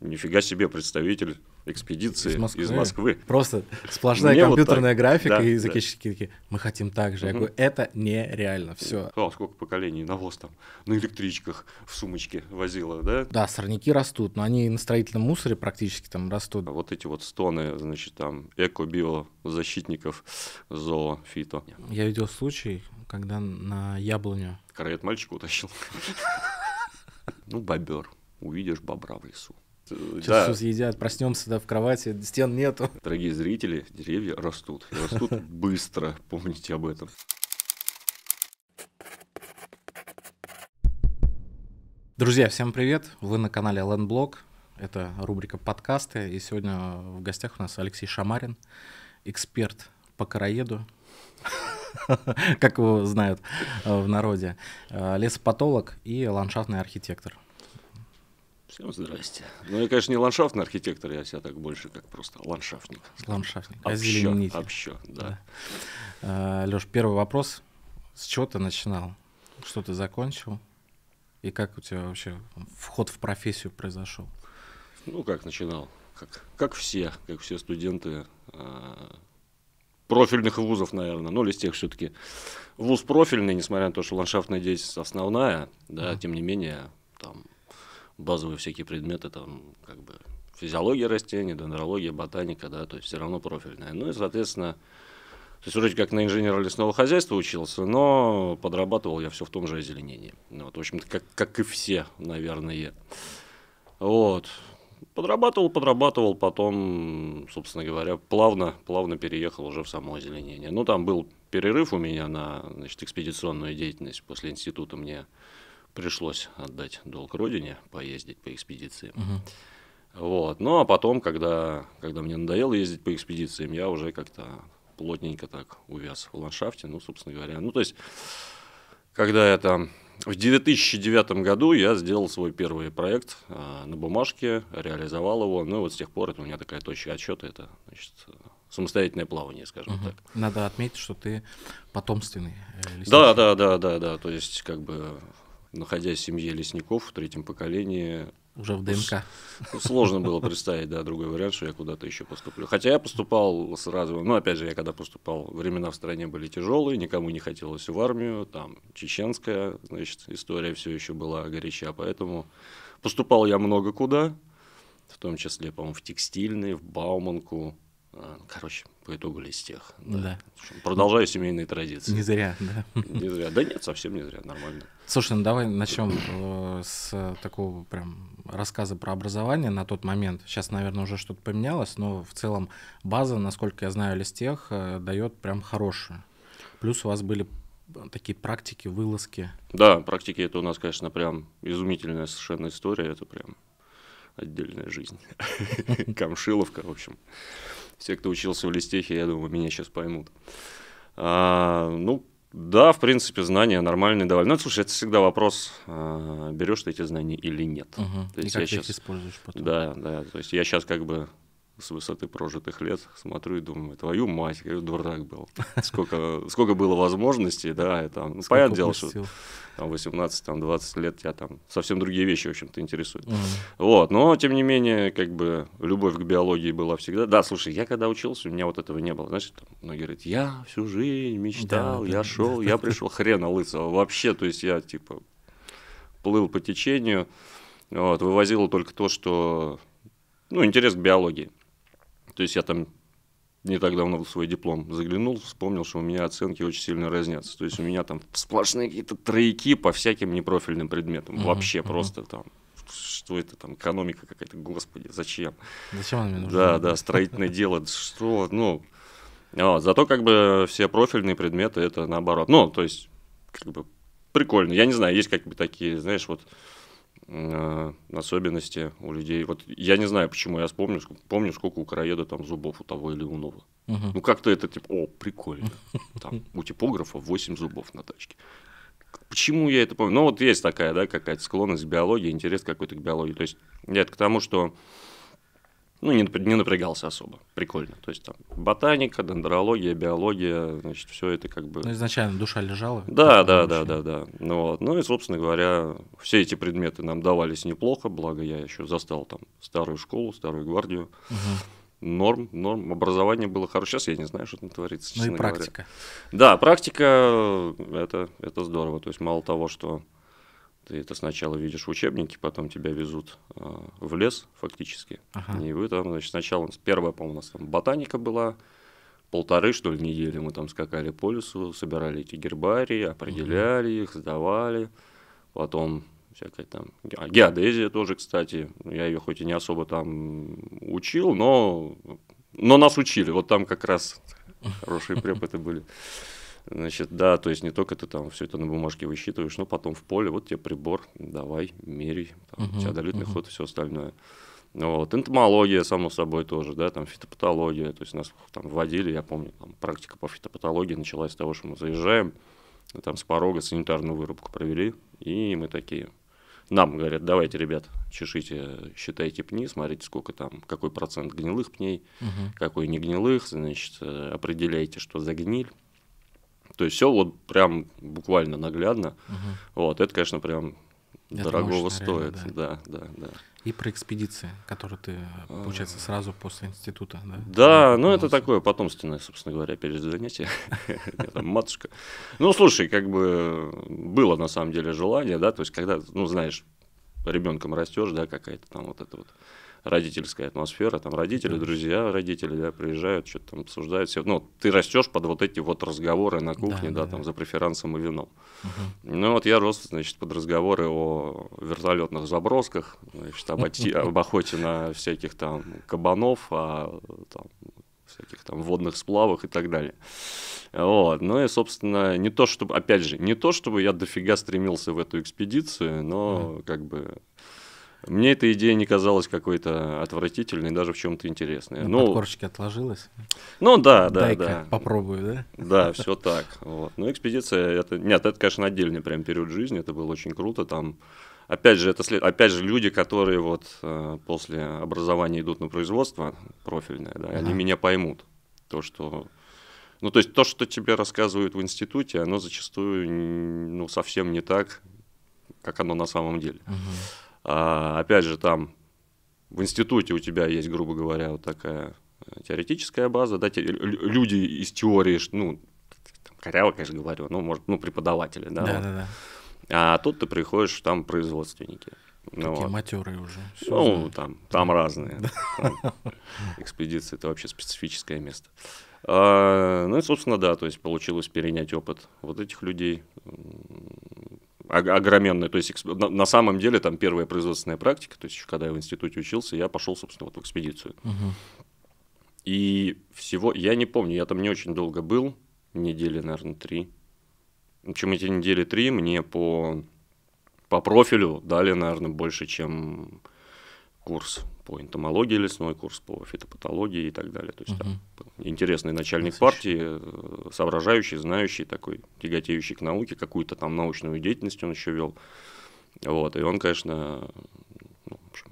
Нифига себе представитель экспедиции из Москвы. Из Москвы. Просто сплошная компьютерная графика, и заказчики да. такие, мы хотим так же. Я говорю, это нереально, все. сколько поколений навоз там на электричках в сумочке возила, да? Да, сорняки растут, но они на строительном мусоре практически там растут. А вот эти вот стоны, значит, там эко-био защитников зоо, фито. Я видел случай, когда на яблоню... Караэт мальчика утащил. Ну, бобер. Увидишь бобра в лесу. Сейчас да. все съедят, проснемся да, в кровати, стен нету. Дорогие зрители, деревья растут. И растут быстро, помните об этом. Друзья, всем привет! Вы на канале Landblock. Это рубрика подкасты. И сегодня в гостях у нас Алексей Шамарин, эксперт по караеду, как его знают э, в народе, э, лесопатолог и ландшафтный архитектор. Всем здрасте. Ну, я, конечно, не ландшафтный архитектор, я себя так больше как просто ландшафтник. Ландшафтник, озеленитель. Общо, да. да. А, Лёш, первый вопрос. С чего ты начинал? Что ты закончил? И как у тебя вообще вход в профессию произошел? Ну, как начинал? Как, как все, как все студенты а, профильных вузов, наверное, ну, или из тех все-таки вуз профильный, несмотря на то, что ландшафтная деятельность основная, да, mm. тем не менее, там базовые всякие предметы, там, как бы, физиология растений, дендрология, ботаника, да, то есть все равно профильная. Ну и, соответственно, то есть вроде как на инженера лесного хозяйства учился, но подрабатывал я все в том же озеленении. Ну вот, в общем-то, как, как и все, наверное. Вот. Подрабатывал, подрабатывал, потом, собственно говоря, плавно, плавно переехал уже в само озеленение. Ну, там был перерыв у меня на значит, экспедиционную деятельность. После института мне пришлось отдать долг родине, поездить по экспедициям, Угу. Вот. Ну а потом, когда, когда мне надоело ездить по экспедициям, я уже как-то плотненько так увяз в ландшафте, ну, собственно говоря. Ну, то есть, когда я там в 2009 году я сделал свой первый проект э, на бумажке, реализовал его. Ну и вот с тех пор это у меня такая точка отсчета, это значит, самостоятельное плавание, скажем угу. так. Надо отметить, что ты потомственный. Э, да, да, да, да, да. То есть как бы находясь в семье лесников в третьем поколении, уже в ДНК. Сложно было представить, да, другой вариант, что я куда-то еще поступлю. Хотя я поступал сразу, ну, опять же, я когда поступал, времена в стране были тяжелые, никому не хотелось в армию, там чеченская, значит, история все еще была горяча, поэтому поступал я много куда, в том числе, по-моему, в текстильный, в Бауманку, Э, короче, по итогу листьях. Да. да. Продолжаю семейные традиции. Не зря, да. Не зря. Да нет, совсем не зря, нормально. Слушай, ну давай начнем э, с такого прям рассказа про образование на тот момент. Сейчас, наверное, уже что-то поменялось, но в целом база, насколько я знаю, листех э, дает прям хорошую. Плюс у вас были такие практики, вылазки. Да, практики это у нас, конечно, прям изумительная совершенно история. Это прям отдельная жизнь. Камшиловка, в общем. Все, кто учился в листехе, я думаю, меня сейчас поймут. А, ну, да, в принципе, знания нормальные довольно. Ну, слушай, это всегда вопрос, а, берешь ты эти знания или нет. Угу. То есть и как я ты сейчас... их используешь потом. Да, да, то есть я сейчас как бы с высоты прожитых лет смотрю и думаю, твою мать, какой дурак был. Сколько, сколько было возможностей, да, и там, ну, сколько понятное дело, что там 18, там 20 лет тебя там совсем другие вещи, в общем-то, интересуют. Угу. Вот, но, тем не менее, как бы любовь к биологии была всегда. Да, слушай, я когда учился, у меня вот этого не было. Знаешь, там, многие говорят, я всю жизнь мечтал, да, я да, шел, да. я пришел, хрена лысого. Вообще, то есть я, типа, плыл по течению, вот, вывозил только то, что, ну, интерес к биологии. То есть я там не так давно в свой диплом заглянул, вспомнил, что у меня оценки очень сильно разнятся. То есть у меня там сплошные какие-то тройки по всяким непрофильным предметам. Mm-hmm. Вообще mm-hmm. просто там что это там, экономика какая-то, господи, зачем? Зачем она мне нужна? Да, да, строительное дело, что, ну, а, зато как бы все профильные предметы это наоборот. Ну, то есть, как бы прикольно. Я не знаю, есть как бы такие, знаешь, вот Э, особенности у людей. Вот я не знаю, почему я вспомню, помню, сколько у короеда там зубов у того или иного. Угу. Ну, как-то это типа, о, прикольно. Там у типографа 8 зубов на тачке. Почему я это помню? Ну, вот есть такая, да, какая-то склонность к биологии, интерес какой-то к биологии. То есть, нет, к тому, что ну, не, не напрягался особо. Прикольно. То есть там ботаника, дендрология, биология, значит, все это как бы. Ну, изначально душа лежала. Да, да, да, да, да. Ну, вот. ну и, собственно говоря, все эти предметы нам давались неплохо, благо я еще застал там старую школу, старую гвардию. Угу. Норм, норм, образование было хорошее Сейчас я не знаю, что там творится. Ну и практика. Говоря. Да, практика это, это здорово. То есть мало того, что ты это сначала видишь в учебнике, потом тебя везут э, в лес фактически. Ага. И вы там, значит, сначала, первая, по-моему, у нас там ботаника была, полторы, что ли, недели мы там скакали по лесу, собирали эти гербарии, определяли угу. их, сдавали. Потом всякая там а геодезия тоже, кстати. Я ее хоть и не особо там учил, но, но нас учили. Вот там как раз хорошие преподы были. Значит, да, то есть не только ты там все это на бумажке высчитываешь, но потом в поле, вот тебе прибор, давай, меряй, там, uh-huh, у тебя долетный uh-huh. ход и все остальное. Вот. Энтомология, само собой, тоже, да, там фитопатология, то есть нас там вводили, я помню, там, практика по фитопатологии началась с того, что мы заезжаем, там с порога санитарную вырубку провели, и мы такие, нам говорят, давайте, ребят, чешите, считайте пни, смотрите, сколько там, какой процент гнилых пней, угу. какой не гнилых, значит, э, определяйте, что за гниль, то есть все вот прям буквально наглядно. Угу. Вот, это, конечно, прям это дорогого мощно, стоит. Реально, да. да, да, да. И про экспедиции, которые ты, получается, а. сразу после института, да? Да, да ну это такое потомственное, собственно говоря, перезвоните. матушка. Ну, слушай, как бы было на самом деле желание, да, то есть когда, ну, знаешь, ребенком растешь, да, какая-то там вот эта вот родительская атмосфера, там родители, друзья, родители да, приезжают, что-то там обсуждают. Все. Ну, ты растешь под вот эти вот разговоры на кухне, да, да, да там да. за преферансом и вином. Угу. Ну вот я рос, значит, под разговоры о вертолетных забросках, значит, об, оти, об охоте на всяких там кабанов, о а, там, всяких там водных сплавах и так далее. Вот. Ну и, собственно, не то чтобы, опять же, не то чтобы я дофига стремился в эту экспедицию, но mm. как бы мне эта идея не казалась какой-то отвратительной, даже в чем-то интересной. На ну, подкорочке отложилась? Ну да, да, Дай-ка да. попробую, да? Да, все так. Вот. Но ну, экспедиция, это, нет, это, конечно, отдельный прям период жизни, это было очень круто. Там, опять же, это след... опять же люди, которые вот э, после образования идут на производство профильное, да, они меня поймут. То, что ну, то есть то, что тебе рассказывают в институте, оно зачастую ну, совсем не так, как оно на самом деле. Uh-huh. А, опять же, там в институте у тебя есть, грубо говоря, вот такая э, теоретическая база, да, те, люди из теории, ну, коряво, конечно, говорю, ну, может, ну, преподаватели, да. Да, вот. да, да. А тут ты приходишь, там производственники. Ну Такие вот. матерые уже. Все ну, же... там, там разные. экспедиция это вообще специфическое место. А, ну и, собственно, да, то есть получилось перенять опыт вот этих людей, огроменная. То есть на, самом деле там первая производственная практика, то есть еще когда я в институте учился, я пошел, собственно, вот в экспедицию. И всего, я не помню, я там не очень долго был, недели, наверное, три. В эти недели три мне по, по профилю дали, наверное, больше, чем курс по энтомологии лесной, курс по фитопатологии и так далее. То есть там интересный начальник партии, э, соображающий, знающий такой, тяготеющий к науке, какую-то там научную деятельность он еще вел. Вот, и он, конечно, ну, в, общем,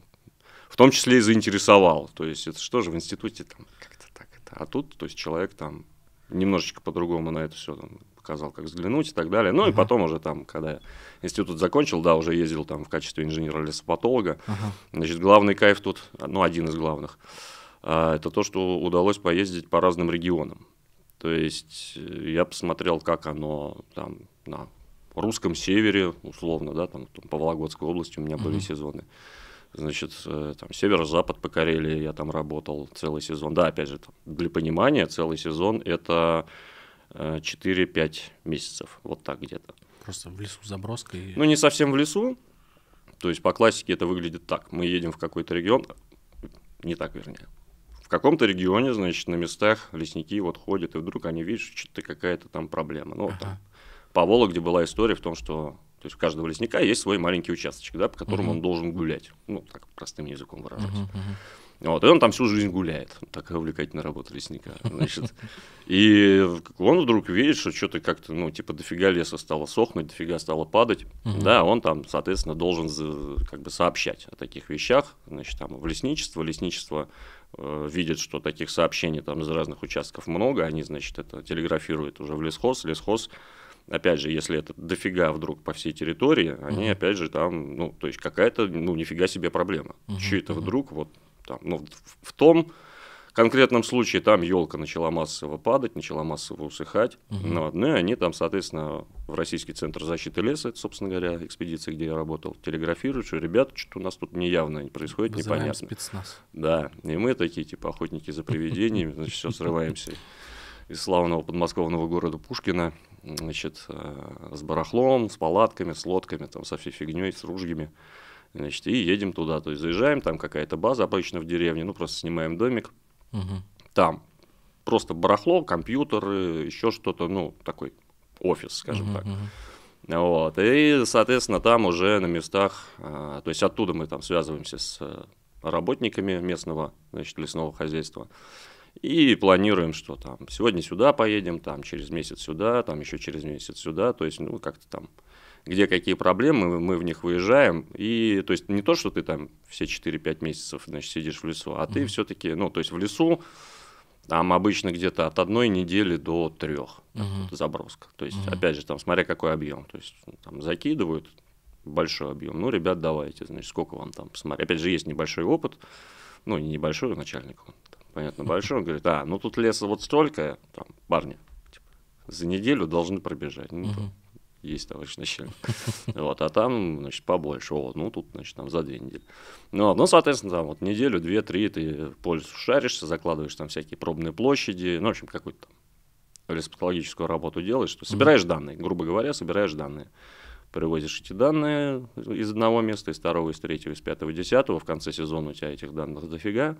в том числе и заинтересовал. То есть это что же в институте там как-то так это. А тут, то есть человек там немножечко по-другому на это все там, показал, как взглянуть и так далее. Ну uh-huh. и потом уже там, когда я институт закончил, да, уже ездил там в качестве инженера-лесопатолога. Uh-huh. Значит, главный кайф тут, ну один из главных, а, это то, что удалось поездить по разным регионам. То есть э, я посмотрел, как оно там на русском севере, условно, да, там, там по Вологодской области у меня были uh-huh. сезоны значит, э, там, северо-запад по Карелии я там работал целый сезон. Да, опять же, для понимания, целый сезон – это 4-5 э, месяцев, вот так где-то. Просто в лесу заброска? И... Ну, не совсем в лесу, то есть по классике это выглядит так. Мы едем в какой-то регион, не так вернее, в каком-то регионе, значит, на местах лесники вот ходят, и вдруг они видят, что то какая-то там проблема. Ну, ага. там, по Вологде была история в том, что то есть у каждого лесника есть свой маленький участочек, да, по которому угу. он должен гулять. Ну, так простым языком выражаться. Угу, угу. Вот, и он там всю жизнь гуляет. Такая увлекательная работа лесника. Значит. И он вдруг видит, что что-то как-то, ну, типа, дофига леса стало сохнуть, дофига стало падать. Угу. Да, он там, соответственно, должен как бы сообщать о таких вещах. Значит, там в лесничество. Лесничество э, видит, что таких сообщений там из разных участков много. Они, значит, это телеграфируют уже в лесхоз. Лесхоз опять же, если это дофига вдруг по всей территории, они, uh-huh. опять же, там, ну, то есть какая-то, ну, нифига себе проблема. Uh-huh. Че это вдруг вот там, ну, в том конкретном случае там елка начала массово падать, начала массово усыхать. Угу. uh Ну, ну и они там, соответственно, в Российский центр защиты леса, это, собственно говоря, экспедиция, где я работал, телеграфируют, что ребята, что-то у нас тут неявно происходит, Вызываем непонятно. спецназ. Да, и мы такие, типа, охотники за привидениями, значит, все срываемся из славного подмосковного города Пушкина, значит, э, с барахлом, с палатками, с лодками, там, со всей фигней, с ружьями значит, и едем туда. То есть заезжаем, там какая-то база, обычно в деревне, ну просто снимаем домик, угу. там просто барахло, компьютеры, еще что-то, ну такой офис, скажем угу, так. Угу. Вот. И, соответственно, там уже на местах, а, то есть оттуда мы там связываемся с э, работниками местного значит, лесного хозяйства и планируем, что там сегодня сюда поедем, там через месяц сюда, там еще через месяц сюда, то есть ну как-то там где какие проблемы, мы в них выезжаем. И то есть не то, что ты там все 4-5 месяцев значит, сидишь в лесу, а ты mm-hmm. все-таки, ну, то есть в лесу там обычно где-то от одной недели до трех uh-huh. вот, заброска. То есть, uh-huh. опять же, там, смотря какой объем. То есть, ну, там закидывают большой объем. Ну, ребят, давайте, значит, сколько вам там посмотреть. Опять же, есть небольшой опыт. Ну, не небольшой начальник, он, там, понятно, большой. Он говорит, а, ну тут леса вот столько, там, парни, типа, за неделю должны пробежать. Ну, uh-huh есть, товарищ начальник. Вот, а там, значит, побольше. О, ну, тут, значит, там за две недели. Ну, ну, соответственно, там вот неделю, две, три ты пользу шаришься, закладываешь там всякие пробные площади, ну, в общем, какую-то там леспатологическую работу делаешь, что собираешь mm-hmm. данные, грубо говоря, собираешь данные. Привозишь эти данные из одного места, из второго, из третьего, из пятого, десятого. В конце сезона у тебя этих данных дофига.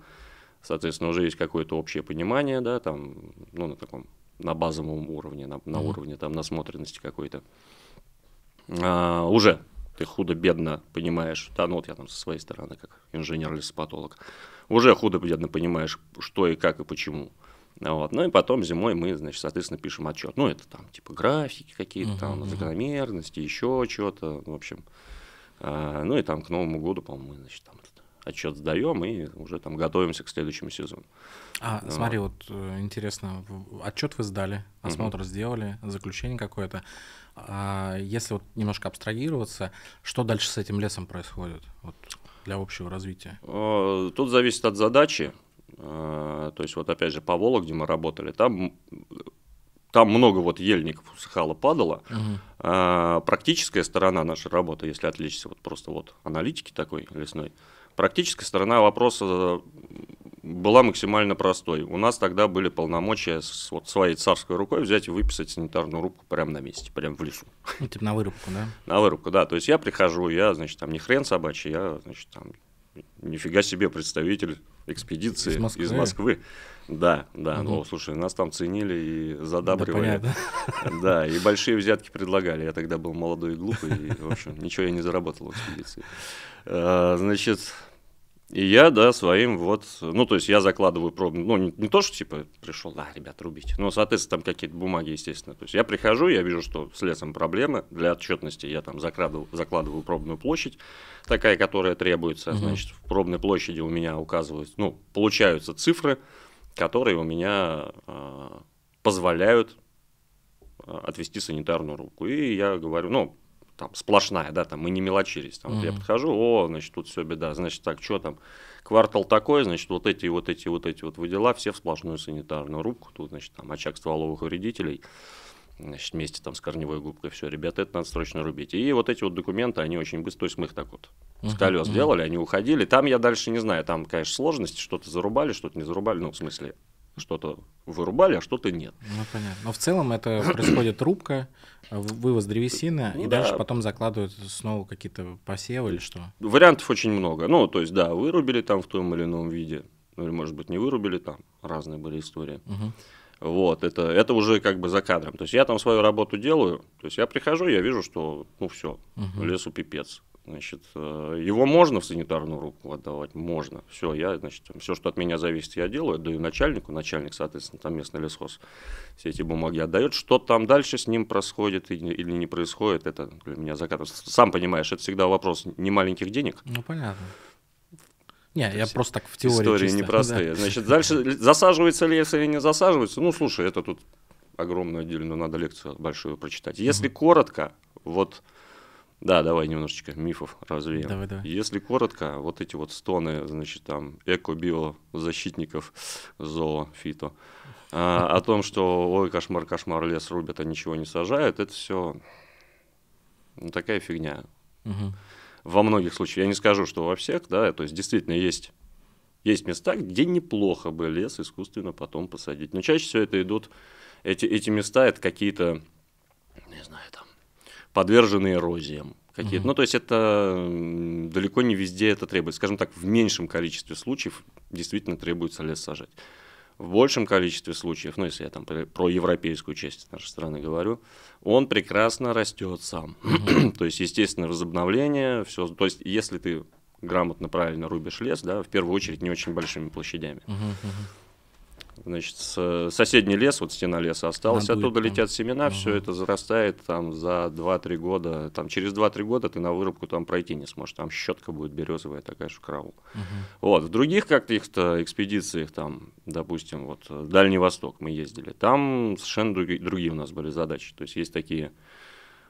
Соответственно, уже есть какое-то общее понимание, да, там, ну, на таком на базовом уровне, на, на mm-hmm. уровне там насмотренности какой-то а, уже ты худо-бедно понимаешь, да, ну вот я там со своей стороны, как инженер-лесопатолог, уже худо-бедно понимаешь, что и как и почему. Вот. Ну и потом зимой мы, значит, соответственно, пишем отчет. Ну, это там типа графики какие-то, uh-huh, там uh-huh. закономерности, еще что-то, в общем. А, ну и там к Новому году, по-моему, значит, там отчет сдаем и уже там готовимся к следующему сезону. А, Но... смотри, вот э, интересно, отчет вы сдали, осмотр угу. сделали, заключение какое-то. А если вот немножко абстрагироваться, что дальше с этим лесом происходит вот, для общего развития? Э, тут зависит от задачи. Э, то есть вот опять же по волок, где мы работали, там там много вот ельников усыхало, падало. Угу. А, практическая сторона нашей работы, если отличиться вот просто вот аналитики такой лесной, Практическая сторона вопроса э, была максимально простой. У нас тогда были полномочия с вот, своей царской рукой взять и выписать санитарную рубку прямо на месте, прямо в лесу. Ну, типа на вырубку, да? На вырубку, да. То есть я прихожу, я, значит, там не хрен собачий, я, значит, там нифига себе представитель экспедиции из Москвы. Из Москвы. Да, да. Угу. Ну, слушай, нас там ценили и задабривали. Да, да, и большие взятки предлагали. Я тогда был молодой и глупый, и, в общем, ничего я не заработал в экспедиции. А, значит, и я, да, своим вот, ну, то есть я закладываю пробный, ну, не, не то, что типа пришел, да, ребят, рубите, но, соответственно, там какие-то бумаги, естественно. То есть я прихожу, я вижу, что с лесом проблемы, для отчетности я там закладываю, закладываю пробную площадь, такая, которая требуется, угу. значит, в пробной площади у меня указывают, ну, получаются цифры, которые у меня а, позволяют а, отвести санитарную руку. И я говорю, ну, там сплошная, да, там мы не мелочились. Там, mm-hmm. вот я подхожу, о, значит, тут все беда, значит, так, что там, квартал такой, значит, вот эти, вот эти, вот эти вот выдела, все в сплошную санитарную рубку, тут, значит, там очаг стволовых вредителей, значит, вместе там с корневой губкой, все, ребята, это надо срочно рубить. И вот эти вот документы, они очень быстро, то есть мы их так вот с колес сделали они уходили. Там я дальше не знаю, там, конечно, сложности, что-то зарубали, что-то не зарубали, ну, в смысле, что-то вырубали, а что-то нет. Ну, понятно. Но в целом это происходит рубка, вывоз древесины, ну, и да. дальше потом закладывают снова какие-то посевы или что? Вариантов очень много. Ну, то есть, да, вырубили там в том или ином виде, ну, или, может быть, не вырубили там, разные были истории. Угу. Вот, это, это уже как бы за кадром. То есть я там свою работу делаю, то есть я прихожу, я вижу, что ну все, угу. лесу пипец. Значит, э, его можно в санитарную руку отдавать? Можно. Все, я, значит, все, что от меня зависит, я делаю, даю начальнику. Начальник, соответственно, там местный лесхоз все эти бумаги отдает. Что там дальше с ним происходит или не происходит, это для меня закат. Сам понимаешь, это всегда вопрос не маленьких денег. Ну, понятно. Не, я просто так в теории. Истории чисто. непростые. Да. Значит, дальше засаживается лес или не засаживается? Ну, слушай, это тут огромную отдельную надо лекцию большую прочитать. Если mm коротко, вот, да, давай немножечко мифов развеем. Давай, давай. Если коротко, вот эти вот стоны, значит, там эко-био защитников зоо, фито, а, о том, что ой, кошмар, кошмар, лес рубят, а ничего не сажают, это все ну, такая фигня. mm во многих случаях, я не скажу, что во всех, да, то есть действительно есть есть места, где неплохо бы лес искусственно потом посадить. Но чаще всего это идут, эти, эти места это какие-то, не знаю, там, подвержены эрозиям. Какие-то. Mm-hmm. Ну, то есть это далеко не везде это требуется. Скажем так, в меньшем количестве случаев действительно требуется лес сажать в большем количестве случаев, ну, если я там про европейскую часть нашей страны говорю, он прекрасно растет сам. то есть, естественное возобновление, все. То есть, если ты грамотно, правильно рубишь лес, да, в первую очередь не очень большими площадями. Значит, с соседний лес, вот стена леса осталась, Надует, оттуда там. летят семена, угу. все это зарастает там за 2-3 года. Там через 2-3 года ты на вырубку там пройти не сможешь, там щетка будет березовая такая же крау. Угу. Вот, в других каких-то экспедициях, там, допустим, вот э, Дальний Восток мы ездили, там совершенно другие, другие у нас были задачи. То есть есть такие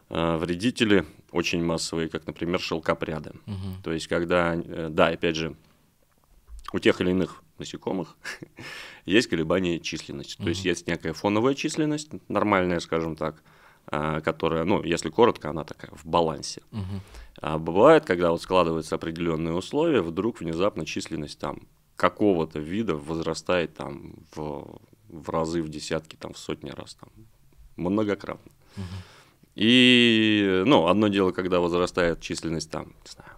э, вредители очень массовые, как, например, шелкопряды. Угу. То есть, когда, э, да, опять же, у тех или иных насекомых, есть колебания численности. Mm-hmm. То есть есть некая фоновая численность, нормальная, скажем так, а, которая, ну, если коротко, она такая в балансе. Угу. А бывает, когда вот складываются определенные условия, вдруг внезапно численность там какого-то вида возрастает там в, в разы, в десятки, там в сотни раз, там многократно. Угу. И, ну, одно дело, когда возрастает численность там, не знаю,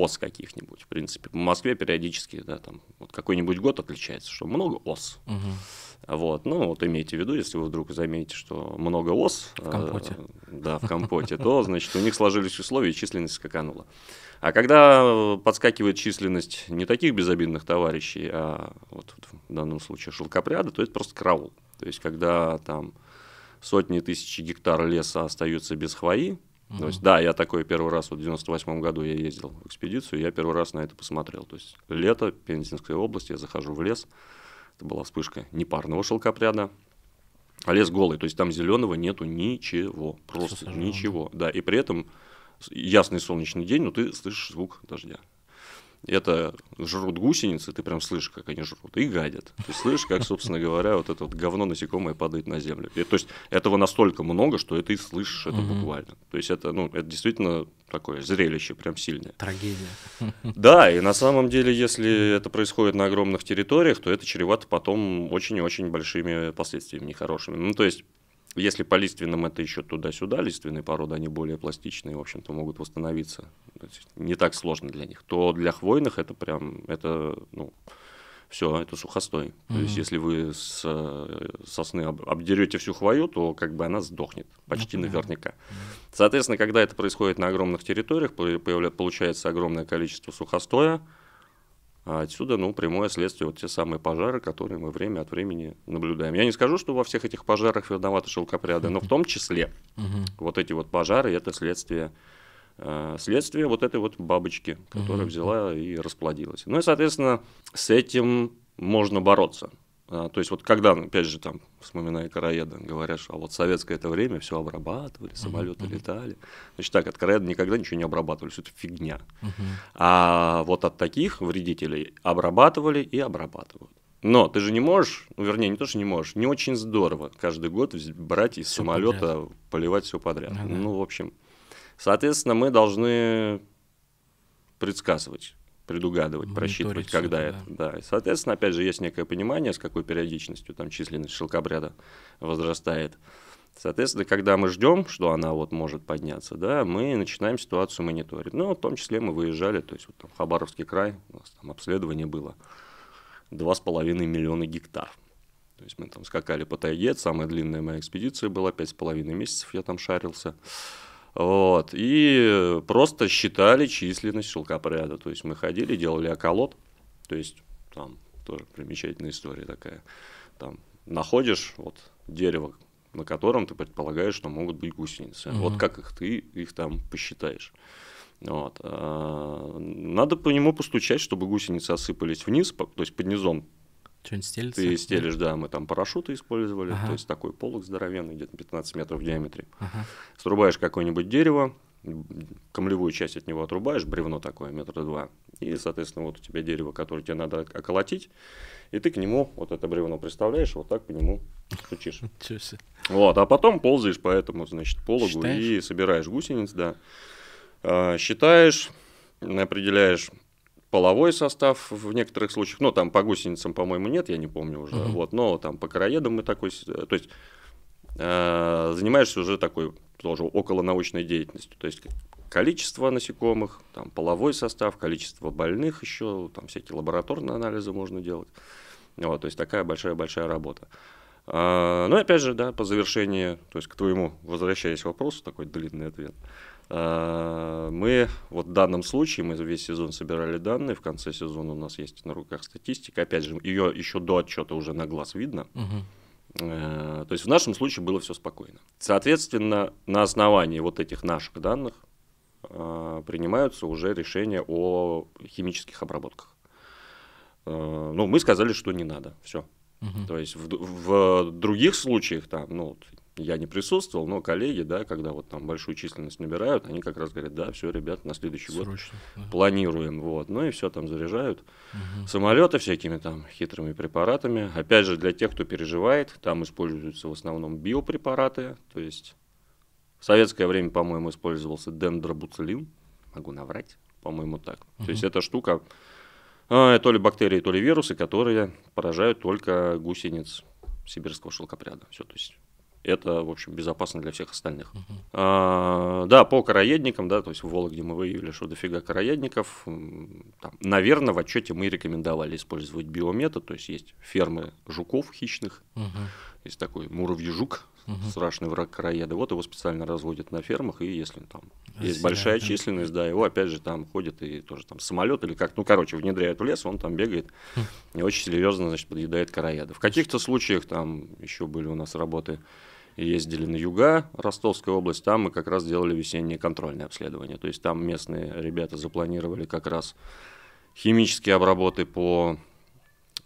ос каких-нибудь. В принципе, в Москве периодически, да, там, вот какой-нибудь год отличается, что много ос. Угу. Вот, ну, вот имейте в виду, если вы вдруг заметите, что много ос... В компоте. Э, да, в компоте, то, значит, у них сложились условия, и численность скаканула. А когда подскакивает численность не таких безобидных товарищей, а вот в данном случае шелкопряда, то это просто караул. То есть, когда там сотни тысяч гектар леса остаются без хвои, Mm-hmm. То есть, да, я такой первый раз, вот в 98 году я ездил в экспедицию, я первый раз на это посмотрел. То есть, лето, Пензенской области, я захожу в лес, это была вспышка непарного шелкопряда, а лес голый, то есть там зеленого нету ничего, просто ничего. Да, и при этом ясный солнечный день, но ты слышишь звук дождя это жрут гусеницы, ты прям слышишь, как они жрут, и гадят. Ты слышишь, как, собственно говоря, вот это вот говно насекомое падает на землю. И, то есть этого настолько много, что это и слышишь это угу. буквально. То есть это, ну, это действительно такое зрелище прям сильное. Трагедия. Да, и на самом деле, если это происходит на огромных территориях, то это чревато потом очень и очень большими последствиями нехорошими. Ну, то есть если по лиственным это еще туда-сюда, лиственные породы, они более пластичные, в общем-то, могут восстановиться. не так сложно для них. То для хвойных это прям, это, ну, все, это сухостой. Mm-hmm. То есть, если вы с э, сосны обдерете всю хвою, то как бы она сдохнет почти mm-hmm. наверняка. Соответственно, когда это происходит на огромных территориях, получается огромное количество сухостоя, а отсюда, ну, прямое следствие, вот те самые пожары, которые мы время от времени наблюдаем. Я не скажу, что во всех этих пожарах виноваты шелкопряды, но в том числе вот эти вот пожары – это следствие э, следствие вот этой вот бабочки, которая взяла и расплодилась. Ну и, соответственно, с этим можно бороться. А, то есть вот когда, ну, опять же, там, вспоминая Караеда, говорят, что а вот советское это время все обрабатывали, самолеты uh-huh. летали. Значит так, от Караеда никогда ничего не обрабатывали, все это фигня. Uh-huh. А вот от таких вредителей обрабатывали и обрабатывают. Но ты же не можешь, ну, вернее, не то, что не можешь, не очень здорово каждый год брать из всё самолета, подряд. поливать все подряд. Uh-huh. Ну, в общем, соответственно, мы должны предсказывать предугадывать, просчитывать, когда это. Да. да. И, соответственно, опять же, есть некое понимание, с какой периодичностью там численность шелкобряда возрастает. Соответственно, когда мы ждем, что она вот может подняться, да, мы начинаем ситуацию мониторить. Ну, в том числе мы выезжали, то есть вот там Хабаровский край, у нас там обследование было 2,5 миллиона гектар. То есть мы там скакали по тайге, самая длинная моя экспедиция была, 5,5 месяцев я там шарился. Вот. И просто считали численность шелкопряда. То есть мы ходили, делали околот. То есть там тоже примечательная история такая. Там находишь вот дерево, на котором ты предполагаешь, что могут быть гусеницы. Угу. Вот как их ты их там посчитаешь. Вот. А, надо по нему постучать, чтобы гусеницы осыпались вниз, то есть под низом что-нибудь стелится? Ты стелишь, да, мы там парашюты использовали, ага. то есть такой полок здоровенный, где-то 15 метров в диаметре. Ага. Срубаешь какое-нибудь дерево, камлевую часть от него отрубаешь, бревно такое, метра два, и, соответственно, вот у тебя дерево, которое тебе надо околотить, и ты к нему вот это бревно представляешь, вот так по нему стучишь. Вот, а потом ползаешь по этому, значит, пологу и собираешь гусениц, да. А, считаешь, определяешь половой состав в некоторых случаях, ну там по гусеницам, по-моему, нет, я не помню уже, угу. вот, но там по короедам мы такой, э, то есть э, занимаешься уже такой тоже околонаучной деятельностью, то есть количество насекомых, там половой состав, количество больных еще, там всякие лабораторные анализы можно делать, вот, то есть такая большая-большая работа. А, ну и опять же, да, по завершении, то есть к твоему, возвращаясь к вопросу, такой длинный ответ. А, Э, мы вот в данном случае, мы весь сезон собирали данные, в конце сезона у нас есть на руках статистика, опять же, ее еще до отчета уже на глаз видно. Э, то есть в нашем случае было все спокойно. Соответственно, на основании вот этих наших данных э, принимаются уже решения о химических обработках. Ну, мы сказали, что не надо, все. Угу. То есть в, в других случаях там, ну, я не присутствовал, но коллеги, да, когда вот там большую численность набирают, они как раз говорят, да, все, ребят, на следующий Срочно, год да. планируем, вот, ну и все, там заряжают угу. самолеты всякими там хитрыми препаратами. Опять же, для тех, кто переживает, там используются в основном биопрепараты, то есть в советское время, по-моему, использовался дендробуцилин, могу наврать, по-моему, так. Угу. То есть эта штука, э, то ли бактерии, то ли вирусы, которые поражают только гусениц сибирского шелкопряда. Все, то есть это, в общем, безопасно для всех остальных. Uh-huh. А, да, по короедникам, да, то есть в Вологде мы выявили, что дофига короедников. Там, наверное, в отчете мы рекомендовали использовать биометод, то есть есть фермы жуков хищных, uh-huh. есть такой муравьежук, угу. страшный враг короеда. Вот его специально разводят на фермах, и если там Россия, есть большая да. численность, да, его опять же там ходит и тоже там самолет или как, ну короче, внедряют в лес, он там бегает и очень серьезно, значит, подъедает короеда. В каких-то случаях там еще были у нас работы ездили на юга Ростовская область, там мы как раз делали весеннее контрольное обследование. То есть там местные ребята запланировали как раз химические обработы по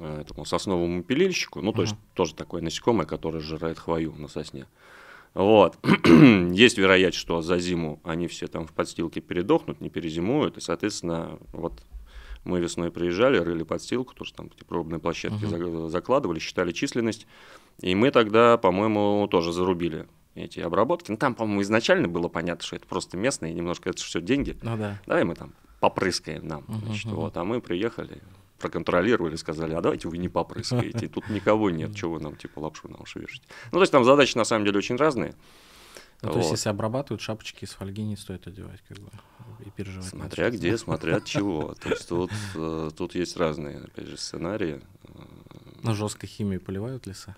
этому сосновому пилильщику, ну, uh-huh. есть тоже такое насекомое, которое жирает хвою на сосне. Вот. есть вероятность, что за зиму они все там в подстилке передохнут, не перезимуют, и, соответственно, вот мы весной приезжали, рыли подстилку, тоже там эти пробные площадки uh-huh. закладывали, считали численность, и мы тогда, по-моему, тоже зарубили эти обработки. Ну, там, по-моему, изначально было понятно, что это просто местные, немножко это все деньги. Ну да. Давай мы там попрыскаем нам. Значит, uh-huh. вот, а мы приехали, проконтролировали, сказали, а давайте вы не пап тут никого нет, чего вы нам типа лапшу на уши вешаете. Ну, то есть там задачи на самом деле очень разные. Ну, вот. То есть, если обрабатывают шапочки из фольги, не стоит одевать, как бы, и переживать. Смотря где, смотря от чего. То есть, тут, э, тут есть разные, опять же, сценарии. На жесткой химии поливают леса?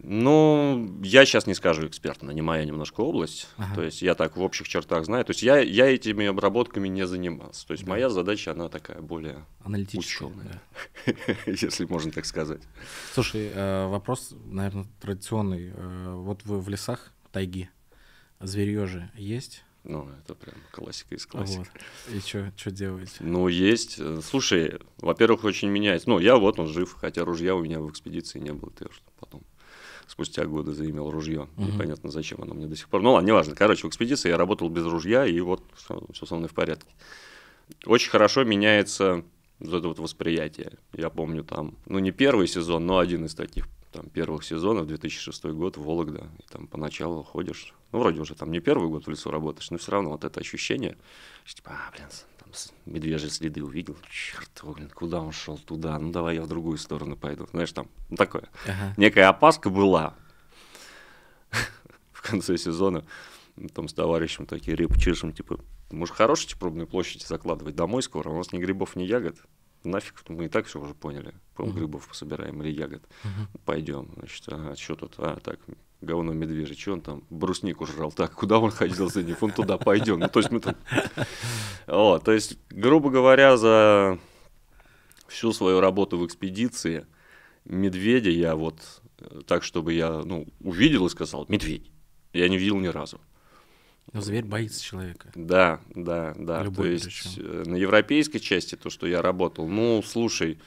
Ну, я сейчас не скажу экспертно, не моя немножко область. Ага. То есть я так в общих чертах знаю. То есть я, я этими обработками не занимался. То есть да. моя задача, она такая более аналитическая, ученая, если можно так сказать. Слушай, э, вопрос, наверное, традиционный. Э, вот вы в лесах тайги, зверье же есть? Ну, это прям классика из классики. Вот. И что делаете? Ну, есть. Э, слушай, во-первых, очень меняется. Ну, я вот, он жив, хотя ружья у меня в экспедиции не было, ты что потом спустя годы заимел ружье. Угу. Непонятно, зачем оно мне до сих пор. Ну ладно, неважно. Короче, в экспедиции я работал без ружья, и вот все, все со мной в порядке. Очень хорошо меняется вот это вот восприятие. Я помню там, ну не первый сезон, но один из таких там, первых сезонов, 2006 год, Вологда. И там поначалу ходишь, ну вроде уже там не первый год в лесу работаешь, но все равно вот это ощущение, типа, а, блин, там медвежьи следы увидел, черт, блин, куда он шел, туда, ну давай я в другую сторону пойду, знаешь, там, ну такое, ага. некая опаска была в конце сезона, там с товарищем такие репы чешем, типа, может, хорошие эти пробные площади закладывать домой скоро, у нас ни грибов, ни ягод, нафиг, ну, мы и так все уже поняли, по грибов пособираем или ягод, пойдем, значит, а, а что тут, а так, говно медвежий, что он там бруснику жрал, так, куда он ходил за них, он туда пойдем. Ну, то есть мы там... О, то есть, грубо говоря, за всю свою работу в экспедиции медведя я вот э, так, чтобы я ну, увидел и сказал, медведь. Я не видел ни разу. Но зверь боится человека. Да, да, да. Любой то есть причем. Э, на европейской части то, что я работал, ну, слушай,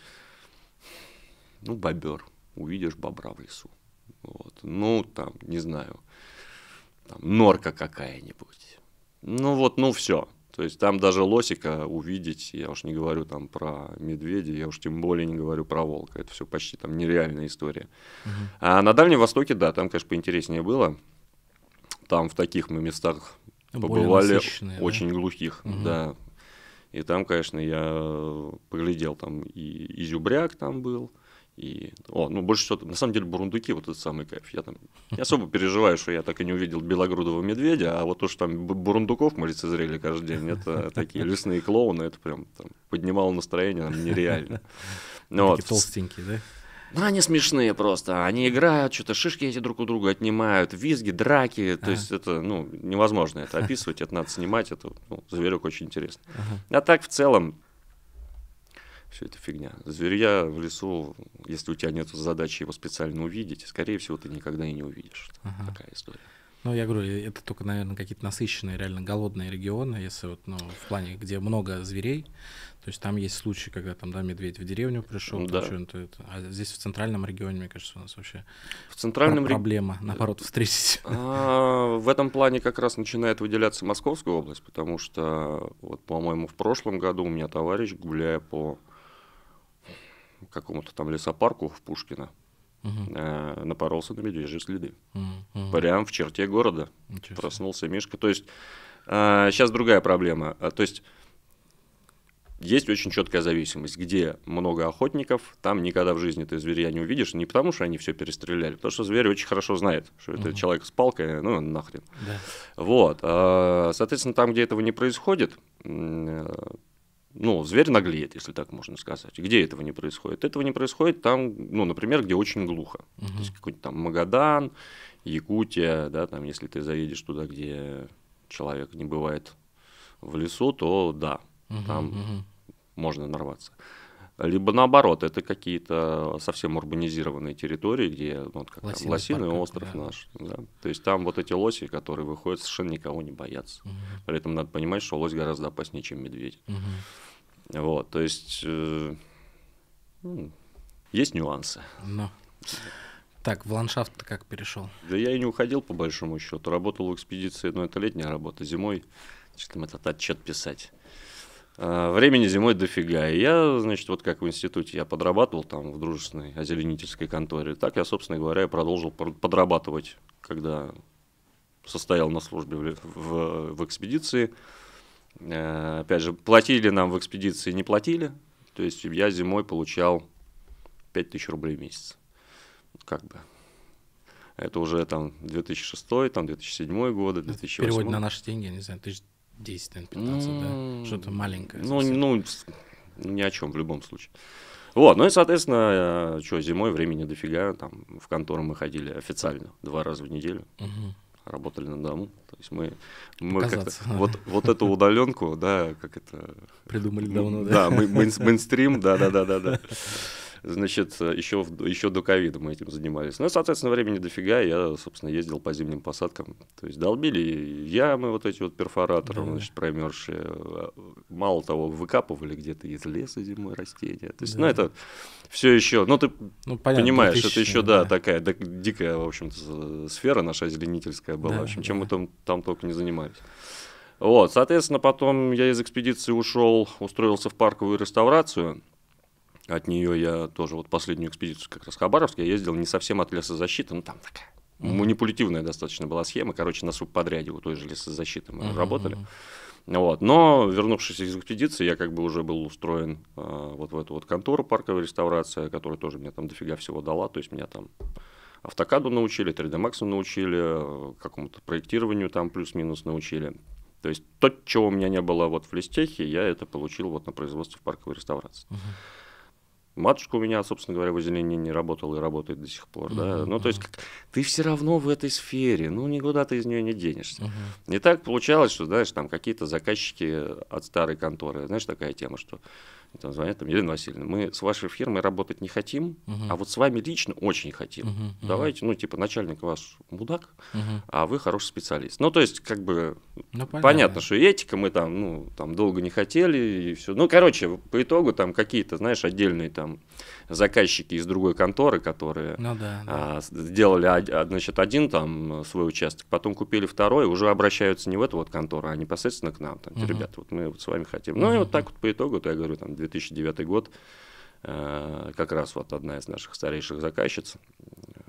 ну, бобер, увидишь бобра в лесу. Вот. Ну, там, не знаю, там, норка какая-нибудь. Ну вот, ну все. То есть там даже лосика увидеть, я уж не говорю там про медведя, я уж тем более не говорю про волка. Это все почти там нереальная история. Угу. А на Дальнем Востоке, да, там, конечно, поинтереснее было. Там в таких мы местах побывали очень да? глухих, угу. да. И там, конечно, я поглядел, там и изюбряк там был, и, о, ну больше всего, на самом деле, бурундуки, вот этот самый кайф. Я там не особо переживаю, что я так и не увидел белогрудого медведя, а вот то, что там бурундуков мы лицезрели каждый день, это такие лесные клоуны, это прям там, поднимало настроение нам нереально. Ну, вот. толстенькие, да? Ну, они смешные просто. Они играют, что-то шишки эти друг у друга отнимают, визги, драки. То ага. есть это, ну, невозможно это описывать, это надо снимать, это ну, зверек очень интересно. Ага. А так, в целом, все это фигня. Зверя в лесу, если у тебя нет задачи его специально увидеть, скорее всего, ты никогда и не увидишь. Ага. Такая история. Ну, я говорю, э, это только, наверное, какие-то насыщенные, реально голодные регионы, если вот, ну, в плане, где много зверей, то есть там есть случаи, когда там, да, медведь в деревню пришел, да. что нибудь это. А здесь в центральном регионе, мне кажется, у нас вообще в центральном про- проблема, рег... наоборот, э, встретить. А, в этом плане как раз начинает выделяться Московская область, потому что, вот, по-моему, в прошлом году у меня товарищ, гуляя по какому-то там лесопарку в Пушкино, угу. напоролся на медвежьи следы. Угу. Прям в черте города Ничего проснулся Мишка. То есть э, сейчас другая проблема. Э, то есть есть очень четкая зависимость, где много охотников, там никогда в жизни ты зверя не увидишь, не потому что они все перестреляли, а потому что зверь очень хорошо знает, что это человек с палкой, ну нахрен. Да. Вот, э, соответственно, там, где этого не происходит, ну, зверь наглеет, если так можно сказать. Где этого не происходит? Этого не происходит там, ну, например, где очень глухо. Угу. То есть какой-нибудь там Магадан, Якутия, да, там, если ты заедешь туда, где человек не бывает в лесу, то да, угу, там угу. можно нарваться либо наоборот, это какие-то совсем урбанизированные территории, где ну, вот как Лосиный, там, Лосиный парк, остров да. наш. Да? То есть там вот эти лоси, которые выходят, совершенно никого не боятся. Угу. При этом надо понимать, что лось гораздо опаснее, чем медведь. Угу. Вот, то есть э, ну, есть нюансы. Но. Ну. Так, в ландшафт ты как перешел? Да я и не уходил, по большому счету. Работал в экспедиции, но это летняя работа, зимой. Значит, там этот отчет писать. Э, времени зимой дофига. И я, значит, вот как в институте я подрабатывал там в дружественной озеленительской конторе, так я, собственно говоря, и продолжил подрабатывать, когда состоял на службе в, в, в экспедиции. Э, опять же, платили нам в экспедиции, не платили. То есть я зимой получал 5000 рублей в месяц. Как бы. Это уже там 2006, там 2007 годы, 2008. В переводе на наши деньги, я не знаю, 10, наверное, 15, да? Что-то маленькое. Ну, ну, ни о чем в любом случае. Вот, ну и, соответственно, э, что, зимой времени дофига, там, в контору мы ходили официально два раза в неделю. работали на дому. То есть мы, мы вот, вот эту удаленку, да, как это... Придумали давно, да? Да, мы, мейнстрим, да-да-да-да. Значит, еще, еще до ковида мы этим занимались. Ну, соответственно, времени дофига, я, собственно, ездил по зимним посадкам. То есть долбили ямы вот эти вот перфоратором, да. значит, промерзшие. А, мало того, выкапывали где-то из леса зимой растения. То есть, ну, да. ну, это все еще, ну, ты ну, понятно, понимаешь, это еще, да, да. такая дикая, в общем-то, сфера наша озеленительская была. Да, в общем, чем мы там, там только не занимались. Вот, соответственно, потом я из экспедиции ушел, устроился в парковую реставрацию. От нее я тоже вот последнюю экспедицию как раз в Хабаровск я ездил не совсем от лесозащиты, но ну, там такая mm-hmm. манипулятивная достаточно была схема. Короче, на субподряде у той же лесозащиты мы mm-hmm. работали. Вот. Но, вернувшись из экспедиции, я как бы уже был устроен э, вот в эту вот контору парковой реставрации, которая тоже мне там дофига всего дала. То есть меня там автокаду научили, 3D Max научили, какому-то проектированию там плюс-минус научили. То есть то, чего у меня не было вот в Листехе, я это получил вот на производстве в парковой реставрации. Uh-huh. Матушка у меня, собственно говоря, в отделении не работала и работает до сих пор. Uh-huh, да? Ну, то есть, как, ты все равно в этой сфере, ну, никуда ты из нее не денешься. Uh-huh. И так получалось, что, знаешь, там какие-то заказчики от старой конторы, знаешь, такая тема, что там звонят, там, Елена Васильевна, мы с вашей фирмой работать не хотим, угу. а вот с вами лично очень хотим. Угу, Давайте, ну, типа, начальник вас мудак, угу. а вы хороший специалист. Ну, то есть, как бы, ну, понятно. понятно, что этика, мы там, ну, там долго не хотели и все. Ну, короче, по итогу там какие-то, знаешь, отдельные там заказчики из другой конторы, которые ну, да, да. А, сделали, а, значит, один там свой участок, потом купили второй, уже обращаются не в эту вот контору, а непосредственно к нам. Там, угу. ребята, вот мы вот с вами хотим. Ну, угу. и вот так вот по итогу, то я говорю, там, 2009 год, э, как раз вот одна из наших старейших заказчиц, э,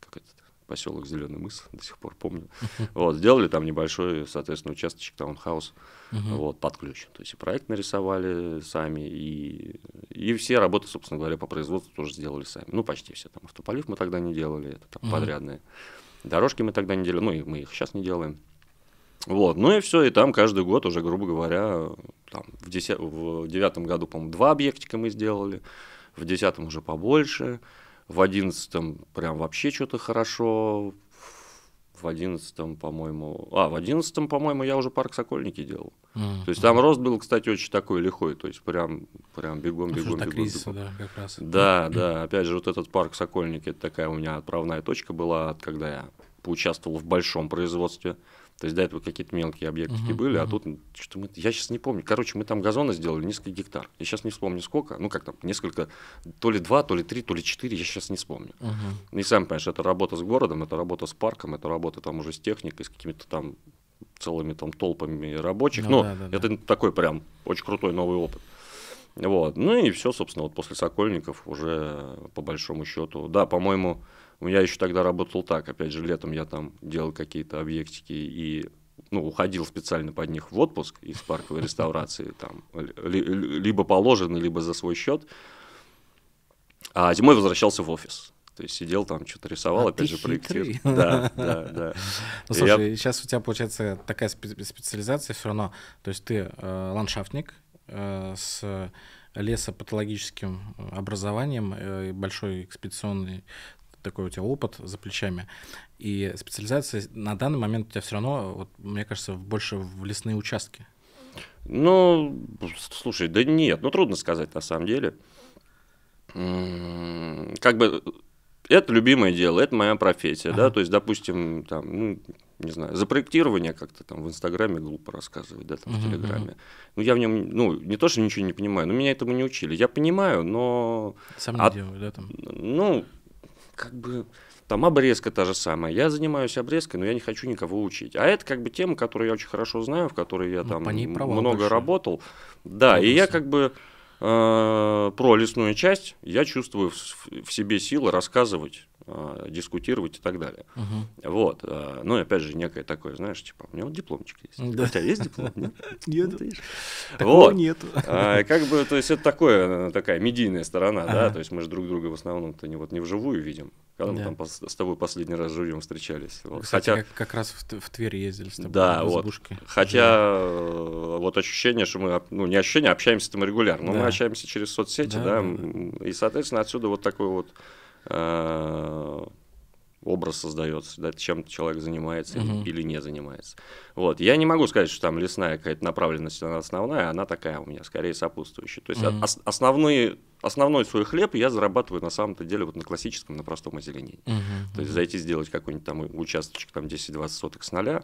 как этот поселок Зеленый мыс, до сих пор помню. Вот, сделали там небольшой, соответственно, участочек таунхаус угу. вот, под ключ. То есть и проект нарисовали сами, и, и все работы, собственно говоря, по производству тоже сделали сами. Ну, почти все. Там автополив мы тогда не делали, это там угу. подрядные. Дорожки мы тогда не делали, ну, и мы их сейчас не делаем. Вот, ну и все, и там каждый год уже, грубо говоря, там, в, деся- в девятом году, по-моему, два объектика мы сделали, в десятом уже побольше, в одиннадцатом прям вообще что-то хорошо, в одиннадцатом, по-моему, а, в одиннадцатом, по-моему, я уже парк Сокольники делал. Mm-hmm. То есть там рост был, кстати, очень такой лихой, то есть прям, прям бегом, бегом, бегом. Кризиса, бегом. да, как раз. Да, да, опять же, вот этот парк Сокольники, это такая у меня отправная точка была, когда я поучаствовал в большом производстве. mm то есть до этого какие-то мелкие объектики uh-huh, были, uh-huh. а тут что мы, я сейчас не помню. Короче, мы там газоны сделали несколько гектар. Я сейчас не вспомню сколько, ну как там, несколько, то ли два, то ли три, то ли четыре, я сейчас не вспомню. Uh-huh. И сам понимаешь, это работа с городом, это работа с парком, это работа там уже с техникой, с какими-то там целыми там толпами рабочих. Ну, Но ну, да, да, это да. такой прям очень крутой новый опыт. Вот. Ну и все, собственно, вот после Сокольников уже по большому счету. Да, по-моему, я еще тогда работал так, опять же, летом я там делал какие-то объектики и ну, уходил специально под них в отпуск из парковой реставрации, там, ли, либо положено, либо за свой счет. А зимой возвращался в офис. То есть сидел там, что-то рисовал, а опять же, проектировал. Да, да, да. Ну, слушай, я... сейчас у тебя получается такая спе специализация все равно. То есть ты э, ландшафтник э, с лесопатологическим э, образованием, э, большой экспедиционный такой у тебя опыт за плечами, и специализация на данный момент у тебя все равно, вот, мне кажется, больше в лесные участки. Ну, слушай, да нет, ну трудно сказать на самом деле. Как бы это любимое дело, это моя профессия, ага. да, то есть, допустим, там, ну, не знаю, за проектирование как-то там в Инстаграме глупо рассказывать, да, там uh-huh, в Телеграме. Ну, я в нем, ну, не то, что ничего не понимаю, но меня этому не учили. Я понимаю, но... Сам не а... делаю, да, там? Ну, как бы там обрезка та же самая. Я занимаюсь обрезкой, но я не хочу никого учить. А это как бы тема, которую я очень хорошо знаю, в которой я ну, там много большая. работал. Да, много и я как бы Э, про лесную часть я чувствую в себе силы рассказывать, э, дискутировать и так далее. Угу. Вот. Э, ну и опять же, некое такое, знаешь, типа, у меня вот дипломчик есть. Да. У тебя есть диплом? Нет? Вот. нету. А, как бы, то есть это такое, такая медийная сторона, да, то есть мы же друг друга в основном-то не вот не вживую видим, когда да. мы там с тобой последний раз живьем встречались. Вот. Кстати, Хотя... как, как раз в, в Тверь ездили с тобой да, в вот. Хотя Жили. Э, вот ощущение, что мы, ну не ощущение, а общаемся там регулярно, но да. мы общаемся через соцсети, да, да, да, и, соответственно, отсюда вот такой вот э, образ создается, да, чем человек занимается угу. или не занимается. Вот. Я не могу сказать, что там лесная какая-то направленность, она основная, она такая у меня, скорее сопутствующая. То есть угу. ос- основные основной свой хлеб я зарабатываю на самом-то деле вот на классическом, на простом озеленении. Угу, uh -huh. То есть зайти сделать какой-нибудь там участочек там 10-20 соток с нуля,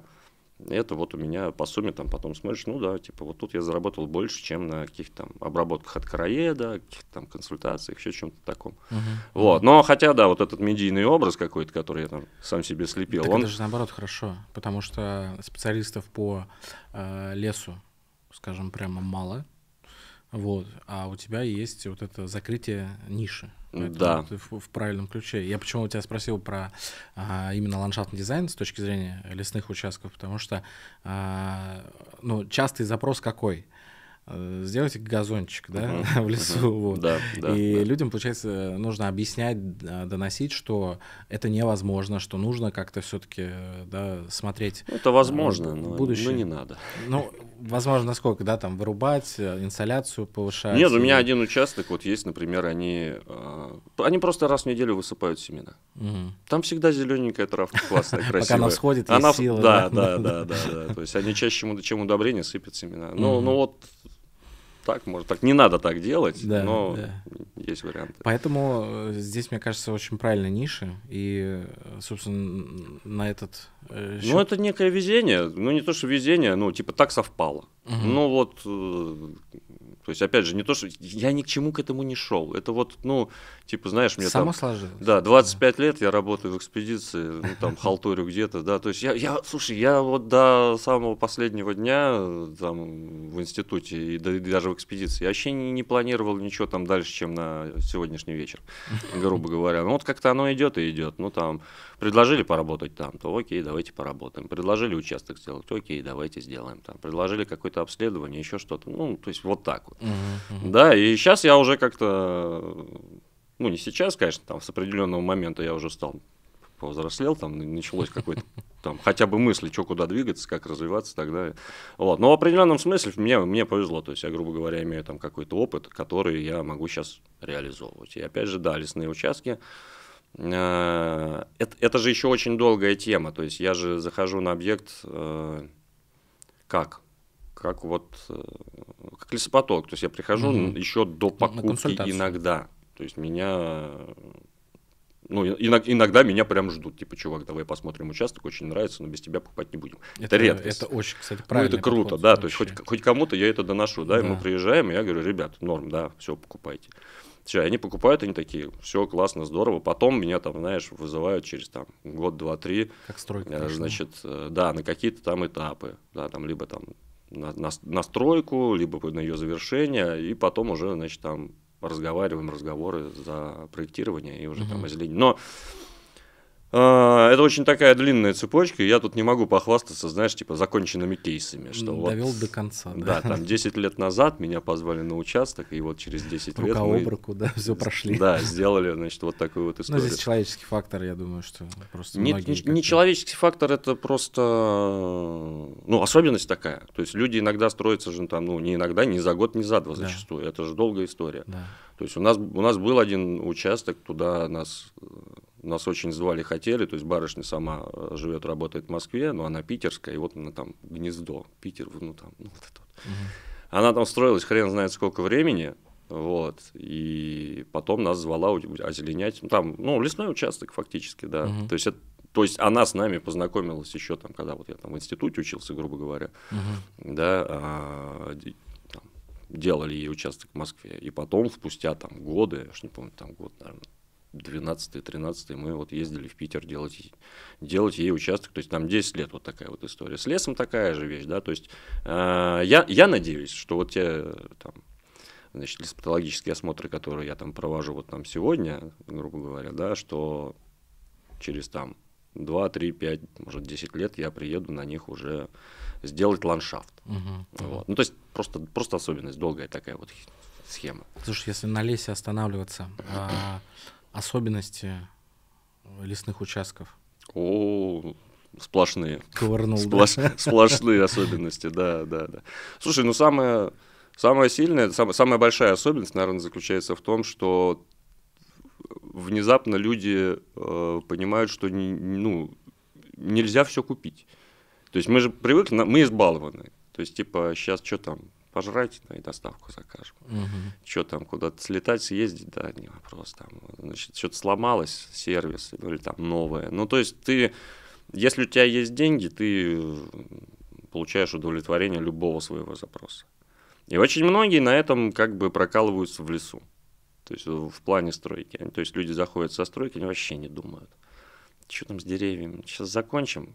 это вот у меня по сумме там потом смотришь, ну да, типа вот тут я заработал больше, чем на каких-то там обработках от короеда, каких-то там консультациях, еще чем-то таком. Угу. Вот, но хотя да, вот этот медийный образ какой-то, который я там сам себе слепил. Так он... это же наоборот хорошо, потому что специалистов по э, лесу, скажем, прямо мало. Вот. А у тебя есть вот это закрытие ниши. Поэтому да. Ты в, в правильном ключе. Я почему у тебя спросил про а, именно ландшафтный дизайн с точки зрения лесных участков, потому что а, ну, частый запрос какой? Э, сделайте газончик, да, uh-huh. в лесу, uh-huh. вот. Да, да, и да. людям, получается, нужно объяснять, а, доносить, что это невозможно, что нужно как-то все-таки, э, да, смотреть. Это возможно, э, но будущее. но не надо. Ну, возможно, насколько, да, там вырубать, э, инсоляцию повышать? Нет, у меня один участок вот есть, например, они, э, они просто раз в неделю высыпают семена. Угу. Там всегда зелененькая травка классная, красивая. Пока она всходит, она... сила. Да, да, да, да, да. То есть они чаще, чем удобрение, сыпят семена. Ну, ну вот так, может так. Не надо так делать, да, но да. есть варианты. Поэтому э, здесь, мне кажется, очень правильная ниша. И, э, собственно, на этот счет... Э, ну, это некое везение. Ну, не то, что везение, ну, типа так совпало. Угу. Ну, вот то есть, опять же, не то, что я ни к чему к этому не шел. Это вот, ну, типа, знаешь, мне Само там... сложилось. Да, 25 да. лет я работаю в экспедиции, ну, там, халтурю где-то, да. То есть, я, я, слушай, я вот до самого последнего дня там в институте и даже в экспедиции я вообще не, не планировал ничего там дальше, чем на сегодняшний вечер, грубо говоря. Ну, вот как-то оно идет и идет. Ну, там, Предложили поработать там, то окей, давайте поработаем. Предложили участок сделать, окей, давайте сделаем там. Предложили какое-то обследование, еще что-то. Ну, то есть вот так вот. Uh-huh, Да, и сейчас я уже как-то, ну не сейчас, конечно, там с определенного момента я уже стал повзрослел, там началось какое-то там хотя бы мысли, что куда двигаться, как развиваться и так далее. Вот. Но в определенном смысле мне, мне повезло. То есть я, грубо говоря, имею там какой-то опыт, который я могу сейчас реализовывать. И опять же, да, лесные участки, Э, это, это же еще очень долгая тема. То есть я же захожу на объект э, как? Как вот э, как лесопотолог. То есть я прихожу угу. еще до покупки иногда. То есть меня ну, иногда меня прям ждут, типа, чувак, давай посмотрим участок, очень нравится, но без тебя покупать не будем. Это, это редкость. Это очень, кстати, правильно. Ну, это круто, подход, да, вообще. то есть хоть, хоть кому-то я это доношу, да, да, и мы приезжаем, и я говорю, ребят, норм, да, все, покупайте. Все, они покупают, они такие, все классно, здорово. Потом меня там, знаешь, вызывают через там год, два, три. Как стройка. Э, значит, пришла. Э, да, на какие-то там этапы, да, там либо там на, на, на стройку, либо на ее завершение, и потом уже, значит, там разговариваем разговоры за проектирование и уже угу. там излиния. Но а, это очень такая длинная цепочка, я тут не могу похвастаться, знаешь, типа законченными кейсами. Что Довел вот, до конца. Да. да, там 10 лет назад меня позвали на участок, и вот через 10 Рука лет Рука об руку, да, все прошли. Да, сделали, значит, вот такую вот ну, историю. Но здесь человеческий фактор, я думаю, что просто не, не, не человеческий фактор, это просто, ну, особенность такая. То есть люди иногда строятся же там, ну, не иногда, не за год, не за два да. зачастую. Это же долгая история. Да. То есть у нас, у нас был один участок, туда нас э, нас очень звали, хотели, то есть барышня сама э, живет, работает в Москве, но она питерская, и вот она там гнездо, Питер, ну там, ну вот это вот. Угу. Она там строилась хрен знает сколько времени, вот, и потом нас звала озеленять, ну, там, ну, лесной участок фактически, да, угу. то есть это то есть она с нами познакомилась еще там, когда вот я там в институте учился, грубо говоря, угу. да, а, там, делали ей участок в Москве, и потом спустя там годы, я ж не помню, там год, наверное, 12-13 мы вот ездили в Питер делать, делать ей участок, то есть там 10 лет вот такая вот история. С лесом такая же вещь, да, то есть э, я, я надеюсь, что вот те там, значит, леспатологические осмотры, которые я там провожу вот там сегодня, грубо говоря, да, что через там 2, 3, 5, может 10 лет я приеду на них уже сделать ландшафт. Угу, вот. Ну, то есть просто, просто особенность, долгая такая вот схема. Слушай, если на лесе останавливаться, а, особенности э, лесных участков. О, сплошные. Ковырнул, Сплош... да? Сплошные особенности, да, да, да. Слушай, ну самое, самое сильное, самая, самая большая особенность, наверное, заключается в том, что внезапно люди э, понимают, что не, ну, нельзя все купить. То есть мы же привыкли, мы избалованы. То есть, типа, сейчас что там, пожрать, да, и доставку закажем. Угу. Что там, куда-то слетать, съездить, да, не вопрос. Там, значит, что-то сломалось, сервис, ну, или там новое. Ну, то есть ты, если у тебя есть деньги, ты получаешь удовлетворение любого своего запроса. И очень многие на этом как бы прокалываются в лесу. То есть в плане стройки. То есть люди заходят со стройки, они вообще не думают. Что там с деревьями? Сейчас закончим,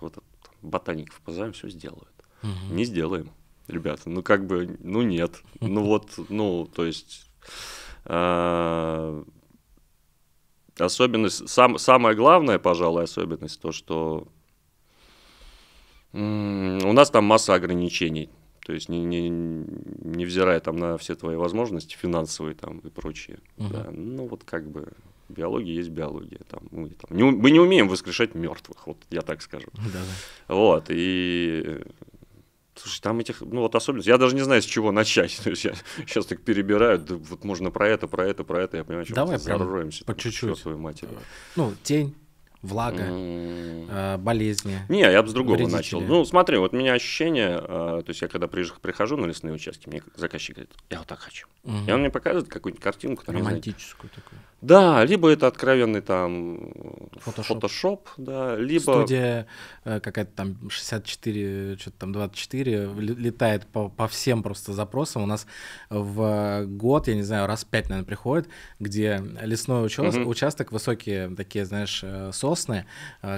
вот, вот ботаников позовем, все сделают. Угу. Не сделаем ребята, ну как бы, ну нет, ну вот, ну, то есть... А, особенность, сам, самая главная, пожалуй, особенность, то, что у нас там масса ограничений. То есть, не, не, невзирая там на все твои возможности финансовые там и прочее. ну, вот как бы биология есть биология. Там, мы, там, не, мы не умеем воскрешать мертвых, вот я так скажу. Да-да. Вот, и Слушай, там этих, ну вот особенностей, я даже не знаю, с чего начать. То есть я сейчас так перебираю, да, вот можно про это, про это, про это, я понимаю, что Давай зарроемся. по чуть-чуть. Свою матери. Э, ну, тень, влага, mm. болезни. Не, я бы с другого вредители. начал. Ну, смотри, вот у меня ощущение, э, то есть я когда прихожу на лесные участки, мне заказчик говорит, я вот так хочу. Mm. И он мне показывает какую-нибудь картинку. Романтическую такую. Да, либо это откровенный там э, Photoshop, Photoshop да, либо... Студия э, какая-то там 64, что-то там 24 летает по, по всем просто запросам. У нас в год, я не знаю, раз пять, наверное, приходит, где лесной участ... угу. участок, высокие такие, знаешь, э, сосны,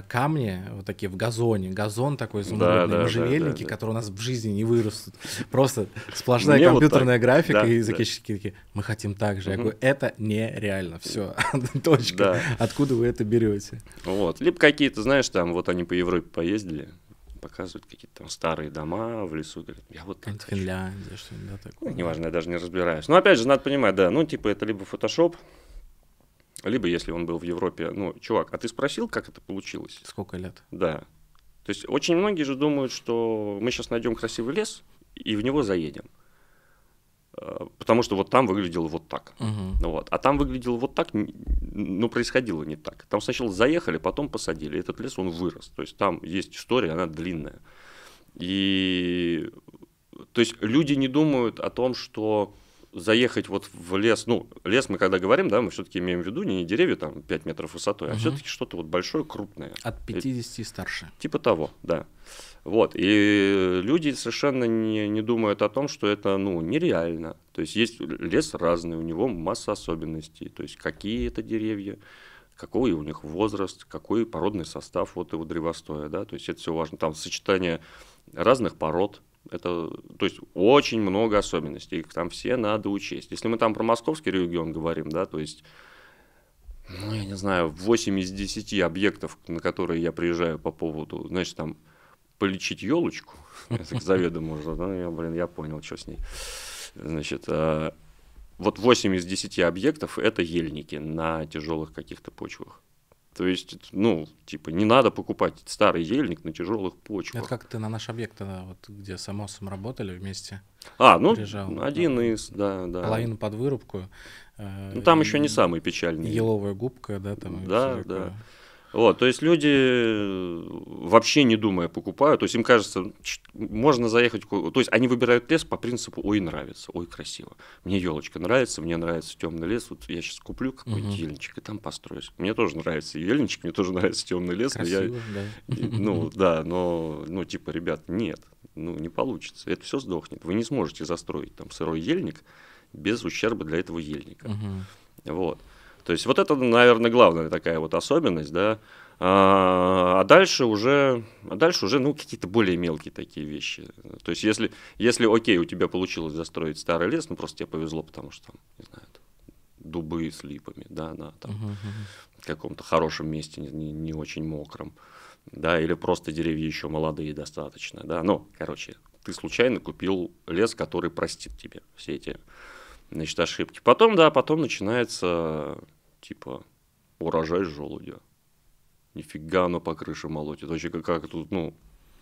камни вот такие в газоне, газон такой изумрудный, да, можжевельники, да, да, да. которые у нас в жизни не вырастут. Просто сплошная компьютерная графика и заказчики да. такие, мы хотим так же. Я говорю, это нереально. Все все, точка. Да. Откуда вы это берете? Вот. Либо какие-то, знаешь, там вот они по Европе поездили, показывают какие-то там старые дома в лесу, говорят, я вот так Финляндия, что-нибудь да, такое. Ну, неважно, я даже не разбираюсь. Но опять же, надо понимать, да, ну, типа, это либо фотошоп, либо если он был в Европе, ну, чувак, а ты спросил, как это получилось? Сколько лет? Да. То есть очень многие же думают, что мы сейчас найдем красивый лес и в него заедем. Э, потому что вот там выглядело вот так. Угу. Вот. А там выглядело вот так, но ну, происходило не так. Там сначала заехали, потом посадили. Этот лес, он вырос. То есть там есть история, она длинная. И то есть люди не думают о том, что заехать вот в лес, ну, лес мы когда говорим, да, мы все-таки имеем в виду не деревья там 5 метров высотой, угу. а все-таки что-то вот большое, крупное. От 50 и старше. Типа того, да. Вот. И люди совершенно не, не думают о том, что это ну, нереально. То есть есть лес разный, у него масса особенностей. То есть какие это деревья, какой у них возраст, какой породный состав вот его древостоя. Да? То есть это все важно. Там сочетание разных пород, это, то есть очень много особенностей, их там все надо учесть. Если мы там про московский регион говорим, да, то есть ну, я не знаю, 8 из 10 объектов, на которые я приезжаю по поводу, значит, там полечить елочку, заведомо уже, да, я, блин, я понял, что с ней. Значит, э, вот 8 из 10 объектов – это ельники на тяжелых каких-то почвах. То есть, ну, типа, не надо покупать старый ельник на тяжелых почвах. Это как ты на наш объект, э, вот где с Амосом работали вместе. А, ну, приезжал, один да, из, да, да. Половину под вырубку. Э, ну, там еще не самый печальный. Еловая губка, да, там. Да, да. Такое. Вот, то есть люди э, вообще не думая покупают, то есть им кажется, можно заехать, то есть они выбирают лес по принципу, ой, нравится, ой, красиво, мне елочка нравится, мне нравится темный лес, вот я сейчас куплю какой-нибудь угу. ельничек и там построюсь. Мне тоже нравится ельничек, мне тоже нравится темный лес, красиво, но я, да. ну да, но, ну типа, ребят, нет, ну не получится, это все сдохнет, вы не сможете застроить там сырой ельник без ущерба для этого ельника, угу. вот. То есть вот это, наверное, главная такая вот особенность, да. А, а дальше уже, а дальше уже, ну, какие-то более мелкие такие вещи. То есть если, если, окей, у тебя получилось застроить старый лес, ну, просто тебе повезло, потому что, там, не знаю, дубы с липами, да, на там, uh-huh. каком-то хорошем месте, не, не, очень мокром, да, или просто деревья еще молодые достаточно, да, ну, короче, ты случайно купил лес, который простит тебе все эти значит, ошибки. Потом, да, потом начинается, типа, урожай желудя. Нифига оно по крыше молотит. Вообще, как, как тут, ну,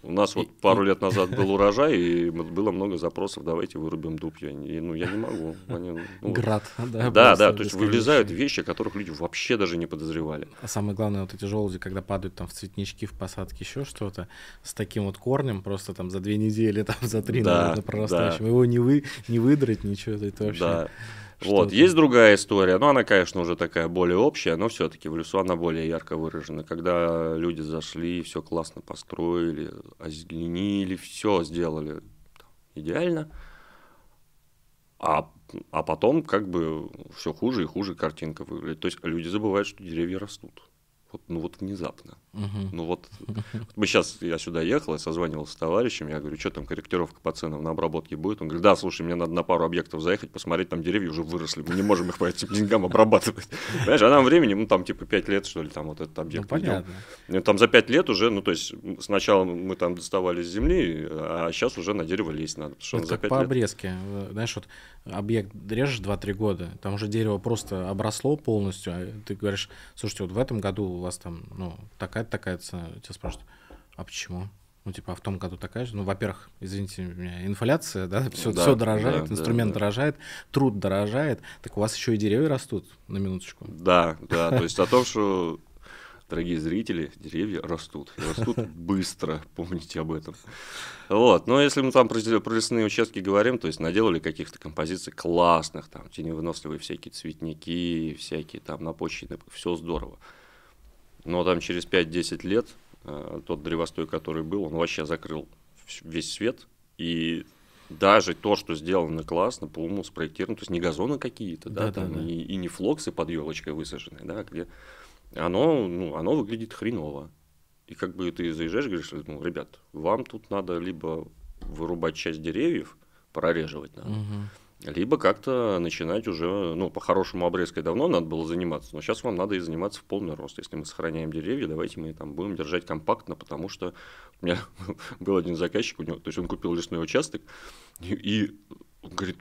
у нас вот пару лет назад был урожай, и было много запросов, давайте вырубим дуб. Я, не, ну, я не могу. Они, ну, ну Град. Да, да, да то есть вылезают вещи, о которых люди вообще даже не подозревали. А самое главное, вот эти желуди, когда падают там в цветнички, в посадки, еще что-то, с таким вот корнем просто там за две недели, там за три, да, наверное, прорастающим. Да. Его не, вы, не выдрать, ничего, это вообще... Да вот, это? есть другая история, но она, конечно, уже такая более общая, но все-таки в лесу она более ярко выражена. Когда люди зашли, все классно построили, озеленили, все сделали идеально, а, а потом как бы все хуже и хуже картинка выглядит. То есть люди забывают, что деревья растут вот, ну вот внезапно. Угу. Ну вот, вот мы сейчас, я сюда ехал, я созванивался с товарищем, я говорю, что там корректировка по ценам на обработке будет? Он говорит, да, слушай, мне надо на пару объектов заехать, посмотреть, там деревья уже выросли, мы не можем их по этим деньгам обрабатывать. Понимаешь, а нам времени, ну там типа 5 лет, что ли, там вот этот ну, объект. Ну, понятно. Идем. Там за 5 лет уже, ну то есть сначала мы там доставали с земли, а сейчас уже на дерево лезть надо. что Это за 5 по лет... обрезке, э, знаешь, вот объект режешь 2-3 года, там уже дерево просто обросло полностью, а ты говоришь, слушайте, вот в этом году у вас там, ну, такая-такая то цена, тебя спрашивают, а почему? Ну, типа, а в том году такая же. Ну, во-первых, извините меня, инфляция, да, все, да, все дорожает, да, инструмент да, дорожает, труд дорожает. Так у вас еще и деревья растут, на минуточку. Да, да, то есть о том, что, дорогие зрители, деревья растут. И растут быстро, помните об этом. Вот, но если мы там про, про лесные участки говорим, то есть наделали каких-то композиций классных, там, теневыносливые всякие цветники, всякие там на почве все здорово. Но там через 5-10 лет э, тот древостой, который был, он вообще закрыл весь свет. И даже то, что сделано классно, по уму спроектировано, то есть не газоны какие-то, да, да, там, да, да. И, и не флоксы под елочкой высаженные, да, где оно, ну, оно выглядит хреново. И как бы ты заезжаешь, говоришь, ну, ребят, вам тут надо либо вырубать часть деревьев, прореживать надо, угу либо как-то начинать уже, ну, по-хорошему обрезкой давно надо было заниматься, но сейчас вам надо и заниматься в полный рост. Если мы сохраняем деревья, давайте мы там будем держать компактно, потому что у меня был один заказчик, у него, то есть он купил лесной участок, и, и он говорит,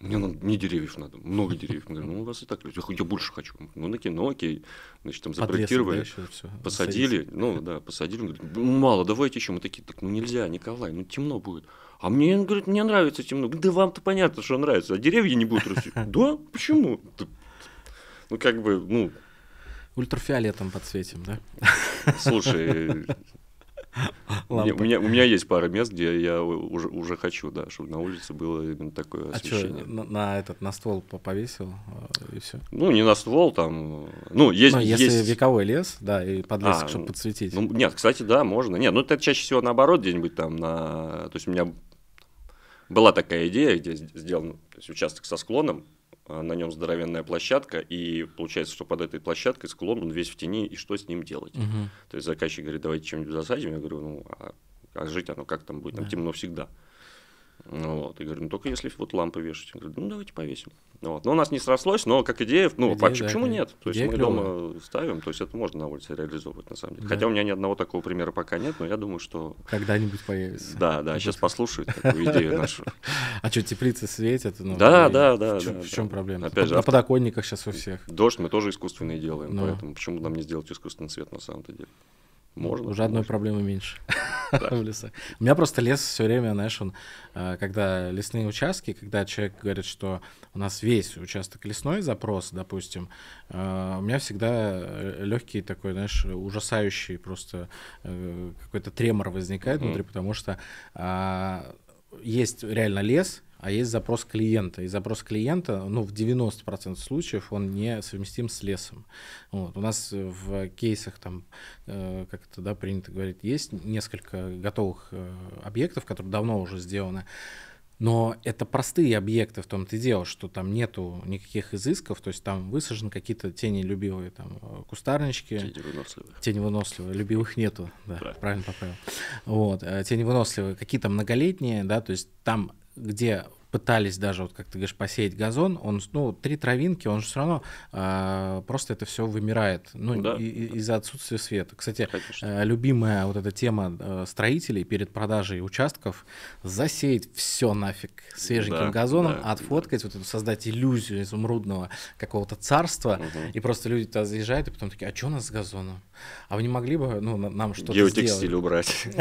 мне надо, не деревьев надо, много деревьев. Мы говорим, ну у вас и так, я, я больше хочу. Ну на кино, окей. Значит, там запроектировали, да, посадили, посадите. ну да, посадили. говорит, «Ну, мало, давайте еще. Мы такие, так, ну нельзя, Николай, ну темно будет. А мне, он говорит, мне нравится темно. Да вам-то понятно, что нравится, а деревья не будут расти. Да, почему? Ну, как бы, ну... Ультрафиолетом подсветим, да? Слушай, У меня, у меня есть пара мест, где я уже, уже хочу, да, чтобы на улице было именно такое а освещение. А что, на, на этот на ствол повесил э, и все? Ну, не на ствол, там. Ну, есть. Ну, если есть... вековой лес, да, и подлесок, а, чтобы подсветить. Ну, нет, кстати, да, можно. Нет, ну это чаще всего наоборот, где-нибудь там на. То есть у меня была такая идея, где сделан то есть участок со склоном, а, на нем здоровенная площадка, и получается, что под этой площадкой склон, он весь в тени, и что с ним делать? Угу. То есть заказчик говорит, давайте чем-нибудь засадим, я говорю, ну, а, а жить оно как там будет, там да. темно всегда. Ну вот. И говорю, ну только если вот лампы вешать. Я говорю, ну давайте повесим. Вот. Но у нас не срослось, но как идея, ну идея, вообще да, почему да. нет? То есть мы дома ставим, то есть это можно на улице реализовывать на самом деле. Да. Хотя у меня ни одного такого примера пока нет, но я думаю, что... Когда-нибудь появится. Да, да, сейчас послушают такую идею нашу. А что, теплицы светят? Ну, да, да, да. В чем проблема? Опять же, на подоконниках сейчас у всех. Дождь мы тоже искусственные делаем, ну. поэтому почему нам не сделать искусственный свет на самом-то деле? Можно. Уже одной проблемы меньше в лесах. У меня просто лес все время, знаешь, он, э, когда лесные участки, когда человек говорит, что у нас весь участок лесной запрос, допустим, э, у меня всегда э, легкий такой, знаешь, ужасающий просто какой-то тремор возникает внутри, потому что а, есть реально лес, а есть запрос клиента. И запрос клиента, ну, в 90% случаев он не совместим с лесом. Вот. У нас э, в кейсах там, э, как это да, принято говорить, есть несколько готовых э, объектов, которые давно уже сделаны, но это простые объекты в том-то и дело, что там нету никаких изысков, то есть там высажены какие-то тени любивые, там э, кустарнички. Тени выносливые. Тени выносливые, любивых нету, да, правильно, правильно поправил. Вот, э, тени выносливые, какие-то многолетние, да, то есть там, где пытались даже, вот как ты говоришь, посеять газон, он, ну, три травинки, он же все равно э, просто это все вымирает, ну, да. из-за отсутствия света. Кстати, Конечно. Э, любимая вот эта тема э, строителей перед продажей участков засеять все нафиг свеженьким да, газоном, да, отфоткать, да. вот эту, создать иллюзию изумрудного какого-то царства, угу. и просто люди туда заезжают, и потом такие, а что у нас с газоном? А вы не могли бы, ну, нам что-то сделать? Геотекстиль убрать.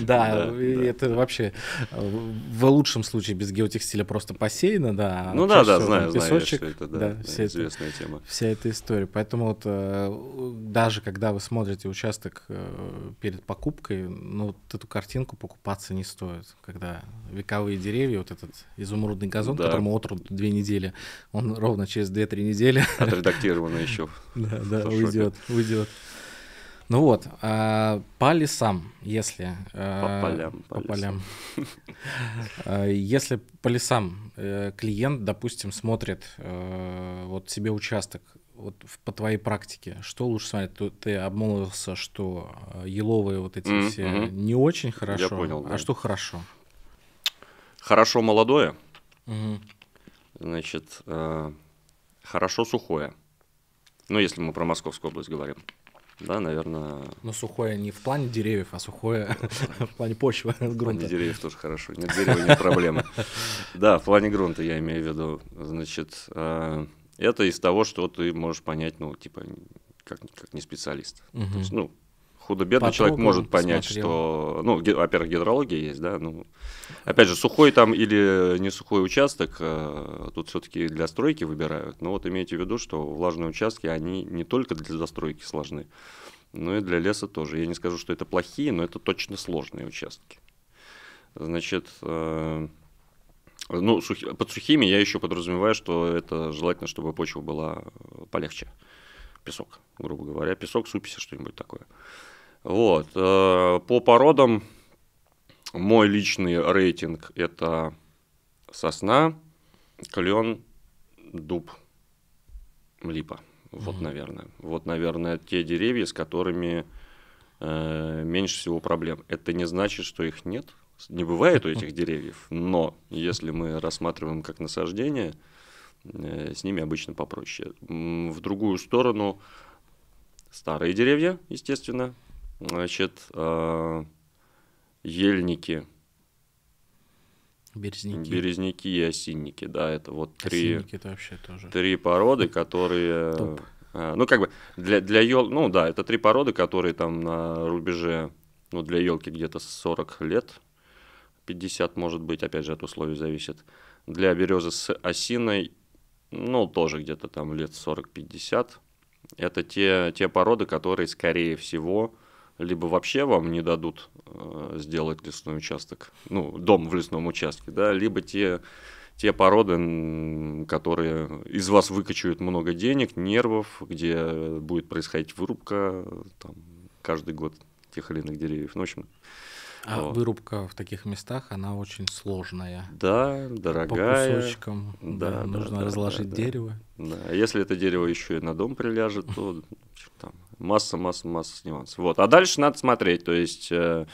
Да, это вообще э, в лучшем случае случае без геотекстиля просто посеяно, да. А ну да, да, знаю, песочек, знаю, это, да, да, вся известная это, тема. Вся эта история. Поэтому вот э, даже когда вы смотрите участок э, перед покупкой, ну вот эту картинку покупаться не стоит, когда вековые деревья, вот этот изумрудный газон, да. которому отруд две недели, он ровно через 2-3 недели... Отредактировано еще. Да, да, уйдет, уйдет. Ну вот, а, по лесам, если... Э, по полям. По, по полям. Э, если по лесам э, клиент, допустим, смотрит вот себе участок, вот по твоей практике, что лучше смотреть? Ты, обмолвился, что еловые вот эти все не очень хорошо, Я понял, а что хорошо? Хорошо молодое, значит, хорошо сухое. Ну, если мы про Московскую область говорим. Да, наверное. Но сухое не в плане деревьев, а сухое в плане почвы, грунта. В плане деревьев тоже хорошо. Нет дерева, нет проблемы. Да, в плане грунта я имею в виду. Значит, э, это из того, что ты можешь понять, ну, типа, как, как не специалист. ну, худо-бедно человек может понять, смотрел. что, ну, ге, во-первых, гидрология есть, да, ну, опять же, сухой там или не сухой участок, э, тут все-таки для стройки выбирают, но вот имейте в виду, что влажные участки, они не только для застройки сложны, но и для леса тоже. Я не скажу, что это плохие, но это точно сложные участки. Значит, э, ну, под сухими я еще подразумеваю, что это желательно, чтобы почва была полегче. Песок, грубо говоря, песок, суписи, что-нибудь такое. Вот. Э, по породам мой личный рейтинг – это сосна, клен, дуб, липа. Вот, mm-hmm. наверное. Вот, наверное, те деревья, с которыми э, меньше всего проблем. Это не значит, что их нет. Не бывает у этих деревьев, но если мы рассматриваем как насаждение, э, с ними обычно попроще. В другую сторону старые деревья, естественно, Значит, э, ельники. Березники. Березники и осинники, да, это вот три, это вообще тоже. три породы, которые... Топ. Э, ну, как бы для, для ел... Ну, да, это три породы, которые там на рубеже, ну, для елки где-то 40 лет, 50, может быть, опять же, от условий зависит. Для березы с осиной, ну, тоже где-то там лет 40-50. Это те, те породы, которые, скорее всего, либо вообще вам не дадут э, сделать лесной участок, ну, дом в лесном участке, да, либо те, те породы, которые из вас выкачивают много денег, нервов, где будет происходить вырубка там, каждый год тех или иных деревьев. Ну, в общем, а вот. вырубка в таких местах, она очень сложная. Да, дорогая. По кусочкам. Да, да, да нужно да, разложить да, дерево. Да. А если это дерево еще и на дом приляжет, то там масса, масса, масса нюансов. Вот. А дальше надо смотреть, то есть э,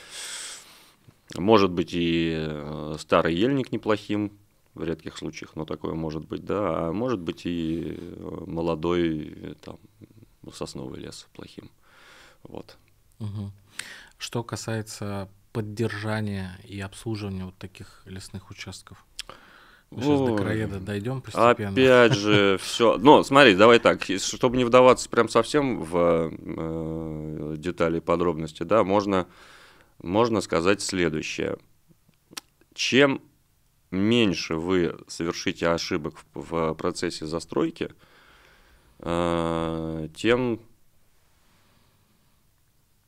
может быть и э, старый ельник неплохим в редких случаях, но такое может быть, да, а может быть и э, молодой там сосновый лес плохим, вот. Что касается поддержания и обслуживания вот таких лесных участков? Сейчас Ой. до краеда дойдем постепенно. Опять же, все. Ну, смотри, давай так, чтобы не вдаваться прям совсем в э, детали и подробности, да, можно, можно сказать следующее. Чем меньше вы совершите ошибок в, в процессе застройки, э, тем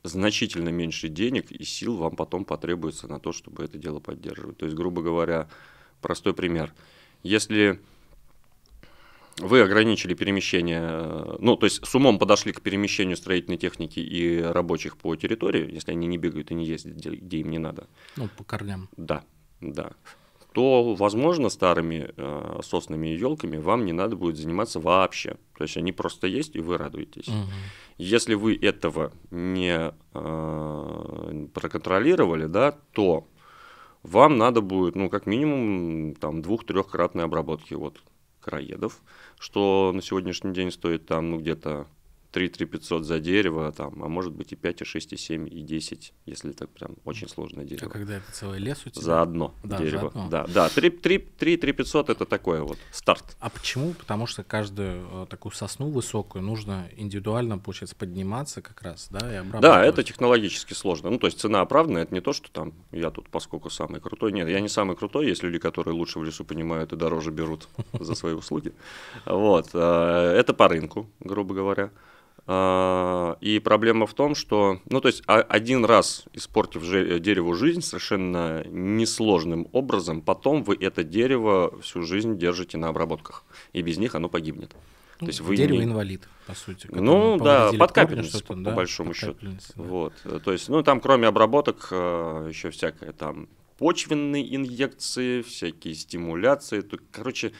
значительно меньше денег и сил вам потом потребуется на то, чтобы это дело поддерживать. То есть, грубо говоря, Простой пример. Если вы ограничили перемещение, э, ну, то есть с умом подошли к перемещению строительной техники и рабочих по территории, если они не бегают и не ездят, где, им не надо. Ну, по корням. Да, да. То, возможно, старыми э, соснами и елками вам не надо будет заниматься вообще. То есть они просто есть, и вы радуетесь. Угу. Если вы этого не э, проконтролировали, да, то вам надо будет, ну, как минимум, там, двух-трехкратной обработки вот краедов, что на сегодняшний день стоит там, ну, где-то 3-3500 за дерево, там, а может быть и 5, и 6, и 7, и 10, если так прям очень сложное а дерево. А когда это целый лес у тебя? За одно да, дерево. За одно. Да, да, 3-3500 это такое вот, старт. А почему? Потому что каждую э, такую сосну высокую нужно индивидуально, получается, подниматься как раз, да, и обрабатывать. Да, это технологически сложно. Ну, то есть цена оправдана, это не то, что там я тут поскольку самый крутой. Нет, я не самый крутой, есть люди, которые лучше в лесу понимают и дороже берут за свои услуги. Вот, э, это по рынку, грубо говоря. И проблема в том, что, ну то есть а, один раз испортив э, дереву жизнь совершенно несложным образом, потом вы это дерево всю жизнь держите на обработках, и без них оно погибнет. То есть вы дерево не... инвалид, по сути. Ну да, под капельницу, по, да, по большому счету. Да. Вот, э, то есть, ну там кроме обработок э, еще всякое там почвенные инъекции, всякие стимуляции, короче,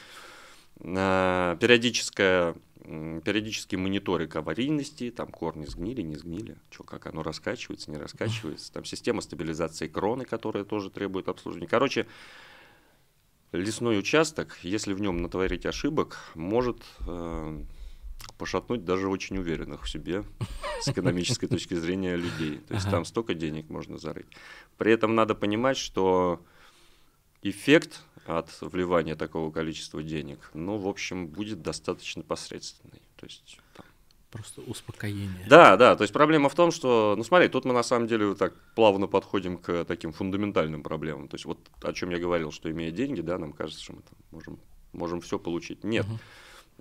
периодическая периодически мониторинг аварийности, там корни сгнили, не сгнили, что, как оно раскачивается, не раскачивается, там система стабилизации кроны, которая тоже требует обслуживания. Короче, лесной участок, если в нем натворить ошибок, может э, пошатнуть даже очень уверенных в себе с экономической точки зрения людей. То есть там столько денег можно зарыть. При этом надо понимать, что эффект от вливания такого количества денег, но, ну, в общем, будет достаточно посредственный. То есть, там, Просто успокоение. Да, да. То есть проблема в том, что, ну смотри, тут мы на самом деле вот так плавно подходим к таким фундаментальным проблемам. То есть вот о чем я говорил, что имея деньги, да, нам кажется, что мы там можем, можем все получить. Нет.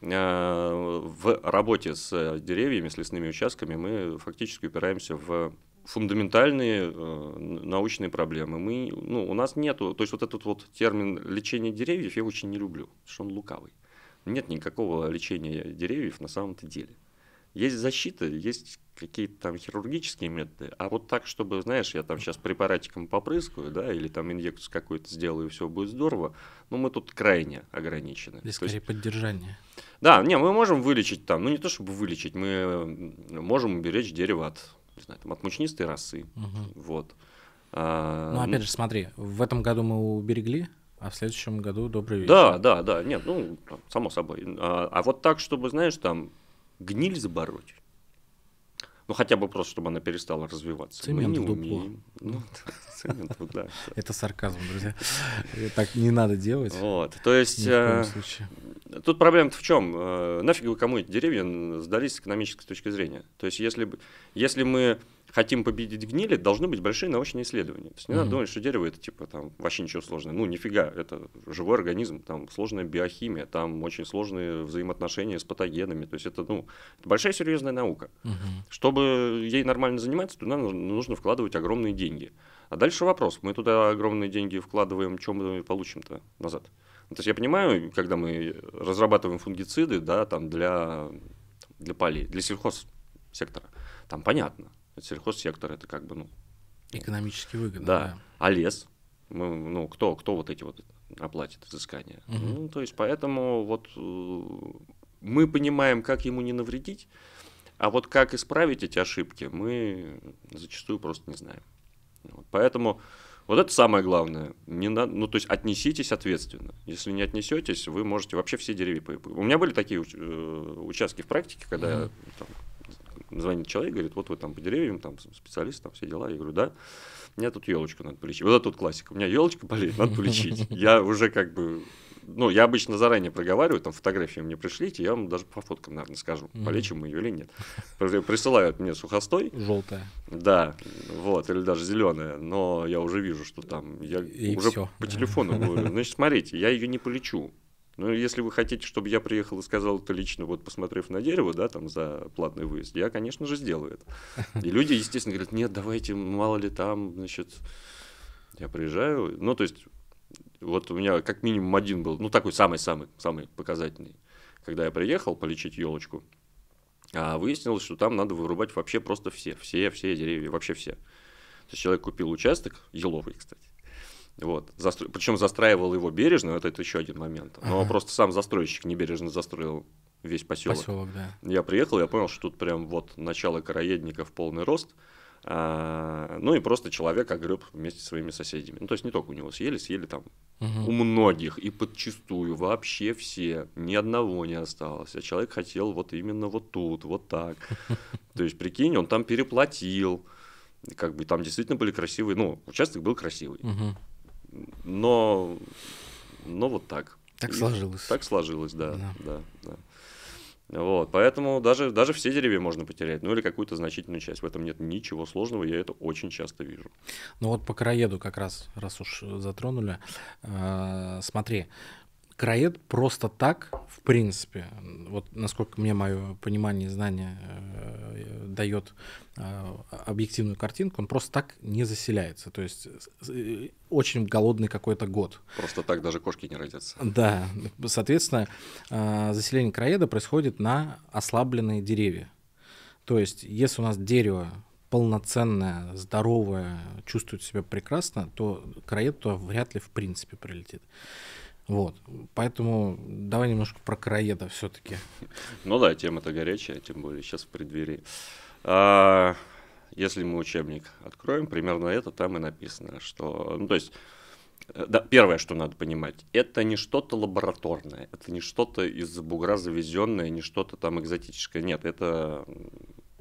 Угу. В работе с деревьями, с лесными участками мы фактически упираемся в фундаментальные э, научные проблемы. Мы, ну, у нас нету, то есть вот этот вот термин лечение деревьев я очень не люблю, что он лукавый. Нет никакого лечения деревьев на самом-то деле. Есть защита, есть какие-то там хирургические методы, а вот так, чтобы, знаешь, я там сейчас препаратиком попрыскаю, да, или там инъекцию какую-то сделаю, и все будет здорово, но ну, мы тут крайне ограничены. Здесь скорее есть... поддержание. Да, не, мы можем вылечить там, ну не то чтобы вылечить, мы можем уберечь дерево от не знаю, там, от мучнистой росы. Угу. Вот. А, ну, опять ну же, смотри, в этом году мы уберегли, а в следующем году добрый вечер. Да, да, да, нет, ну, само собой. А, а вот так, чтобы, знаешь, там гниль забороть. Ну, хотя бы просто, чтобы она перестала развиваться. Ну, цемент Мы не в дупло. Умеем. Ну, цемент, да. Это сарказм, друзья. Так не надо делать. Вот, то есть... Тут проблема-то в чем? Э, нафиг вы кому эти деревья сдались с экономической точки зрения? То есть, если, если мы хотим победить гнили, должны быть большие научные исследования. То есть не mm-hmm. надо думать, что дерево это типа там вообще ничего сложного. Ну, нифига, это живой организм, там сложная биохимия, там очень сложные взаимоотношения с патогенами. То есть это, ну, это большая серьезная наука. Mm-hmm. Чтобы ей нормально заниматься, туда нужно вкладывать огромные деньги. А дальше вопрос, мы туда огромные деньги вкладываем, чем мы получим-то назад? То есть я понимаю, когда мы разрабатываем фунгициды, да, там для, для полей, для сельхозсектора, там понятно, сельхозсектор это как бы, ну... Экономически выгодно. Да. да. А лес? Мы, ну, кто, кто вот эти вот оплатит изыскания? Угу. Ну, то есть поэтому вот э, мы понимаем, как ему не навредить, а вот как исправить эти ошибки, мы зачастую просто не знаем. Вот, поэтому вот это самое главное. Не на, ну, то есть отнеситесь ответственно. Если не отнесетесь, вы можете вообще все деревья. У меня были такие э, участки в практике, когда mm там, звонит человек, говорит, вот вы там по деревьям, там специалист, там все дела. Я говорю, да, у меня тут елочку надо полечить. Вот это тут классика. У меня елочка болеет, надо полечить. Я уже как бы ну, я обычно заранее проговариваю, там фотографии мне пришлите, я вам даже по фоткам, наверное, скажу, mm-hmm. полечим мы ее или нет. Присылают мне сухостой. Желтая. Да, вот, или даже зеленая, но я уже вижу, что там, я И уже все. по телефону говорю, значит, смотрите, я ее не полечу. Ну, если вы хотите, чтобы я приехал и сказал это лично, вот посмотрев на дерево, да, там за платный выезд, я, конечно же, сделаю это. И люди, естественно, говорят, нет, давайте, мало ли там, значит, я приезжаю. Ну, то есть вот у меня как минимум один был, ну такой самый-самый, самый показательный. Когда я приехал полечить елочку, а выяснилось, что там надо вырубать вообще просто все, все, все деревья, вообще все. То есть человек купил участок, еловый, кстати, вот. Застро... Причем застраивал его бережно, вот это еще один момент. Но ага. просто сам застройщик небережно застроил весь поселок. Поселок, да. Я приехал, я понял, что тут прям вот начало короедника в полный рост – а, ну и просто человек огреб вместе со своими соседями. Ну, то есть не только у него съели, съели там угу. у многих и подчастую вообще все, ни одного не осталось. А человек хотел вот именно вот тут, вот так. То есть, прикинь, он там переплатил. Как бы там действительно были красивые, ну, участок был красивый. Но, но вот так. Так и сложилось. Так сложилось, да. да. да, да. Вот, поэтому даже, даже все деревья можно потерять, ну или какую-то значительную часть. В этом нет ничего сложного, я это очень часто вижу. Ну вот по краеду как раз, раз уж затронули, э, смотри, краед просто так, в принципе, вот насколько мне мое понимание и знание э, дает э, объективную картинку, он просто так не заселяется. То есть э, очень голодный какой-то год. Просто так даже кошки не родятся. Да, соответственно, э, заселение краеда происходит на ослабленные деревья. То есть, если у нас дерево полноценное, здоровое, чувствует себя прекрасно, то краед туда вряд ли в принципе прилетит. Вот. Поэтому давай немножко про краеда все-таки. Ну да, тема-то горячая, тем более сейчас в преддверии. А, если мы учебник откроем, примерно это там и написано, что, ну то есть, э, да, первое, что надо понимать, это не что-то лабораторное, это не что-то из бугра завезенное, не что-то там экзотическое, нет, это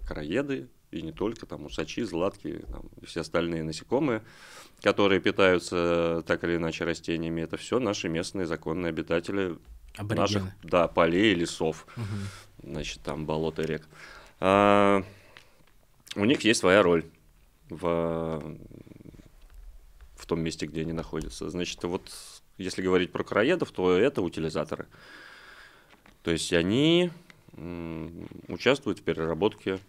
краеды, и не только, там усачи, златки там, и все остальные насекомые, которые питаются э, так или иначе растениями, это все наши местные законные обитатели Аборигены. наших да, полей и лесов, угу. значит, там болот и рек. А, у них есть своя роль в, в том месте, где они находятся. Значит, вот если говорить про короедов, то это утилизаторы. То есть они участвуют в переработке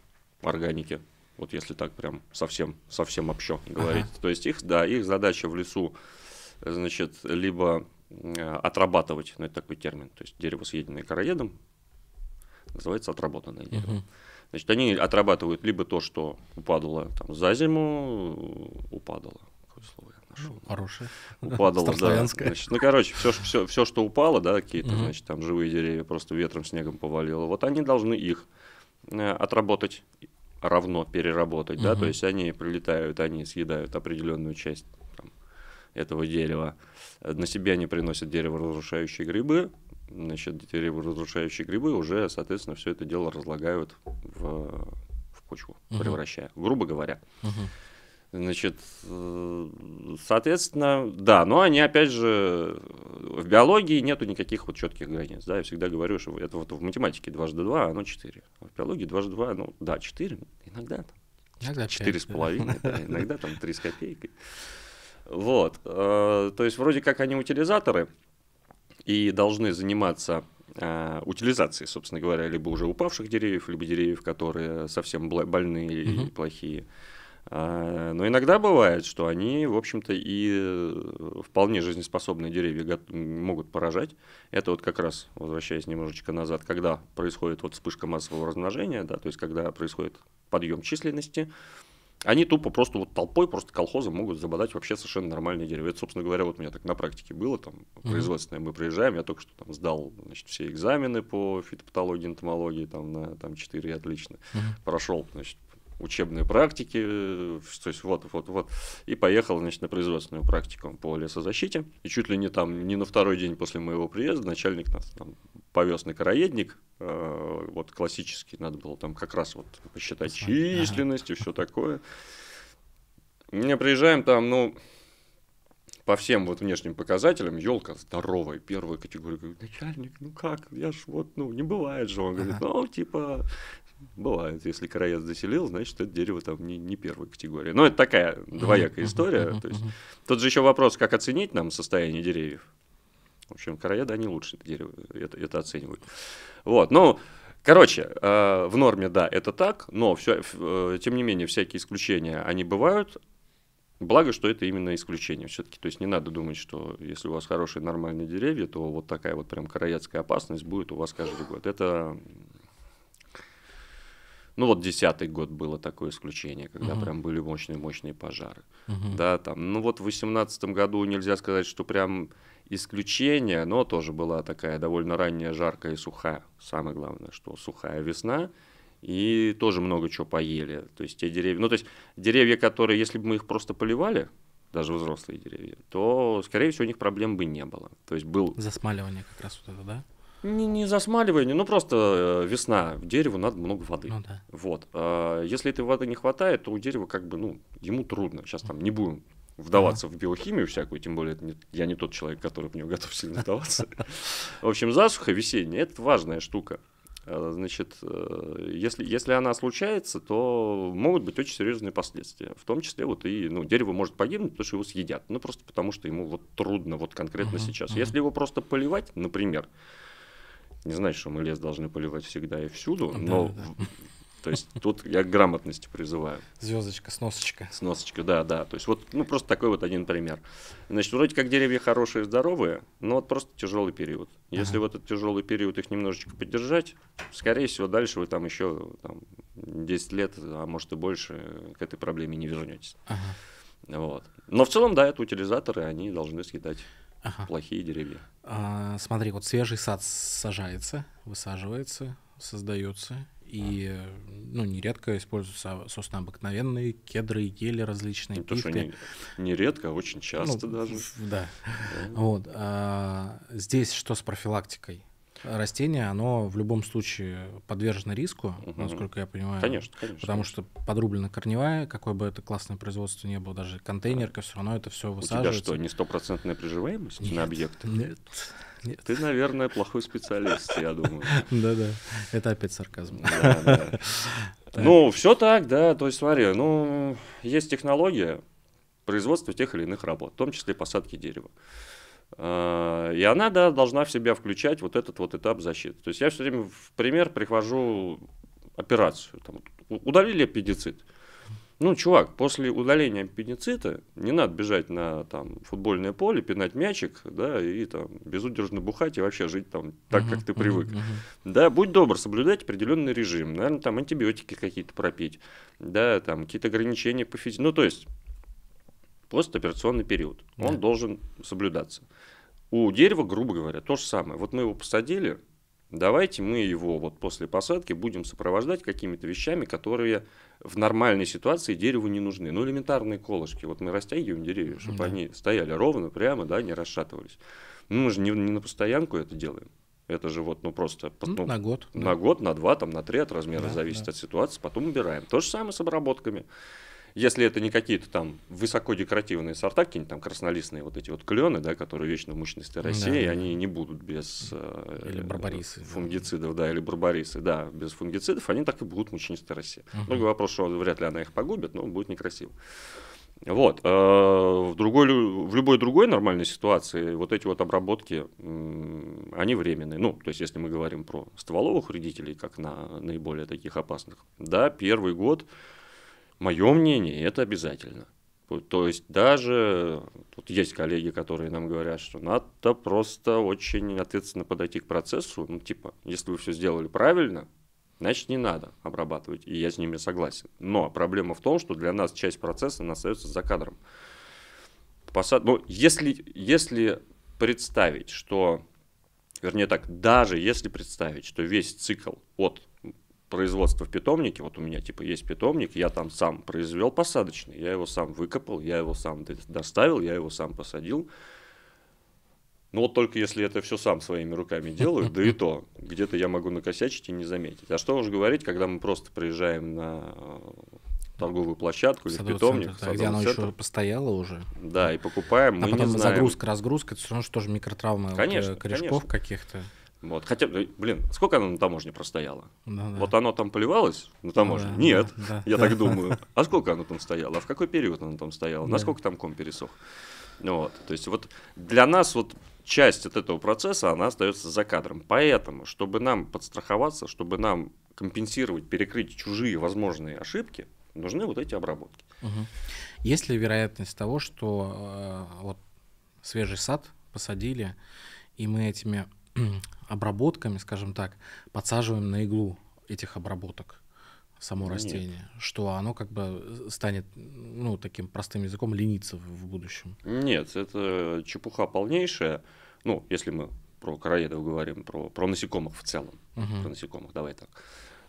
органики. Вот если так прям совсем, совсем общо говорить. Ага. То есть их, да, их задача в лесу, значит, либо э, отрабатывать, ну это такой термин, то есть дерево, съеденное короедом, называется отработанное дерево. Угу. Значит, они отрабатывают либо то, что упадало там за зиму, упадало, какое слово я нашел. Ну, хорошее. Упадало, да. Значит, ну, короче, все, все, все, что упало, да, какие-то, угу. значит, там живые деревья просто ветром, снегом повалило, вот они должны их Э, отработать равно переработать, угу. да, то есть они прилетают, они съедают определенную часть там, этого дерева. На себе они приносят дерево-разрушающие грибы, значит, дерево-разрушающие грибы уже, соответственно, все это дело разлагают в, в почву, угу. превращая, грубо говоря. Угу. Значит, э, соответственно, да, но они, опять же, в биологии нету никаких вот четких границ. Да, я всегда говорю, что это вот в математике дважды два, оно четыре. в биологии дважды два, ну да, четыре, иногда там. Четыре с половиной, иногда там три с копейкой. Вот, э, то есть вроде как они утилизаторы и должны заниматься э, утилизацией, собственно говоря, либо уже упавших деревьев, либо деревьев, которые совсем больные и плохие. А, но иногда бывает, что они, в общем-то, и э, вполне жизнеспособные деревья могут поражать. Это вот как раз, возвращаясь немножечко назад, когда происходит вот вспышка массового размножения, да, то есть когда происходит подъем численности, они тупо просто вот толпой, просто колхозы могут забодать вообще совершенно нормальные деревья. Это, собственно говоря, вот у меня так на практике было, там, mm производственное, мы приезжаем, я только что там сдал, значит, все экзамены по фитопатологии, энтомологии, там, на там, 4 отлично, прошел, значит, учебные практики, э, то есть вот, вот, вот, и поехал, значит, на производственную практику по лесозащите. И чуть ли не там, не на второй день после моего приезда начальник нас там повез на короедник, э, вот классический, надо было там как раз вот посчитать численность и все такое. Мы приезжаем там, ну, по всем вот внешним показателям, елка здоровая, первая категория. Говорю, начальник, ну как, я ж вот, ну, не бывает же. Он говорит, ну, типа, Бывает. Если короед заселил, значит, это дерево там не, не первой категории. Но это такая двоякая история. То есть, тут же еще вопрос, как оценить нам состояние деревьев. В общем, короеды, они лучше это, дерево, это, это оценивают. Вот, ну, короче, э, в норме, да, это так, но все, э, тем не менее, всякие исключения, они бывают. Благо, что это именно исключение все-таки. То есть не надо думать, что если у вас хорошие нормальные деревья, то вот такая вот прям короядская опасность будет у вас каждый год. Это ну вот десятый год было такое исключение, когда угу. прям были мощные-мощные пожары. Угу. Да, там, ну вот в восемнадцатом году нельзя сказать, что прям исключение, но тоже была такая довольно ранняя, жаркая и сухая. Самое главное, что сухая весна, и тоже много чего поели. То есть те деревья, ну то есть деревья, которые, если бы мы их просто поливали, даже взрослые деревья, то, скорее всего, у них проблем бы не было. То есть был... Засмаливание как раз вот это, да? Не, не засмаливание, ну просто э, весна, дереву надо много воды. Ну, да. Вот. Э, если этой воды не хватает, то у дерева как бы, ну, ему трудно. Сейчас там не будем вдаваться ага. в биохимию всякую, тем более не, я не тот человек, который в нее готов сильно вдаваться. В общем, засуха весенняя – это важная штука. Э, значит, если, если она случается, то могут быть очень серьезные последствия. В том числе вот и ну, дерево может погибнуть, потому что его съедят. Ну, просто потому что ему вот трудно вот конкретно uh-huh, сейчас. Uh-huh. Если его просто поливать, например, не значит, что мы лес должны поливать всегда и всюду, да, но да. То есть тут я к грамотности призываю. Звездочка, сносочка. Сносочка, да, да. То есть вот, ну, просто такой вот один пример. Значит, вроде как деревья хорошие, здоровые, но вот просто тяжелый период. Если ага. в этот тяжелый период их немножечко поддержать, скорее всего, дальше вы там еще там, 10 лет, а может и больше, к этой проблеме не вернетесь. Ага. Вот. Но в целом, да, это утилизаторы, они должны съедать ага. плохие деревья. А, смотри, вот свежий сад сажается, высаживается, создается, и ну, нередко используются сосны обыкновенные, кедры, ели различные, ну, пихты. Не, не редко, а очень ну, часто ну, даже. Да. да. Вот. А, здесь что с профилактикой? растение, оно в любом случае подвержено риску, угу. насколько я понимаю. Конечно, конечно. Потому что подрублена корневая, какое бы это классное производство ни было, даже контейнерка, все равно это все высаживается. У тебя что, не стопроцентная приживаемость нет, на объекты? Нет. Нет. Ты, наверное, плохой специалист, я думаю. Да-да, это опять сарказм. Ну, все так, да, то есть смотри, ну, есть технология производства тех или иных работ, в том числе посадки дерева. Э, и она да, должна в себя включать вот этот вот этап защиты. То есть я все время в пример прихожу операцию. Там, удалили аппендицит. Ну, чувак, после удаления аппендицита не надо бежать на там, футбольное поле, пинать мячик, да, и там безудержно бухать и вообще жить там так, как ты привык. Да, будь добр, соблюдать определенный режим, наверное, там антибиотики какие-то пропить, да, там какие-то ограничения по физике. Ну, то есть Постоперационный период. Да. Он должен соблюдаться. У дерева, грубо говоря, то же самое. Вот мы его посадили, давайте мы его вот после посадки будем сопровождать какими-то вещами, которые в нормальной ситуации дереву не нужны. Ну, элементарные колышки. Вот мы растягиваем деревья, чтобы да. они стояли ровно, прямо, да, не расшатывались. Ну, мы же не, не на постоянку это делаем. Это же вот, ну просто... Ну, ну, на год. На да. год, на два, там, на три от размера да, зависит да. от ситуации, потом убираем. То же самое с обработками. Если это не какие-то там высоко декоративные сорта, какие-нибудь там краснолистные вот эти вот клены, да, которые вечно в мощности России, да. они не будут без э, или барбарисы, фунгицидов, да. да, или барбарисы, да, без фунгицидов, они так и будут мучнистой России. Угу. Другой вопрос, что вряд ли она их погубит, но будет некрасиво. Вот. Э, в, другой, в любой другой нормальной ситуации вот эти вот обработки, они временные. Ну, то есть, если мы говорим про стволовых вредителей, как на наиболее таких опасных, да, первый год Мое мнение, это обязательно. То есть даже тут есть коллеги, которые нам говорят, что надо просто очень ответственно подойти к процессу. Ну, типа, если вы все сделали правильно, значит, не надо обрабатывать. И я с ними согласен. Но проблема в том, что для нас часть процесса остается за кадром. Посад... Ну, если, если представить, что... Вернее так, даже если представить, что весь цикл от производство в питомнике, вот у меня типа есть питомник, я там сам произвел посадочный, я его сам выкопал, я его сам доставил, я его сам посадил. Ну вот только если это все сам своими руками делаю, да и то, где-то я могу накосячить и не заметить. А что уж говорить, когда мы просто приезжаем на э, торговую площадку или садовый питомник. Центр, да, где она центр. еще постояла уже. Да, и покупаем, а мы потом не знаем. загрузка, разгрузка, это все равно что же микротравмы конечно, вот, э, корешков каких-то. Вот, хотя, э, блин, сколько оно на таможне простояло? Ну, да. Вот оно там поливалось на ну таможне? Ну, да, Нет, да, я так думаю. А сколько оно там стояло? А в какой период оно там стояло? Да. Насколько там ком пересох? Вот, то есть вот для нас вот часть от этого процесса, она остается за кадром. Поэтому, чтобы нам подстраховаться, чтобы нам компенсировать, перекрыть чужие возможные ошибки, нужны вот эти обработки. Угу. Есть ли вероятность того, что э, вот свежий сад посадили, и мы этими обработками, скажем так, подсаживаем на иглу этих обработок само Нет. растение, что оно как бы э, станет, ну, таким простым языком лениться в, будущем? Нет, это чепуха полнейшая. Ну, если мы про короедов говорим, про, про насекомых в целом. Угу. Про насекомых, давай так.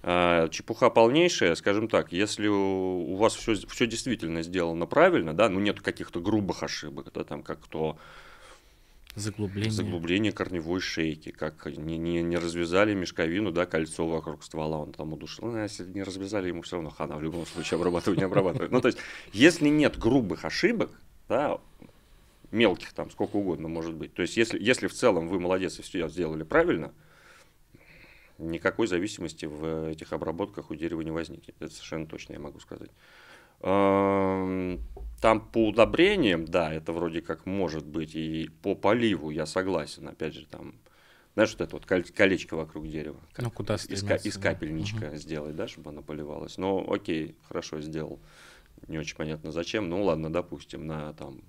А, чепуха полнейшая, скажем так, если у, у вас все, все действительно сделано правильно, да, ну нет каких-то грубых ошибок, да, там как то Заглубление. Заглубление корневой шейки. Как не, не, не развязали мешковину, да, кольцо вокруг ствола, он там удушил. Ну, если не развязали, ему все равно хана в любом случае обрабатывать, не обрабатывать. Ну, то есть, если нет грубых ошибок, да, мелких там, сколько угодно может быть. То есть, если, если в целом вы молодец и все сделали правильно, никакой зависимости в этих обработках у дерева не возникнет. Это совершенно точно я могу сказать. Эм, там по удобрениям, да, это вроде как может быть, и по поливу я согласен, опять же, там, знаешь, вот это вот колечко вокруг дерева. Как? Ну, куда из, из капельничка угу. сделать, да, чтобы она поливалась. Но окей, хорошо сделал. Не очень понятно зачем. Ну ладно, допустим, на там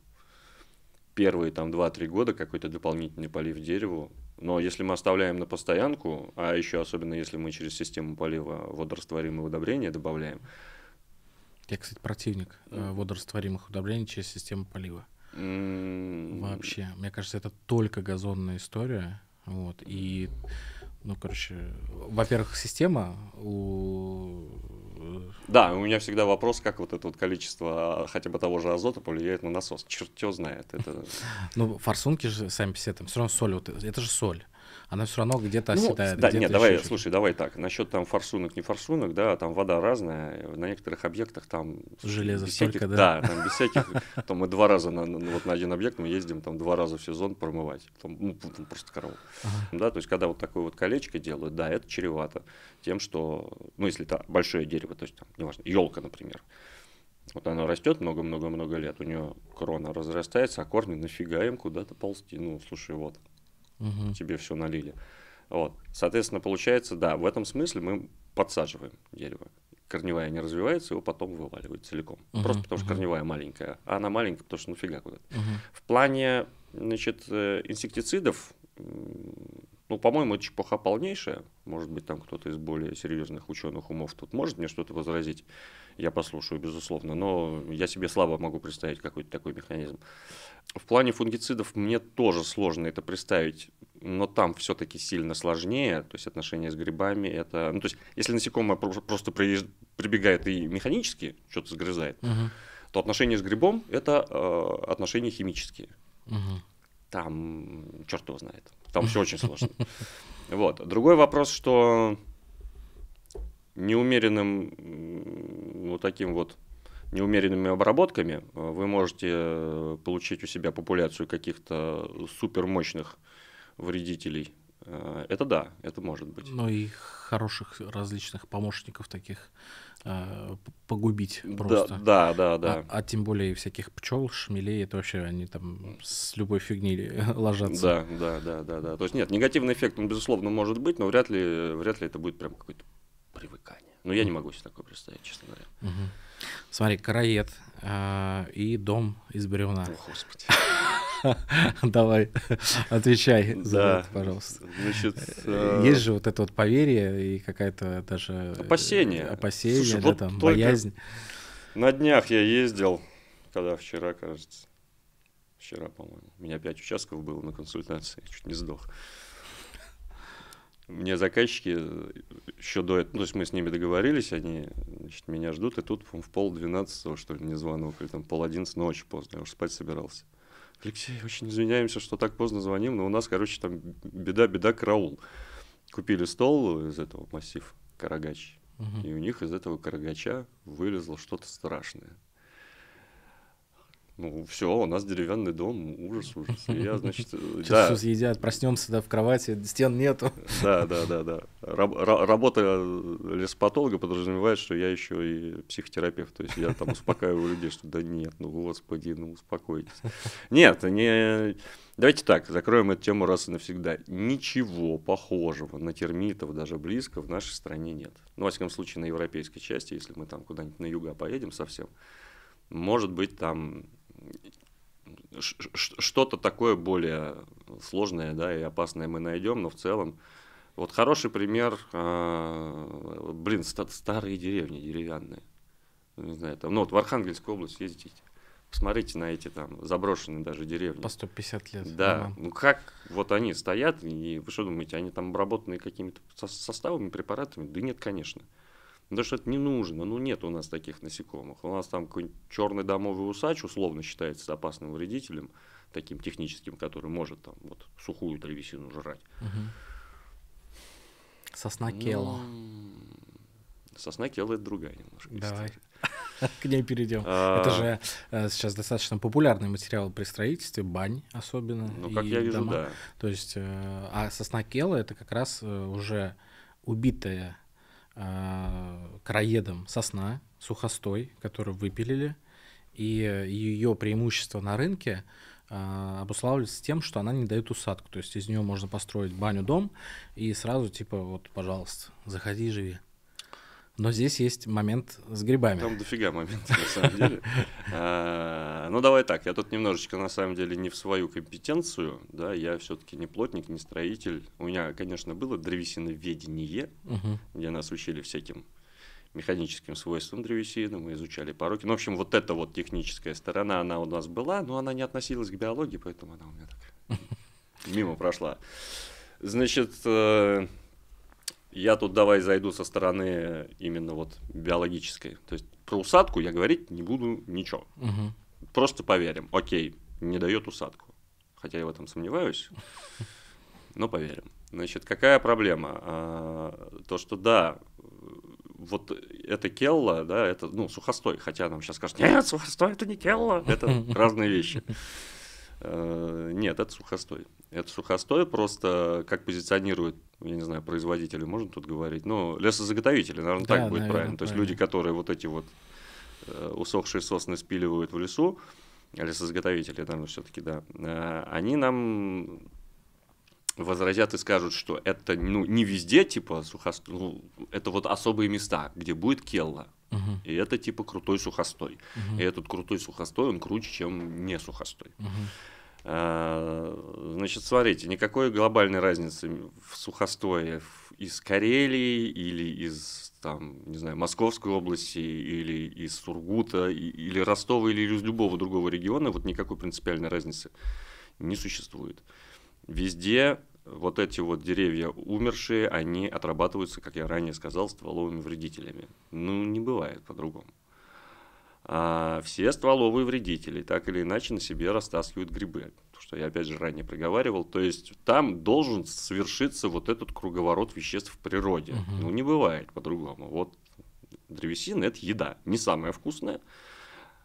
первые там 2-3 года какой-то дополнительный полив дереву. Но если мы оставляем на постоянку, а еще особенно если мы через систему полива водорастворимые удобрения добавляем, я, кстати, противник mm. водорастворимых удобрений через систему полива. Вообще. Мне кажется, это только газонная история. Вот. И, ну, короче, во-первых, система у... Да, у меня всегда вопрос, как вот это вот количество а, хотя бы того же азота повлияет на насос. Черт его знает. Это... Ну, форсунки же сами по себе, там все равно соль, вот, это же соль она все равно где-то ну, оседает. Да, где нет, давай, чуть слушай, давай так. Насчет там форсунок, не форсунок, да, там вода разная. На некоторых объектах там... Железо столько, всяких, да? Да, там без всяких... Там мы два раза на, вот на один объект мы ездим там два раза в сезон промывать. Там, ну, там просто корову. Ага. Да, то есть когда вот такое вот колечко делают, да, это чревато тем, что... Ну, если это большое дерево, то есть там, неважно, елка, например. Вот она растет много-много-много лет, у нее крона разрастается, а корни нафига им куда-то ползти. Ну, слушай, вот угу. тебе все налили. Вот. Соответственно, получается, да, в этом смысле мы подсаживаем дерево. Корневая не развивается, его потом вываливают целиком. Uh-huh, Просто потому uh-huh. что корневая маленькая. А она маленькая, потому что ну фига куда-то. Uh-huh. В плане значит, э, инсектицидов, ну, по-моему, это чепуха полнейшая. Может быть, там кто-то из более серьезных ученых умов тут может мне что-то возразить. Я послушаю, безусловно. Но я себе слабо могу представить какой-то такой механизм. В плане фунгицидов мне тоже сложно это представить, но там все-таки сильно сложнее, то есть отношения с грибами это, ну то есть если насекомое просто прибегает и механически что-то сгрызает, угу. то отношения с грибом это э, отношения химические. Угу. Там черт его знает, там все очень сложно. Вот. Другой вопрос, что неумеренным вот таким вот неумеренными обработками э, вы можете э, получить у себя популяцию каких-то супермощных вредителей. Э, это да, это может быть. Но ну и хороших различных помощников таких погубить просто. Да, да, да. А, а тем более всяких пчел, шмелей, это вообще они там с любой фигни ложатся. Да, да, да, да, да. То есть нет, негативный эффект, он, безусловно, может быть, но вряд ли, вряд ли это будет прям какое-то привыкание. Но ну, я не могу себе такое представить, честно говоря. Угу. Смотри, караед э, и дом из бревна. О, Господи. Давай, отвечай за да. это, пожалуйста. Значит, э, Есть же вот это вот поверье и какая-то даже... Э, опасение. Опасение, Слушай, да, вот там, боязнь. На днях я ездил, когда вчера, кажется, вчера, по-моему, у меня пять участков было на консультации, чуть не сдох мне заказчики э, еще до этого, ну, то есть мы с ними договорились, они значит, меня ждут, и тут в пол двенадцатого, что ли, не звонок, или там пол одиннадцать ночи поздно, я уже спать собирался. Алексей, очень извиняемся, что так поздно звоним, но у нас, короче, там беда-беда караул. Купили стол из этого массив карагач, угу. и у них из этого карагача вылезло что-то страшное ну все, у нас деревянный дом, ужас, ужас. И я, значит, э, Сейчас да. все съедят, проснемся, да, в кровати, стен нету. Да, да, да, да. Раб, работа э, леспатолога подразумевает, что я еще и психотерапевт, то есть я там успокаиваю людей, что да нет, ну господи, ну успокойтесь. Нет, не... Давайте так, закроем эту тему раз и навсегда. Ничего похожего на термитов даже близко в нашей стране нет. Ну, во всяком случае, на европейской части, если мы там куда-нибудь на юга поедем совсем, может быть, там что-то такое более сложное да, и опасное мы найдем, но в целом вот хороший пример, э, блин, старые деревни деревянные. Не знаю, там, ну вот в Архангельскую область ездите, посмотрите на эти там заброшенные даже деревни. По 150 лет. Да, ага. ну как вот они стоят, и вы что думаете, они там обработаны какими-то составами, препаратами? Да нет, конечно. Э, Потому что это не нужно. Ну, нет у нас таких насекомых. У нас там какой-нибудь черный домовый усач условно считается опасным вредителем, таким техническим, который может там вот сухую древесину жрать. Угу. Сосна кела. Ну, сосна кела это другая немножко. Давай. К ней перейдем. А... Это же э, сейчас достаточно популярный материал при строительстве, бань особенно. Ну, как я вижу, дома. да. То есть, э, а сосна кела это как раз э, уже убитая Э, краедом сосна, сухостой, которую выпилили, и э, ее преимущество на рынке э, обуславливается тем, что она не дает усадку. То есть из нее можно построить баню-дом и сразу типа вот, пожалуйста, заходи, живи. Но здесь есть момент с грибами. Там дофига моментов, на самом деле. А, ну, давай так, я тут немножечко, на самом деле, не в свою компетенцию, да, я все-таки не плотник, не строитель. У меня, конечно, было древесиноведение, где нас учили всяким механическим свойствам древесины, мы изучали пороки. Ну, в общем, вот эта вот техническая сторона, она у нас была, но она не относилась к биологии, поэтому она у меня так мимо прошла. Значит, э, я тут давай зайду со стороны именно вот биологической. То есть про усадку я говорить не буду ничего. Угу. Просто поверим. Окей, не дает усадку. Хотя я в этом сомневаюсь, но поверим. Значит, какая проблема? А, то, что да, вот это келла, да, это, ну, сухостой, хотя нам сейчас скажут, нет, сухостой это не келла, это разные вещи. Э, нет, это сухостой. Это сухостой просто, как позиционируют, я не знаю, производители, можно тут говорить, но ну, лесозаготовители, наверное, да, так будет наверное, правильно. То есть люди, которые вот эти вот э, усохшие сосны спиливают в лесу, лесозаготовители, наверное, все-таки, да, э, они нам возразят и скажут, что это ну, не везде, типа, сухостой, ну, это вот особые места, где будет келла. Uh-huh. И это типа крутой сухостой. Uh-huh. И этот крутой сухостой, он круче, чем не сухостой. Uh-huh. А, значит, смотрите, никакой глобальной разницы в сухостое из Карелии или из там, не знаю, Московской области или из Сургута или Ростова или из любого другого региона, вот никакой принципиальной разницы не существует. Везде вот эти вот деревья умершие, они отрабатываются, как я ранее сказал, стволовыми вредителями. Ну, не бывает по-другому а все стволовые вредители так или иначе на себе растаскивают грибы, что я опять же ранее проговаривал. То есть там должен совершиться вот этот круговорот веществ в природе. Угу. Ну, не бывает по-другому. Вот древесина – это еда. Не самая вкусная,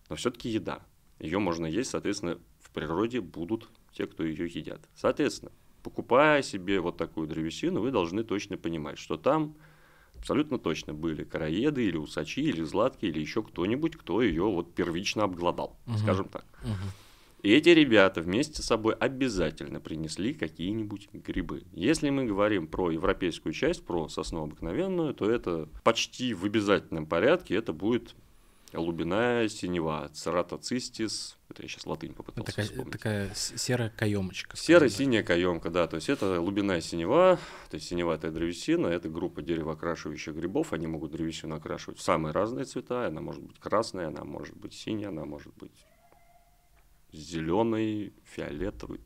но все таки еда. Ее можно есть, соответственно, в природе будут те, кто ее едят. Соответственно, покупая себе вот такую древесину, вы должны точно понимать, что там – абсолютно точно были караеды или усачи, или златки, или еще кто-нибудь, кто ее вот первично обглодал, угу. скажем так. Угу. И эти ребята вместе с собой обязательно принесли какие-нибудь грибы. Если мы говорим про европейскую часть, про сосну обыкновенную, то это почти в обязательном порядке, это будет Лубина, синева, цератоцистис, это я сейчас латынь попытался такая, вспомнить. Такая серая каемочка. Серо-синяя каемка, да, то есть это лубина синева, то есть синеватая древесина, это группа деревоокрашивающих грибов, они могут древесину окрашивать в самые разные цвета, она может быть красная, она может быть синяя, она может быть зеленой, фиолетовый,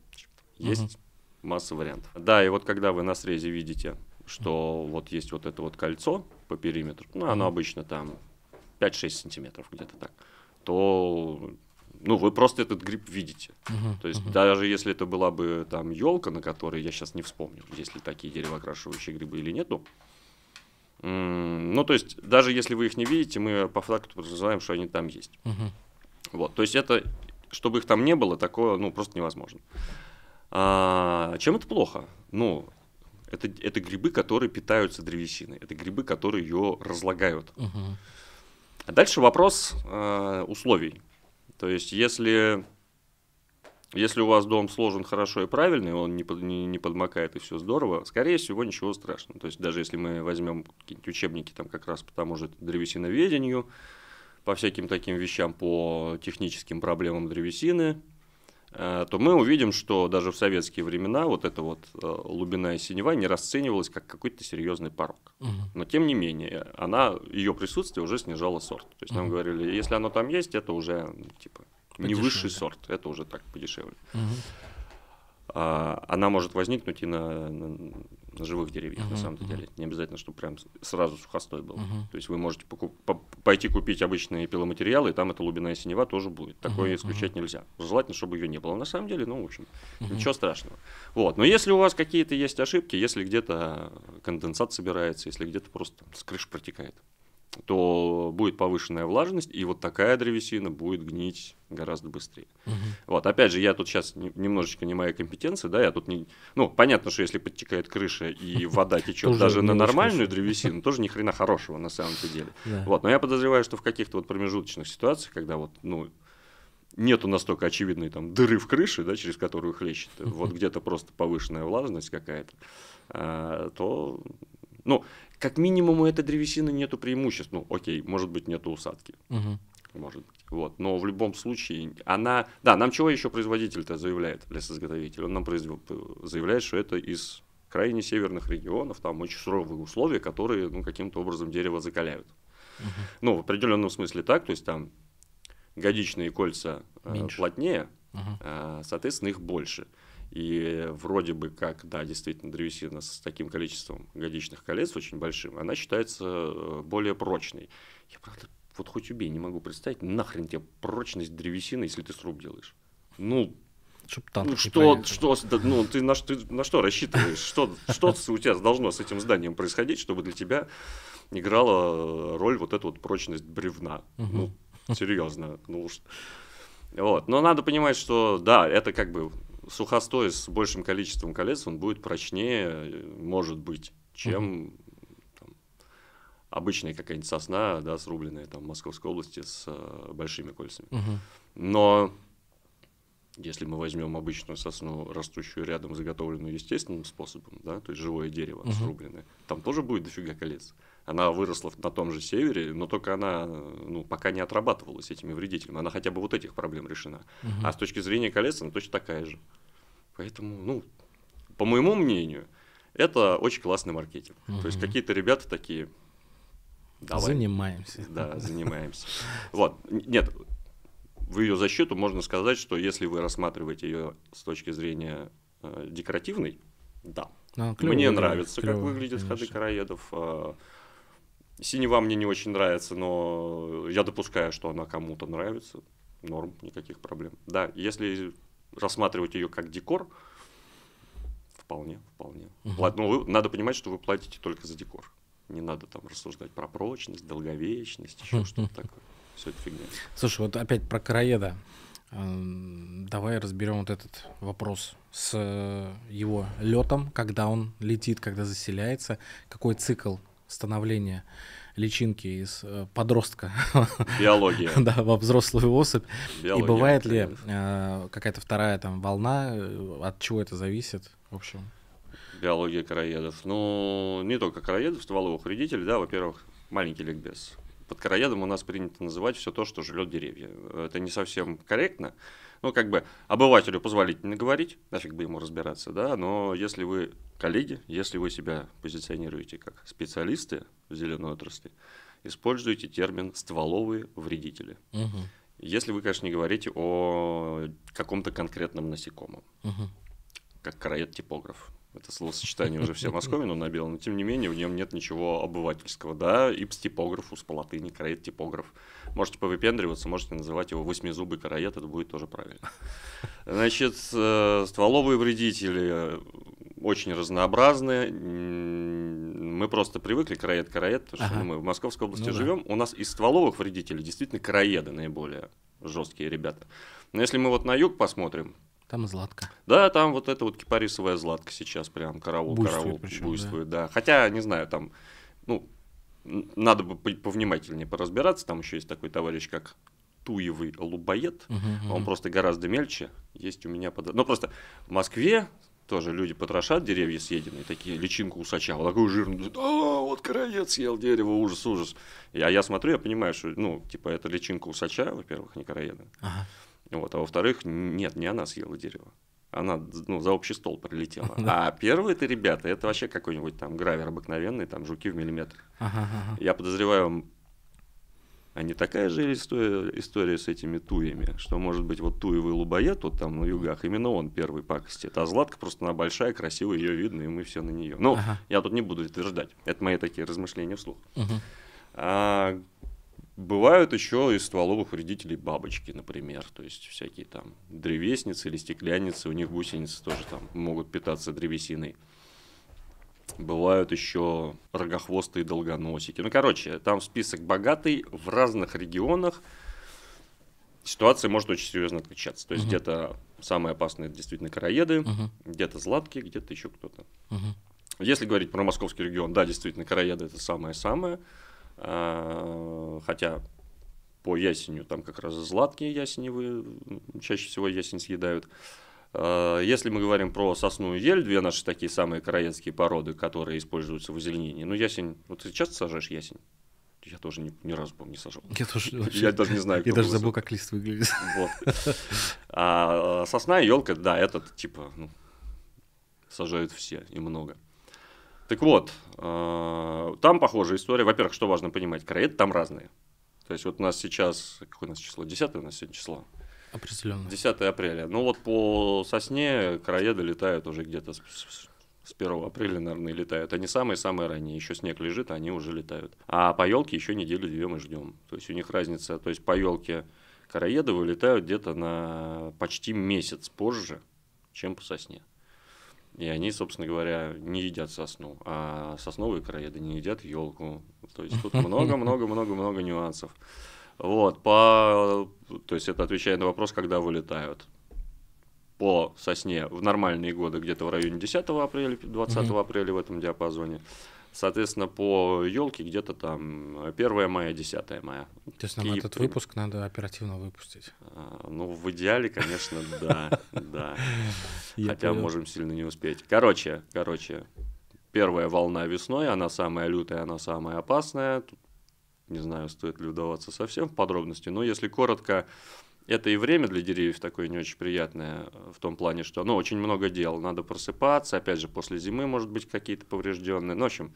есть угу. масса вариантов. Да, и вот когда вы на срезе видите, что угу. вот есть вот это вот кольцо по периметру, ну, оно угу. обычно там 5-6 сантиметров, где-то так, то ну, вы просто этот гриб видите. Uh-huh, То есть uh-huh. даже если это была бы там елка, на которой я сейчас не вспомню, есть ли такие деревоокрашивающие грибы или нету. Ну, то есть, даже если вы их не видите, мы по факту подразумеваем, что они там есть. Uh-huh. Вот, то есть, это, чтобы их там не было, такое, ну, просто невозможно. А, чем это плохо? Ну, это, это грибы, которые питаются древесиной, это грибы, которые ее разлагают. Uh-huh. А дальше вопрос э, условий. То есть, если, если у вас дом сложен хорошо и правильно, и он не, под, не, не подмокает, и все здорово, скорее всего, ничего страшного. То есть, даже если мы возьмем какие-нибудь учебники там как раз по тому же древесиноведению, по всяким таким вещам, по техническим проблемам древесины, Э, то мы увидим, что даже в советские времена вот эта вот глубина э, и синева не расценивалась как какой-то серьезный порог. Угу. Но тем не менее, она, ее присутствие уже снижало сорт. То есть угу. нам говорили, если оно там есть, это уже типа не подешевле. высший сорт, это уже так подешевле. Угу. А, она может возникнуть и на, на, на живых деревьях, uh-huh, на самом uh-huh. деле. Не обязательно, чтобы прям сразу сухостой был. Uh-huh. То есть вы можете покуп, по, пойти купить обычные пиломатериалы, и там эта лубина и синева тоже будет. Такое uh-huh, исключать uh-huh. нельзя. Желательно, чтобы ее не было. На самом деле, ну, в общем, uh-huh. ничего страшного. Вот. Но если у вас какие-то есть ошибки, если где-то конденсат собирается, если где-то просто с крыш протекает, то будет повышенная влажность, и вот такая древесина будет гнить гораздо быстрее. Угу. Вот, опять же, я тут сейчас немножечко не моя компетенция, да, я тут не... Ну, понятно, что если подтекает крыша и вода течет даже на нормальную древесину, тоже ни хрена хорошего на самом-то деле. Вот, но я подозреваю, что в каких-то вот промежуточных ситуациях, когда вот, ну, нету настолько очевидной там дыры в крыше, да, через которую хлещет, вот где-то просто повышенная влажность какая-то, а, то ну, как минимум у этой древесины нету преимуществ. Ну, окей, может быть, нету усадки. Угу. Может быть. Вот. Но в любом случае, она. Да, нам чего еще производитель-то заявляет, лесозаготовитель? Он нам произв... заявляет, что это из крайне северных регионов, там очень суровые условия, которые ну, каким-то образом дерево закаляют. Угу. Ну, в определенном смысле так, то есть там годичные кольца э, Меньше. плотнее, угу. соответственно, их больше. И вроде бы как, да, действительно, древесина с таким количеством годичных колец, очень большим, она считается э, более прочной. Я, правда, вот хоть убей, не могу представить, нахрен тебе прочность древесины, если ты сруб делаешь. Ну, ну, что, что, ну, ты на, ты на что рассчитываешь? Что, что у тебя должно с этим зданием происходить, чтобы для тебя играла роль вот эта вот прочность бревна? Угу. Ну, серьезно. Ну, вот. Но надо понимать, что да, это как бы сухостой с большим количеством колец, он будет прочнее, э, может быть, чем угу. там, обычная какая-нибудь сосна, да, срубленная там в Московской области с э, большими кольцами. Угу. Но если мы возьмем обычную сосну, растущую рядом, заготовленную естественным способом, да, то есть живое дерево угу. срубленное, там тоже будет дофига колец. Угу. Она выросла на том же севере, но только она ну, пока не отрабатывалась этими вредителями. Она хотя бы вот этих проблем решена. Угу. А с точки зрения колец она точно такая же. Поэтому, ну, по моему мнению, это очень классный маркетинг. Угу. То есть какие-то ребята такие. Давай. Занимаемся. Да, занимаемся. Вот. Нет, в ее защиту можно сказать, что если вы рассматриваете ее с точки зрения э, декоративной, да. А, Мне нравится, клево, как выглядит конечно. ходы караедов. Э, Синева мне не очень нравится, но я допускаю, что она кому-то нравится. Норм, никаких проблем. Да, если рассматривать ее как декор, вполне, вполне. Угу. Ну, вы, надо понимать, что вы платите только за декор. Не надо там рассуждать про прочность, долговечность, еще что-то такое. Все это фигня. Слушай, вот опять про короеда. Эм, давай разберем вот этот вопрос с его летом, когда он летит, когда заселяется, какой цикл становления личинки из э, подростка Биология. да, во взрослую особь. Биология, И бывает ли э, какая-то вторая там волна, э, от чего это зависит, в общем? Биология короедов. Ну, не только короедов, стволовых вредителей, да, во-первых, маленький ликбез. Под короедом у нас принято называть все то, что жрет деревья. Это не совсем корректно, ну, как бы обывателю позволительно говорить, нафиг бы ему разбираться, да, но если вы коллеги, если вы себя позиционируете как специалисты в зеленой отрасли, используйте термин «стволовые вредители». Угу. Если вы, конечно, не говорите о каком-то конкретном насекомом, угу. как крает типограф это словосочетание уже все оскомину набило, но тем не менее в нем нет ничего обывательского. Да, ипс типограф, ус по латыни, караэт типограф. Можете повыпендриваться, можете называть его восьмизубый караэт, это будет тоже правильно. Значит, э, стволовые вредители очень разнообразные. Мы просто привыкли караэт, караэт, потому ага. что мы в Московской области ну, живем. Да. У нас из стволовых вредителей действительно краеды наиболее жесткие ребята. Но если мы вот на юг посмотрим, там златка. Да, там вот эта вот кипарисовая златка сейчас прям караул, буйствует, караул буйствует, да. да. Хотя, не знаю, там, ну, надо бы повнимательнее поразбираться. Там еще есть такой товарищ, как Туевый Лубоед. Угу, угу. Он просто гораздо мельче. Есть у меня под... Ну, просто в Москве тоже люди потрошат деревья съеденные, такие личинку усача, вот такой жирный, а, вот короед съел дерево, ужас, ужас. А я смотрю, я понимаю, что, ну, типа, это личинка усача, во-первых, а не короеда. Ага. Вот. А во-вторых, нет, не она съела дерево. Она ну, за общий стол прилетела. А первые-то ребята, это вообще какой-нибудь там гравер обыкновенный, там жуки в миллиметр. Я подозреваю, а не такая же история, история с этими туями, что, может быть, вот туевый лубоед, вот там на югах, именно он первый пакостит, а Златка просто она большая, красивая, ее видно, и мы все на нее. Ну, ага. я тут не буду утверждать, это мои такие размышления вслух. Угу. А, Бывают еще из стволовых вредителей бабочки, например, то есть всякие там древесницы или стекляницы, у них гусеницы тоже там могут питаться древесиной. Бывают еще рогохвостые долгоносики. Ну, короче, там список богатый в разных регионах. Ситуация может очень серьезно отличаться. То есть угу. где-то самые опасные это действительно короеды, угу. где-то златки, где-то еще кто-то. Угу. Если говорить про московский регион, да, действительно, короеды это самое-самое. самое самое а, хотя по ясеню там как раз златкие ясеневые, чаще всего ясень съедают. А, если мы говорим про сосну и ель, две наши такие самые краецкие породы, которые используются в озеленении. Ну, ясень, вот ты часто сажаешь ясень? Я тоже ни, ни разу, по-моему, не сажал. Я тоже, вообще, я даже не знаю. Я даже забыл, как лист выглядит. Вот. А сосна и елка, да, этот типа ну, сажают все и много. Так вот, э, там похожая история. Во-первых, что важно понимать, кредит там разные. То есть вот у нас сейчас, какое у нас число? 10 у нас сегодня число. Определенно. 10 апреля. Ну вот по сосне краеды летают уже где-то с, с 1 апреля, наверное, летают. Они самые-самые ранние. Еще снег лежит, а они уже летают. А по елке еще неделю-две мы ждем. То есть у них разница. То есть по елке короеды вылетают где-то на почти месяц позже, чем по сосне. И они, собственно говоря, не едят сосну. А сосновые краеды не едят елку. То есть тут много-много-много-много нюансов. Вот, по... То есть это отвечает на вопрос, когда вылетают. По сосне в нормальные годы где-то в районе 10 апреля, 20 апреля в этом диапазоне. Соответственно, по елке где-то там 1 мая, 10 мая. То есть нам Киев, этот выпуск надо оперативно выпустить. А, ну, в идеале, конечно, да, да. Хотя можем сильно не успеть. Короче, короче, первая волна весной, она самая лютая, она самая опасная. не знаю, стоит ли вдаваться совсем в подробности, но если коротко, это и время для деревьев такое не очень приятное, э, в том плане, что ну, очень много дел, надо просыпаться, опять же, после зимы, может быть, какие-то поврежденные. Ну, в общем,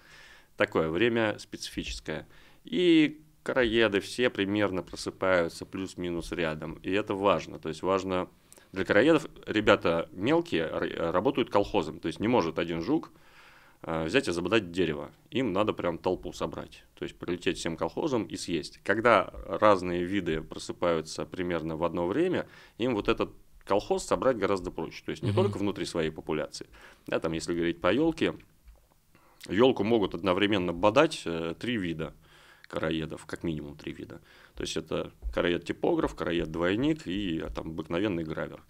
такое время специфическое. И короеды все примерно просыпаются плюс-минус рядом, и это важно. То есть важно для короедов ребята мелкие работают колхозом, то есть не может один жук Э, взять и забодать дерево. Им надо прям толпу собрать, то есть прилететь всем колхозам и съесть. Когда разные виды просыпаются примерно в одно время, им вот этот колхоз собрать гораздо проще. То есть не угу. только внутри своей популяции. Да, там, если говорить по елке, елку могут одновременно бодать э, три вида короедов, как минимум три вида. То есть это короед-типограф, короед-двойник и а, там, обыкновенный гравер.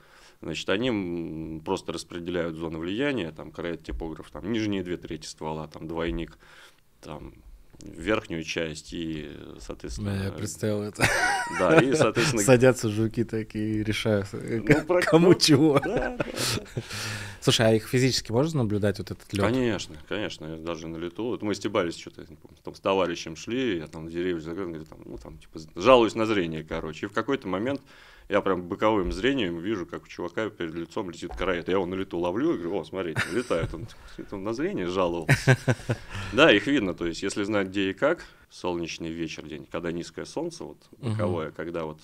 Значит, они просто распределяют зоны влияния, там, карает типограф, там, нижние две трети ствола, там, двойник, там, верхнюю часть и, соответственно... Да, я представил это. Да, и, соответственно... Садятся жуки такие и решают, э, ну, кому чего. Слушай, а их физически можно наблюдать, вот этот лед? Конечно, конечно, даже на лету. Вот мы стебались что-то, не помню, там с товарищем шли, я там на деревья загрыз, говорю, там, ну, там, типа, жалуюсь на зрение, короче. И в какой-то момент я прям боковым зрением вижу, как у чувака перед лицом летит караэт. Я его на лету ловлю и говорю, о, смотрите, летает. Он, он на зрение жаловался. Да, их видно, то есть если знать где и как, солнечный вечер, день, когда низкое солнце, вот боковое, когда вот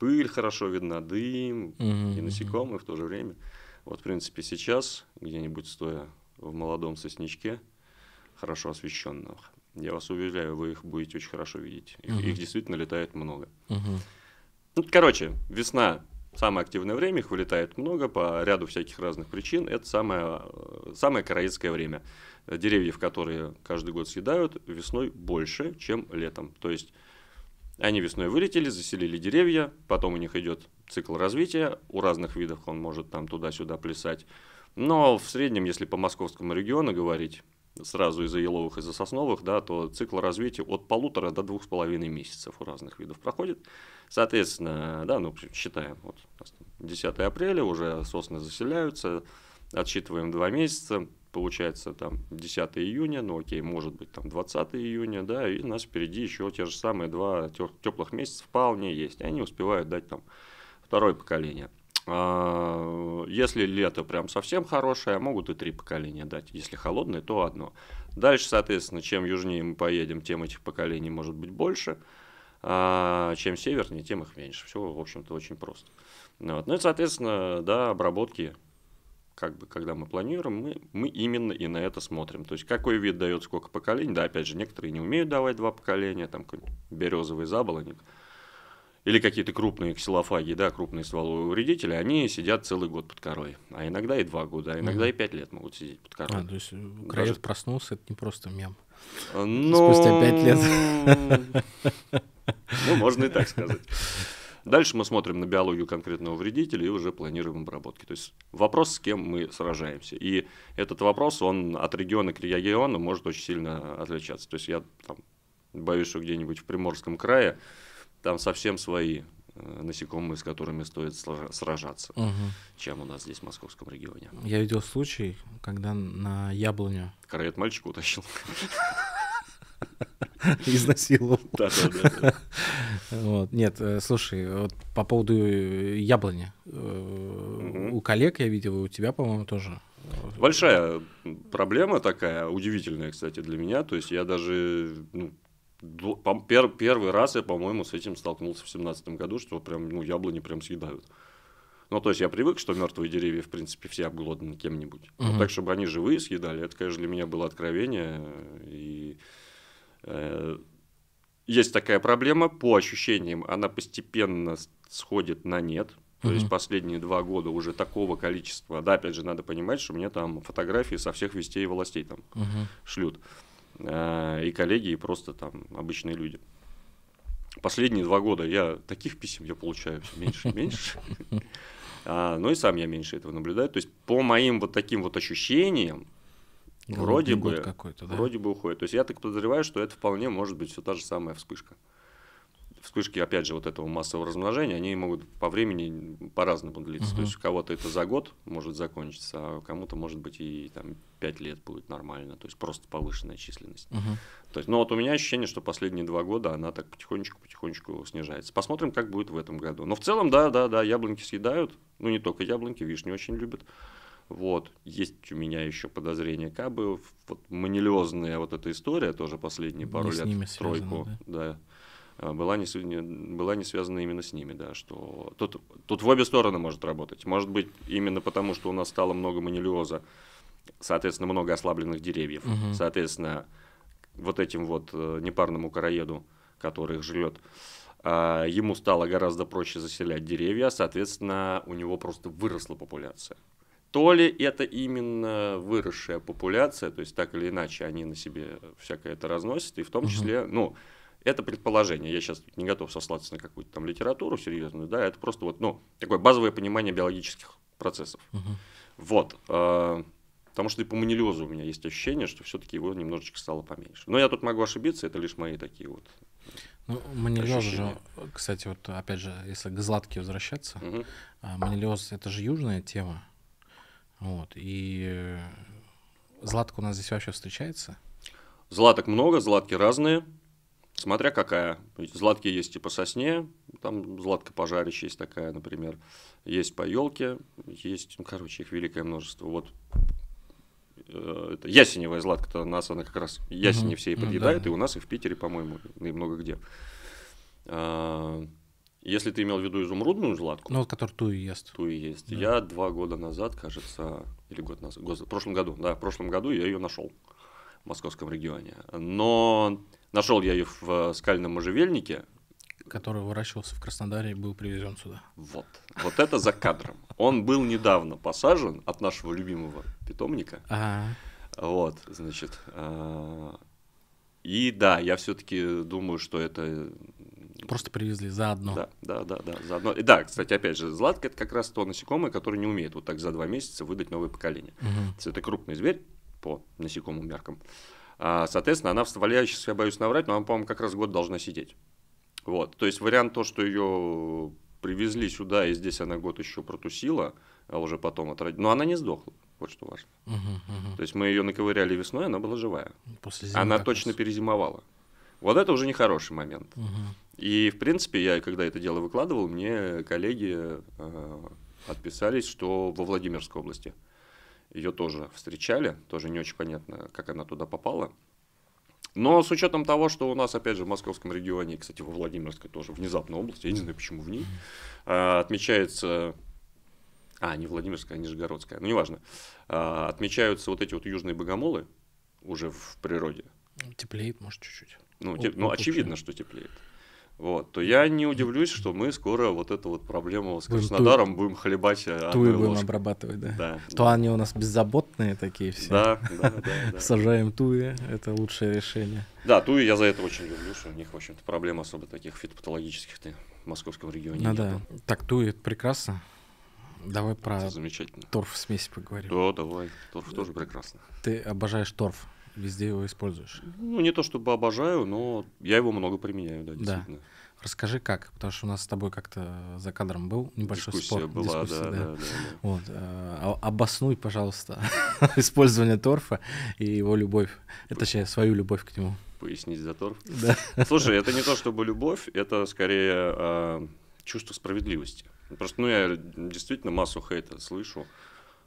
пыль хорошо видна, дым и насекомые в то же время. Вот, в принципе, сейчас где-нибудь стоя в молодом сосничке, хорошо освещенных, я вас уверяю, вы их будете очень хорошо видеть. Их, uh-huh. их действительно летает много. Uh-huh. Ну, короче, весна самое активное время, их вылетает много по ряду всяких разных причин. Это самое, э, самое караитское время. Деревьев, которые каждый год съедают, весной больше, чем летом. То есть они весной вылетели, заселили деревья, потом у них идет цикл развития, у разных видов он может там туда-сюда плясать. Но в среднем, если по московскому региону говорить, сразу из-за еловых, из-за сосновых, да, то цикл развития от полутора до двух с половиной месяцев у разных видов проходит. Соответственно, да, ну, считаем, вот 10 апреля уже сосны заселяются, отсчитываем 2 месяца, получается там 10 июня, ну окей, может быть там 20 июня, да, и у нас впереди еще те же самые два теплых месяца вполне есть, они успевают дать там второе поколение. А, если лето прям совсем хорошее, могут и три поколения дать. Если холодное, то одно. Дальше, соответственно, чем южнее мы поедем, тем этих поколений может быть больше – а чем севернее, тем их меньше. Все, в общем-то, очень просто. Вот. Ну и, соответственно, да, обработки как бы, когда мы планируем, мы, мы именно и на это смотрим. То есть, какой вид дает сколько поколений. Да, опять же, некоторые не умеют давать два поколения, там какой-нибудь березовый заболоник или какие-то крупные ксилофаги, да, крупные стволовые вредители, они сидят целый год под корой. А иногда и два года, а иногда mm. и пять лет могут сидеть под корой. А, то есть Краев э, Даже... проснулся, это не просто мем. Но... Спустя пять лет. Ну, можно и так сказать. Дальше мы смотрим на биологию конкретного вредителя и уже планируем обработки. То есть вопрос, с кем мы сражаемся. И этот вопрос, он от региона к региону может очень сильно отличаться. То есть я там, боюсь, что где-нибудь в Приморском крае там совсем свои э, насекомые, с которыми стоит сражаться, угу. чем у нас здесь в московском регионе. Я видел случай, когда на яблоню... Караэт мальчик утащил. Изнасиловал. Да, да, да. Вот. Нет, э, слушай, вот по поводу э, яблони. Э, у коллег я видел, и у тебя, по-моему, тоже. Большая проблема такая, удивительная, кстати, для меня. То есть я даже ну, пер, первый раз я, по-моему, с этим столкнулся в семнадцатом году, что прям ну, яблони прям съедают. Ну, то есть я привык, что мертвые деревья, в принципе, все обглоданы кем-нибудь. Угу. Вот так, чтобы они живые съедали, это, конечно, для меня было откровение. И Э, есть такая проблема, по ощущениям она постепенно сходит на нет. То mm-hmm. есть последние два года уже такого количества, да, опять же, надо понимать, что мне там фотографии со всех вестей и властей там mm-hmm. шлют. Э, и коллеги, и просто там обычные люди. Последние два года я таких писем я получаю все меньше и меньше. А, ну и сам я меньше этого наблюдаю. То есть по моим вот таким вот ощущениям, Вроде бы, да? вроде бы уходит. То есть я так подозреваю, что это вполне может быть все та же самая вспышка. Вспышки, опять же, вот этого массового размножения, они могут по времени по-разному длиться. Угу. То есть у кого-то это за год может закончиться, а кому-то, может быть, и там, 5 лет будет нормально. То есть просто повышенная численность. Угу. То есть, но ну, вот у меня ощущение, что последние два года она так потихонечку-потихонечку снижается. Посмотрим, как будет в этом году. Но в целом, да, да, да, яблоньки съедают. Ну, не только яблоньки, вишни очень любят. Вот, есть у меня еще подозрение Кабы, вот, манилезная вот эта история, тоже последние пару не лет, с ними связано, тройку, да. да, а, была не, была не связана именно с ними, да, что тут, тут в обе стороны может работать. Может быть, именно потому, что у нас стало много манилиоза, соответственно, много ослабленных деревьев, угу. соответственно, вот этим вот э, непарному короеду, который их жрет, а, ему стало гораздо проще заселять деревья, соответственно, у него просто выросла популяция то ли это именно выросшая популяция, то есть так или иначе они на себе всякое это разносят, и в том числе, ну, это предположение, я сейчас не готов сослаться на какую-то там литературу серьезную, да, это просто вот, ну, такое базовое понимание биологических процессов. Угу. Вот, э, потому что и по манилезу у меня есть ощущение, что все-таки его немножечко стало поменьше. Но я тут могу ошибиться, это лишь мои такие вот ну, манилиоз же, кстати, вот опять же, если к Златке возвращаться, угу. манилиоз – это же южная тема. Вот. И э, златка у нас здесь вообще встречается? Златок много, златки разные. Смотря какая. Златки есть типа сосне, там златка пожарищ есть такая, например. Есть по елке, есть, ну, короче, их великое множество. Вот э, это ясеневая златка-то нас она как раз ясени угу. все и подъедает, ну, да. и у нас их в Питере, по-моему, и много где. А, если ты имел в виду изумрудную златку. Ну, вот который ту и ест. Ту и ест. Да. Я два года назад, кажется, или год назад, год, в прошлом году, да, в прошлом году я ее нашел в московском регионе. Но нашел я ее в э, скальном можжевельнике. Который выращивался в Краснодаре и был привезен сюда. Вот. Вот это за кадром. Он был недавно посажен от нашего любимого питомника. Ага. Вот, значит. Э, и да, я все-таки думаю, что это Просто привезли заодно. Да, да, да, да, заодно. И да, кстати, опять же, златка это как раз то насекомое, которое не умеет вот так за два месяца выдать новое поколение. Угу. Это крупный зверь по насекомым меркам. А, соответственно, она в сваляющихся, я боюсь наврать, но она, по-моему, как раз год должна сидеть. Вот. То есть вариант то, что ее привезли сюда, и здесь она год еще протусила, а уже потом отродила. Но она не сдохла. Вот что важно. Угу, угу. То есть мы ее наковыряли весной, она была живая. После зимы она точно раз. перезимовала. Вот это уже нехороший момент. Угу. И, в принципе, я, когда это дело выкладывал, мне коллеги э, отписались, что во Владимирской области ее тоже встречали, тоже не очень понятно, как она туда попала. Но с учетом того, что у нас, опять же, в московском регионе, кстати, во Владимирской тоже внезапно область, я не знаю, почему в ней, э, отмечается а, не Владимирская, а Нижегородская. Ну, неважно. А, отмечаются вот эти вот южные богомолы уже в природе. Теплеет, может, чуть-чуть. Ну, теп... ну очевидно, что теплеет. Вот, то я не удивлюсь, что мы скоро вот эту вот проблему с Краснодаром будем, будем хлебать. Э, туи будем ложкой. обрабатывать, да. да. То да. они у нас беззаботные такие все. Да, да, да. да. Сажаем туи, это лучшее решение. Да, туи я за это очень люблю, что у них, в общем-то, проблем особо таких фитопатологических-то в московском регионе ну, нет. да. Так, туи, это прекрасно. Давай про замечательно. торф смеси поговорим. Да, давай. Торф тоже прекрасно. Ты обожаешь торф везде его используешь. Ну, не то чтобы обожаю, но я его много применяю, да, действительно. Да. Расскажи как, потому что у нас с тобой как-то за кадром был небольшой Дискуссия спор. Была, Дискуссия, да, да. Да, да, да. Вот, э, а, обоснуй, пожалуйста, использование торфа и его любовь, Пусть... точнее, свою любовь к нему. Пояснить за торф? Да. Слушай, это не то чтобы любовь, это скорее а, чувство справедливости. Просто, ну, я действительно массу хейта слышу.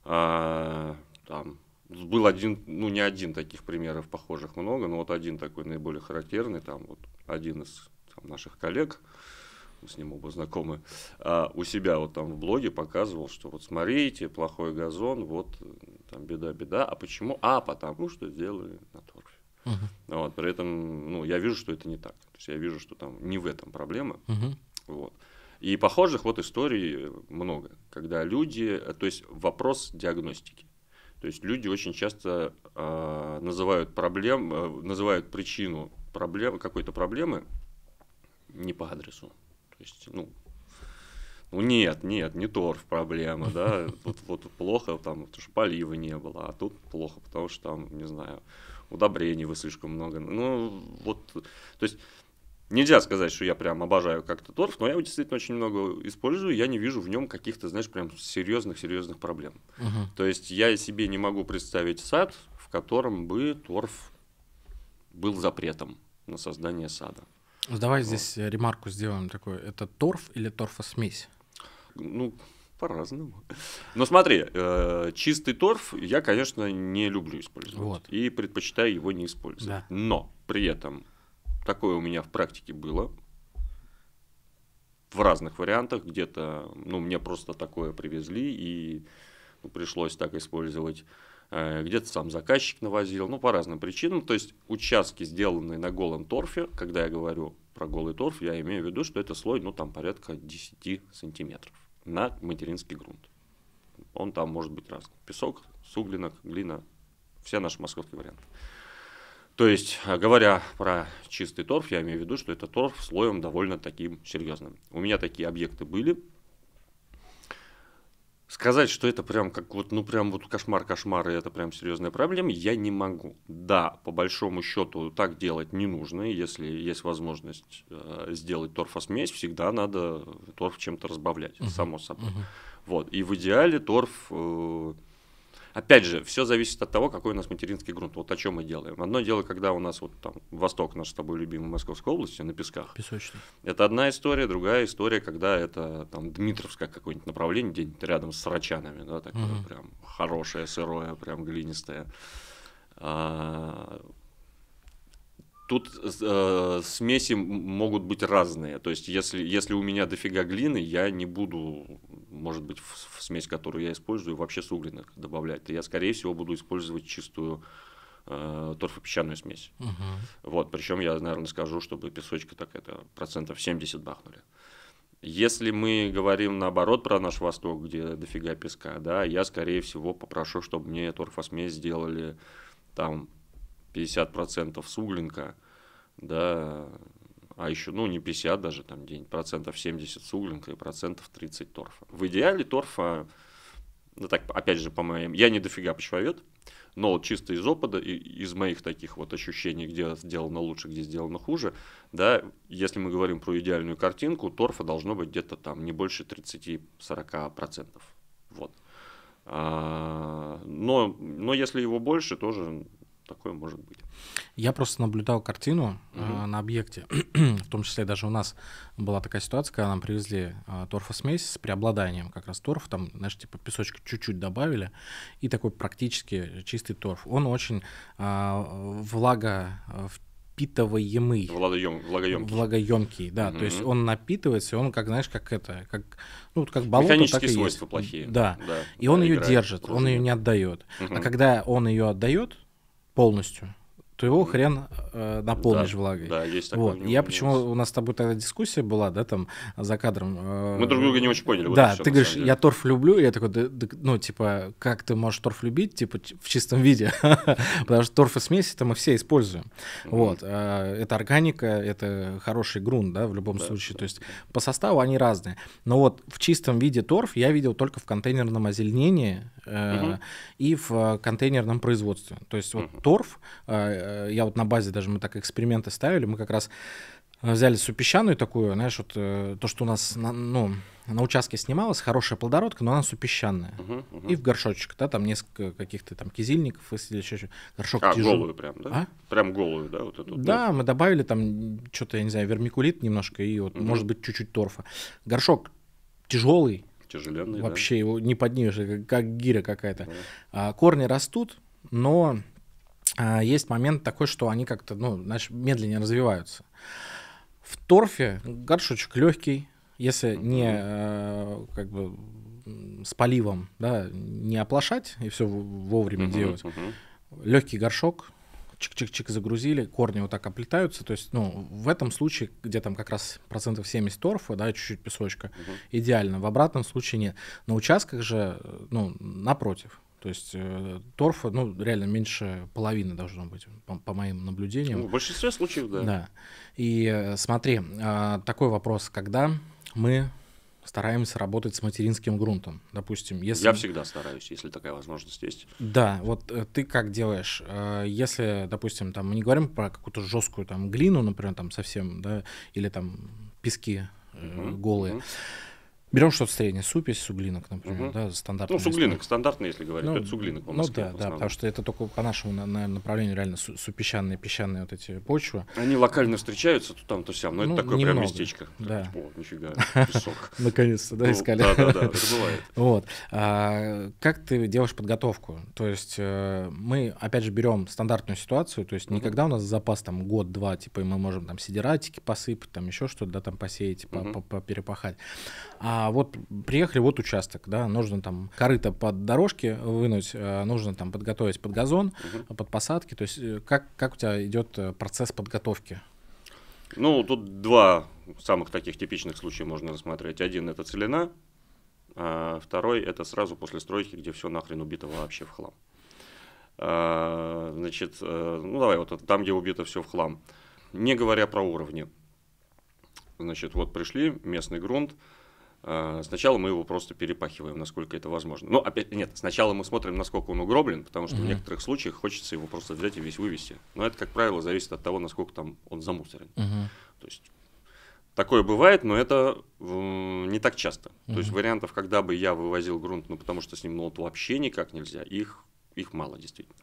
А, там, был один, ну не один таких примеров похожих много, но вот один такой наиболее характерный, там вот один из там, наших коллег, мы с ним оба знакомы, а, у себя вот там в блоге показывал, что вот смотрите, плохой газон, вот там беда-беда. А почему? А, потому что сделали на торфе. Uh-huh. Вот, при этом, ну, я вижу, что это не так. То есть я вижу, что там не в этом проблема. Uh-huh. Вот. И похожих вот историй много, когда люди, э, то есть вопрос диагностики. То есть люди очень часто э, называют проблем, э, называют причину проблемы какой-то проблемы не по адресу. То есть, ну, ну нет, нет, не торф проблема, да, вот, вот плохо, там, потому что полива не было, а тут плохо, потому что там, не знаю, удобрений вы слишком много. Ну, вот, то есть Нельзя сказать, что я прям обожаю как-то торф, но я его действительно очень много использую, я не вижу в нем каких-то, знаешь, прям серьезных-серьезных проблем. Uh -huh. То есть я себе не могу представить сад, в котором бы торф был запретом на создание сада. Ну, давай вот. здесь э, ремарку сделаем такой. Это торф или торфосмесь? Ну, по-разному. Но смотри, э, чистый торф я, конечно, не люблю использовать. Вот. И предпочитаю его не использовать. Да. Но при этом Такое у меня в практике было. В разных вариантах. Где-то, ну, мне просто такое привезли, и ну, пришлось так использовать. Э, где-то сам заказчик навозил, ну, по разным причинам. То есть участки, сделанные на голом торфе, когда я говорю про голый торф, я имею в виду, что это слой, ну, там порядка 10 сантиметров на материнский грунт. Он там может быть разный. Песок, суглинок, глина, все наши московские варианты. То есть, а, говоря про чистый торф, я имею в виду, что это торф слоем довольно таким серьезным. У меня такие объекты были. Сказать, что это прям как вот, ну прям вот кошмар кошмары, это прям серьезная проблема, я не могу. Да, по большому счету так делать не нужно. Если есть возможность э, сделать торфосмесь, всегда надо торф чем-то разбавлять, uh-huh. само собой. Uh-huh. Вот. И в идеале торф э, Опять же, все зависит от того, какой у нас материнский грунт. Вот о чем мы делаем. Одно дело, когда у нас вот там Восток наш с тобой любимый Московской области на песках. Песочный. Это одна история, другая история, когда это там Дмитровское какое-нибудь направление, где нибудь рядом с Сарачанами, да, такое угу. прям хорошее, сырое, прям глинистое. А, Тут э, смеси могут быть разные. То есть, если, если у меня дофига глины, я не буду, может быть, в, в смесь, которую я использую, вообще с суглинок добавлять. то Я, скорее всего, буду использовать чистую э, торфопесчаную смесь. Угу. Вот, причем я, наверное, скажу, чтобы песочка так это процентов 70 бахнули. Если мы говорим наоборот про наш Восток, где дофига песка, да, я, скорее всего, попрошу, чтобы мне торфосмесь сделали там 50% с угленка, да, а еще, ну, не 50 даже, там, день, процентов 70 с угленка и процентов 30 торфа. В идеале торфа, ну, так, опять же, по моим, я не дофига почвовед, но вот чисто из опыта, и из моих таких вот ощущений, где сделано лучше, где сделано хуже, да, если мы говорим про идеальную картинку, торфа должно быть где-то там не больше 30-40%. Вот. А, но, но если его больше, тоже такое может быть. Я просто наблюдал картину угу. на объекте, в том числе даже у нас была такая ситуация, когда нам привезли э, торфосмесь с преобладанием как раз торф, там, знаешь, типа песочка чуть-чуть добавили, и такой практически чистый торф. Он очень э, влага э, в напитываемый. Влагоем, влагоемкий. Влагоемкий, да. mm То есть он напитывается, и он, как знаешь, как это, как, ну, как болото, Механические так и свойства есть. плохие. Да. да и он ее держит, Пружина. он ее не отдает. mm А когда он ее отдает, полностью то его хрен э, наполнишь да, влагой. Да, есть такое. Вот. Я почему у нас с тобой тогда дискуссия была, да, там за кадром. Э, Мы друг друга не очень поняли. Да, вот все, ты говоришь, я торф люблю, я такой, да, да, ну типа, как ты можешь торф любить, типа в чистом виде, потому что торф и смеси это мы все используем. Вот, э, это органика, это хороший грунт, да, в любом случае. То есть по составу они разные. Но вот в чистом виде торф я видел только в контейнерном озеленении э, и в э, контейнерном производстве. То есть вот торф Э, я вот на базе даже мы так эксперименты ставили, мы как раз э, взяли супесчаную такую, знаешь, вот э, то, что у нас на, ну, на участке снималось, хорошая плодородка, но она супесчаная. Uh-huh, uh-huh. И в горшочек, да, там несколько каких-то там кизильников, если еще горшок а, тяжелый. голую прям, да? А? Прям голую, да? Вот эту, да, да, мы добавили там что-то, я не знаю, вермикулит немножко и вот, uh-huh. может быть, чуть-чуть торфа. Горшок тяжелый. Тяжеленный, Вообще да. его не поднимешь, как, как гиря какая-то. Uh-huh. А, корни растут, но а, есть момент такой, что они как-то, ну, знаешь, медленнее развиваются. В торфе горшочек легкий, если не э, как бы с поливом, да, не оплошать и все вовремя uh-huh, делать. Uh-huh. Легкий горшок, чик-чик-чик загрузили, корни вот так оплетаются. То есть, ну, в этом случае, где там как раз процентов 70 торфа, да, чуть-чуть песочка, uh-huh. идеально. В обратном случае нет. На участках же, ну, напротив. То есть э, торфа, ну, реально меньше половины должно быть, по, по моим наблюдениям. В большинстве случаев, да. Да. И э, смотри, э, такой вопрос, когда мы стараемся работать с материнским грунтом, допустим. Если... Я всегда стараюсь, если такая возможность есть. Да, вот э, ты как делаешь? Э, если, допустим, там мы не говорим про какую-то жесткую там глину, например, там совсем, да, или там пески угу, голые. Угу. Берем что-то среднее, супесь, суглинок, например, угу. да, стандартный. Ну, суглинок, стандартный, если говорить, ну, это суглинок по Ну да, да, потому что это только по нашему, наверное, направлению реально су- супесчаные, песчаные вот эти почвы. Они локально встречаются, то там, то сям, но ну, это такое немного, прям местечко. Да. Типа, о, нифига, песок. Наконец-то, да, ну, искали. Да, да, да, это бывает. Вот. А, как ты делаешь подготовку? То есть э, мы, опять же, берем стандартную ситуацию, то есть никогда у нас запас там год-два, типа, и мы можем там сидератики посыпать, там еще что-то, да, там посеять, типа, перепахать. А вот приехали, вот участок, да, нужно там корыто под дорожки вынуть, э, нужно там подготовить под газон, угу. под посадки. То есть э, как, как у тебя идет э, процесс подготовки? Ну, тут два самых таких типичных случая можно рассмотреть. Один – это целина, а второй – это сразу после стройки, где все нахрен убито вообще в хлам. А, значит, ну давай, вот там, где убито все в хлам. Не говоря про уровни. Значит, вот пришли, местный грунт, а, сначала мы его просто перепахиваем, насколько это возможно. Но ну, опять нет, сначала мы смотрим, насколько он угроблен, потому что mm-hmm. в некоторых случаях хочется его просто взять и весь вывести. Но это, как правило, зависит от того, насколько там он замусорен. Mm-hmm. То есть такое бывает, но это не так часто. Mm-hmm. То есть вариантов, когда бы я вывозил грунт, ну потому что с ним ну, вообще никак нельзя, их, их мало действительно.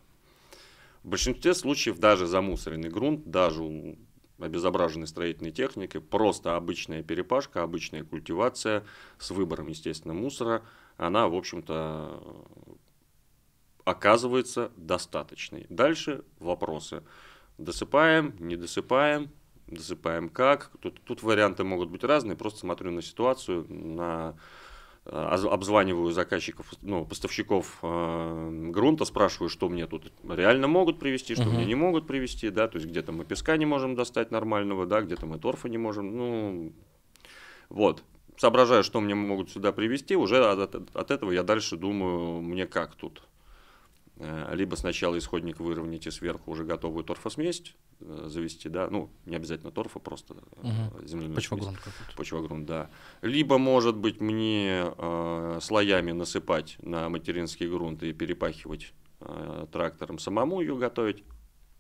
В большинстве случаев даже замусоренный грунт, даже обезображенной строительной техники просто обычная перепашка, обычная культивация с выбором, естественно, мусора, она, в общем-то, оказывается достаточной. Дальше вопросы. Досыпаем, не досыпаем, досыпаем как. Тут, тут варианты могут быть разные, просто смотрю на ситуацию, на Э, обзваниваю заказчиков, ну, поставщиков э, грунта, спрашиваю, что мне тут реально могут привести, что uh-huh. мне не могут привести, да, то есть где-то мы песка не можем достать нормального, да, где-то мы торфа не можем, ну, вот. Соображаю, что мне могут сюда привести, уже от, от, от этого я дальше думаю, мне как тут Э, либо сначала исходник выровнять и сверху уже готовую торфосмесь э, завести, да, ну, не обязательно торфа, просто угу. земляную Почвогрунт смесь. Почвогрунт, да. Либо, может быть, мне э, слоями насыпать на материнский грунт и перепахивать э, трактором самому ее готовить,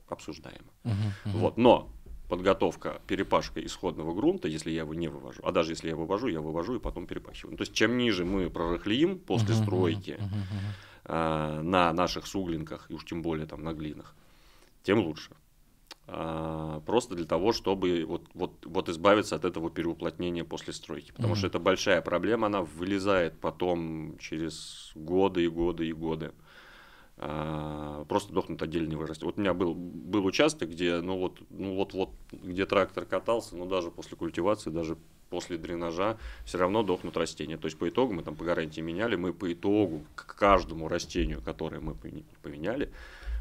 обсуждаемо. Угу, угу. Вот, но подготовка, перепашка исходного грунта, если я его не вывожу, а даже если я вывожу, я вывожу и потом перепахиваю. то есть, чем ниже мы прорыхлим после угу, стройки, угу, угу э, на наших суглинках, и уж тем более там на глинах, тем лучше. Э, просто для того, чтобы вот, вот, вот избавиться от этого переуплотнения после стройки. Потому mm-hmm. что это большая проблема, она вылезает потом через годы и годы и годы. А, просто дохнут отдельные а вырасти. Вот у меня был, был участок, где, ну вот, ну вот, вот, где трактор катался, но даже после культивации, даже после дренажа все равно дохнут растения. То есть по итогу мы там по гарантии меняли, мы по итогу к каждому растению, которое мы поменяли,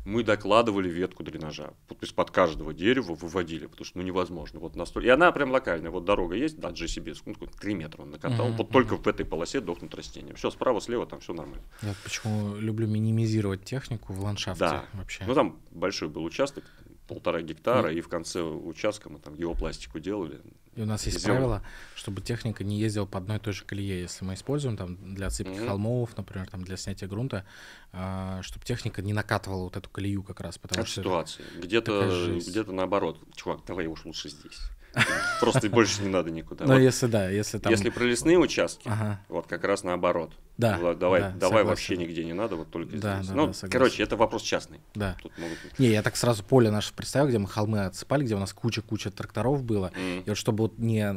мы докладывали ветку дренажа. То есть под каждого дерева выводили, потому что ну невозможно. Вот настолько. И она прям локальная. Вот дорога есть, да, GCB, ну, 3 метра он накатал. Mm-hmm. Вот только в этой полосе дохнут растения. Все, справа, слева, там все нормально. Я почему люблю минимизировать технику в ландшафте да. вообще. Ну там большой был участок, полтора гектара, mm-hmm. и в конце участка мы там геопластику делали. И у нас есть Зима. правило, чтобы техника не ездила по одной и той же колее. Если мы используем там для цепки mm-hmm. холмов, например, там для снятия грунта, э, а, чтобы техника не накатывала вот эту колею как раз. Потому От что ситуации. Где-то, где-то наоборот. Чувак, давай уж лучше здесь. Просто больше не надо никуда. Но ну, вот, если да, если там... Если пролесные участки, ага. вот как раз наоборот. Да. Давай, да, давай согласен. вообще нигде не надо, вот только да, здесь. Да, ну, да, короче, это вопрос частный. Да. Тут могут... Не, я так сразу поле наше представил, где мы холмы отсыпали, где у нас куча-куча тракторов было. Mm. И вот чтобы вот не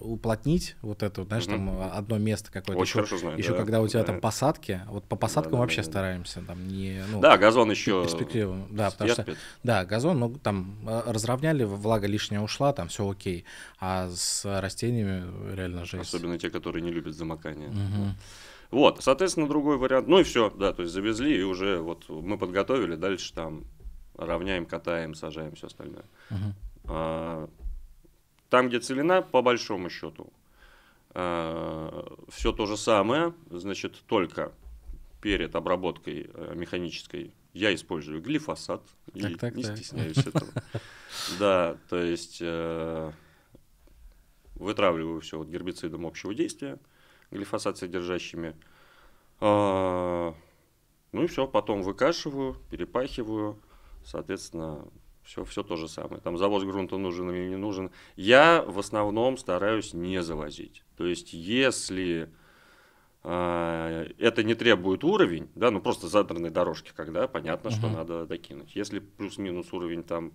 уплотнить вот это, вот, знаешь, mm-hmm. там а, одно место какое-то. Очень еще, хорошо знаю. Еще да, когда у тебя да. там посадки, вот по посадкам да, да, вообще да, да. стараемся там не. Ну, да, газон еще. Перспективу. Да, потому что да, газон, ну там а, разровняли, влага лишняя ушла, там все окей. А с растениями реально жесть. Особенно те, которые не любят замокание. Mm-hmm. Вот, соответственно, другой вариант. Ну и все, да, то есть завезли, и уже вот мы подготовили, дальше там равняем, катаем, сажаем, все остальное. Uh-huh. А, там, где целина, по большому счету, а, все то же самое, значит, только перед обработкой э, механической я использую глифосат, и так, не так. стесняюсь этого. Да, то есть э, вытравливаю все вот гербицидом общего действия, глифосат содержащими. А, ну и все, потом выкашиваю, перепахиваю, соответственно, все, все то же самое. Там завоз грунта нужен или не нужен. Я в основном стараюсь не завозить. То есть, если э, это не требует уровень, да, ну просто задранной дорожки, когда понятно, uh-huh. что надо докинуть. Если плюс-минус уровень там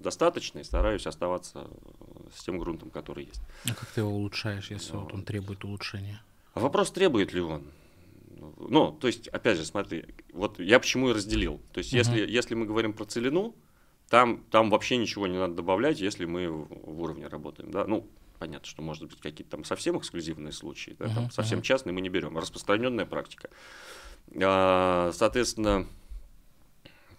достаточный, стараюсь оставаться э, с тем грунтом, который есть. А как ты его улучшаешь, если ну, вот. он требует улучшения? А вопрос, требует ли он. Ну, то есть, опять же, смотри, вот я почему и разделил. То есть, угу. если, если мы говорим про целину, там, там вообще ничего не надо добавлять, если мы в, в уровне работаем. Да? Ну, понятно, что может быть какие-то там совсем эксклюзивные случаи, да, uh-huh, там совсем uh-huh. частные мы не берем, а распространенная практика. А, соответственно,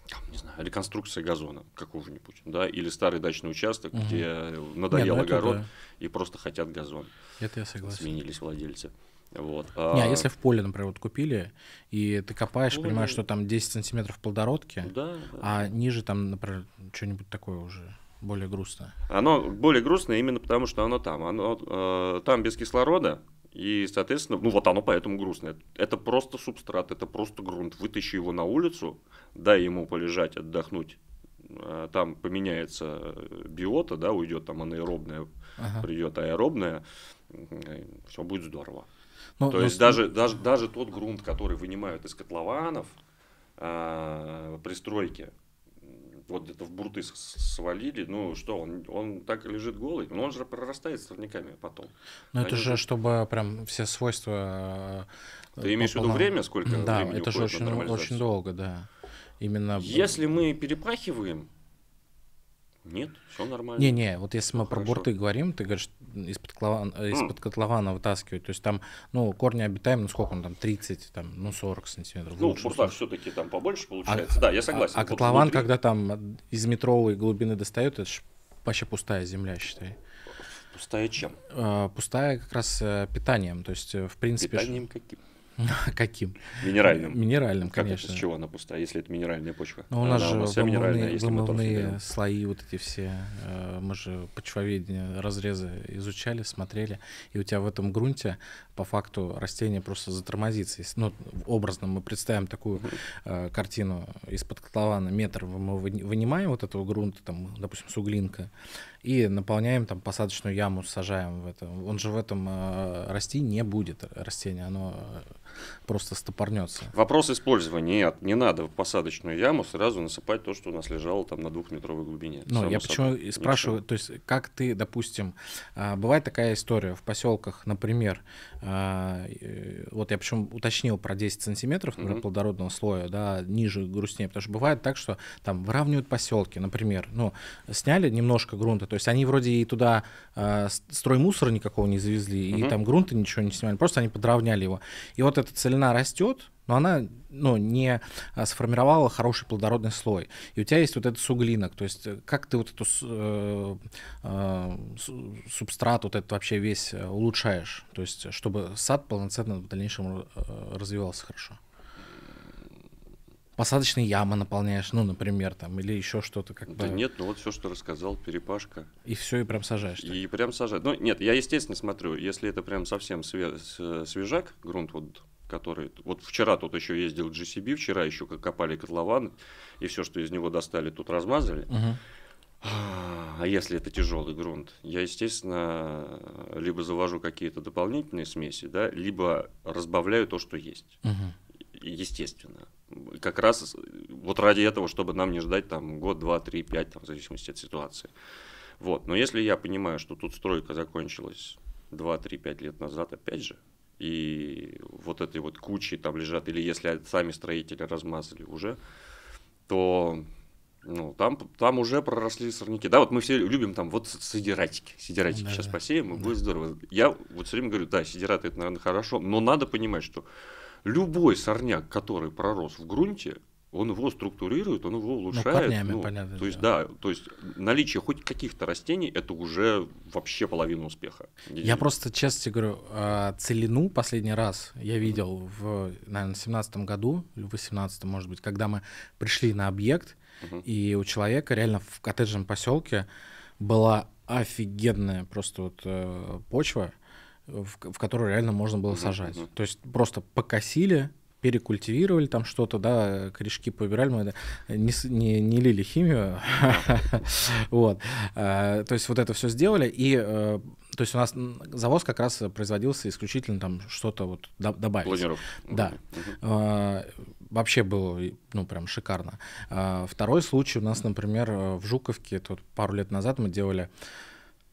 там, не знаю, реконструкция газона какого-нибудь, да, или старый дачный участок, uh-huh. где ну надоел Нет, огород да. и просто хотят газон. Это я согласен. Сменились владельцы. Вот. Не, а, а если в поле, например, вот купили, и ты копаешь, поле... понимаешь, что там 10 сантиметров плодородки, да, да. а ниже там, например, что-нибудь такое уже более грустное. Оно более грустное именно потому, что оно там. Оно э, там без кислорода, и, соответственно, ну вот оно поэтому грустное. Это просто субстрат, это просто грунт. Вытащи его на улицу, дай ему полежать, отдохнуть. Э, там поменяется э, биота, да, уйдет там анаэробная, ага. придет аэробная, все будет здорово. Ну, То но... Ну, есть даже, даже, даже тот грунт, который вынимают из котлованов э, при стройке, вот где-то в бурты свалили, ну что, он, он так лежит голый, но он же прорастает сорняками потом. Но ну, это же, чтобы прям все свойства... Э, Ты имеешь в виду время, сколько да, времени это же очень, очень долго, да. Именно... Если мы перепахиваем, нет, все нормально. Не-не, вот если все мы хорошо. про борты говорим, ты говоришь, из-под, котлован, э, из-под котлована вытаскивать, то есть там, ну, корни обитаем, ну, сколько он там, 30, там, ну, 40 сантиметров. Ну, в буртах все-таки там побольше а получается, а, да, я а согласен. А, а котлован, внутри... когда там из метровой глубины достают, это же вообще пустая земля, считай. Пустая чем? Э, пустая как раз э, питанием, то есть, в принципе... Питанием каким? Каким? Минеральным. Минеральным, как конечно. Это, с чего она пуста, если это минеральная почва? Ну, у нас она, же вся минеральная, если мы слои вот эти все, э, мы же почвоведение, разрезы изучали, смотрели, и у тебя в этом грунте по факту растение просто затормозится. Ну, образно мы представим такую э, картину из-под котлована метр мы вынимаем вот этого грунта, там, допустим, суглинка, и наполняем там посадочную яму, сажаем в этом Он же в этом э, расти не будет, растение, оно просто стопорнется. Вопрос использования. Нет, не надо в посадочную яму сразу насыпать то, что у нас лежало там на двухметровой глубине. Ну, я почему и спрашиваю, Ничего. то есть как ты, допустим, а, бывает такая история в поселках, например, а, э, вот я почему уточнил про 10 сантиметров, например, угу. плодородного слоя, да, ниже грустнее, потому что бывает так, что там выравнивают поселки, например, ну, сняли немножко грунта, то есть они вроде и туда а, строй мусора никакого не завезли, угу. и там грунта ничего не снимали, просто они подровняли его. И вот эта целина растет, но она ну, не а, сформировала хороший плодородный слой. И у тебя есть вот этот суглинок, то есть э, как ты вот эту э, э, субстрат, вот этот вообще весь э, улучшаешь, то есть чтобы сад полноценно в дальнейшем э, развивался хорошо. Посадочные ямы наполняешь, ну, например, там, или еще что-то как бы. Да нет, ну вот все, что рассказал, перепашка. И все, и прям сажаешь. Так? И прям сажаешь. Ну, нет, я, естественно, смотрю, если это прям совсем све- свежак, грунт вот которые... Вот вчера тут еще ездил GCB, вчера еще копали котлован, и все, что из него достали, тут размазали. А, а если это тяжелый грунт, я, естественно, либо завожу какие-то дополнительные смеси, да, либо разбавляю то, что есть. Естественно. Как раз вот ради этого, чтобы нам не ждать там год, два, три, пять, там, в зависимости от ситуации. Вот. Но если я понимаю, что тут стройка закончилась 2-3-5 лет назад, опять же, и вот этой вот кучи там лежат, или если сами строители размазали уже, то ну, там, там уже проросли сорняки. Да, вот мы все любим там вот сидератики. Сидератики да, сейчас да. посеем, и да. будет здорово. Я вот все время говорю, да, сидераты это, наверное, хорошо, но надо понимать, что любой сорняк, который пророс в грунте, он его структурирует, он его ну, улучшает. Ну, корнями, ну, понятно. То есть, да. то есть наличие хоть каких-то растений это уже вообще половина успеха. Я просто, честно тебе говорю, а, целину последний раз я видел в, наверное, семнадцатом году, или восемнадцатом, может быть, когда мы пришли на объект, угу. и у человека реально в коттеджном поселке была офигенная просто вот э, почва, в, в которую реально можно было угу, сажать. То есть просто покосили, перекультивировали там что-то, да, корешки побирали, мы не, не, не лили химию, вот, э, то есть вот это все сделали, и, э, то есть у нас завоз как раз производился исключительно там что-то вот добавить. Планировка. Да. Э, вообще было, ну, прям шикарно. Второй случай у нас, например, в Жуковке, тут пару лет назад мы делали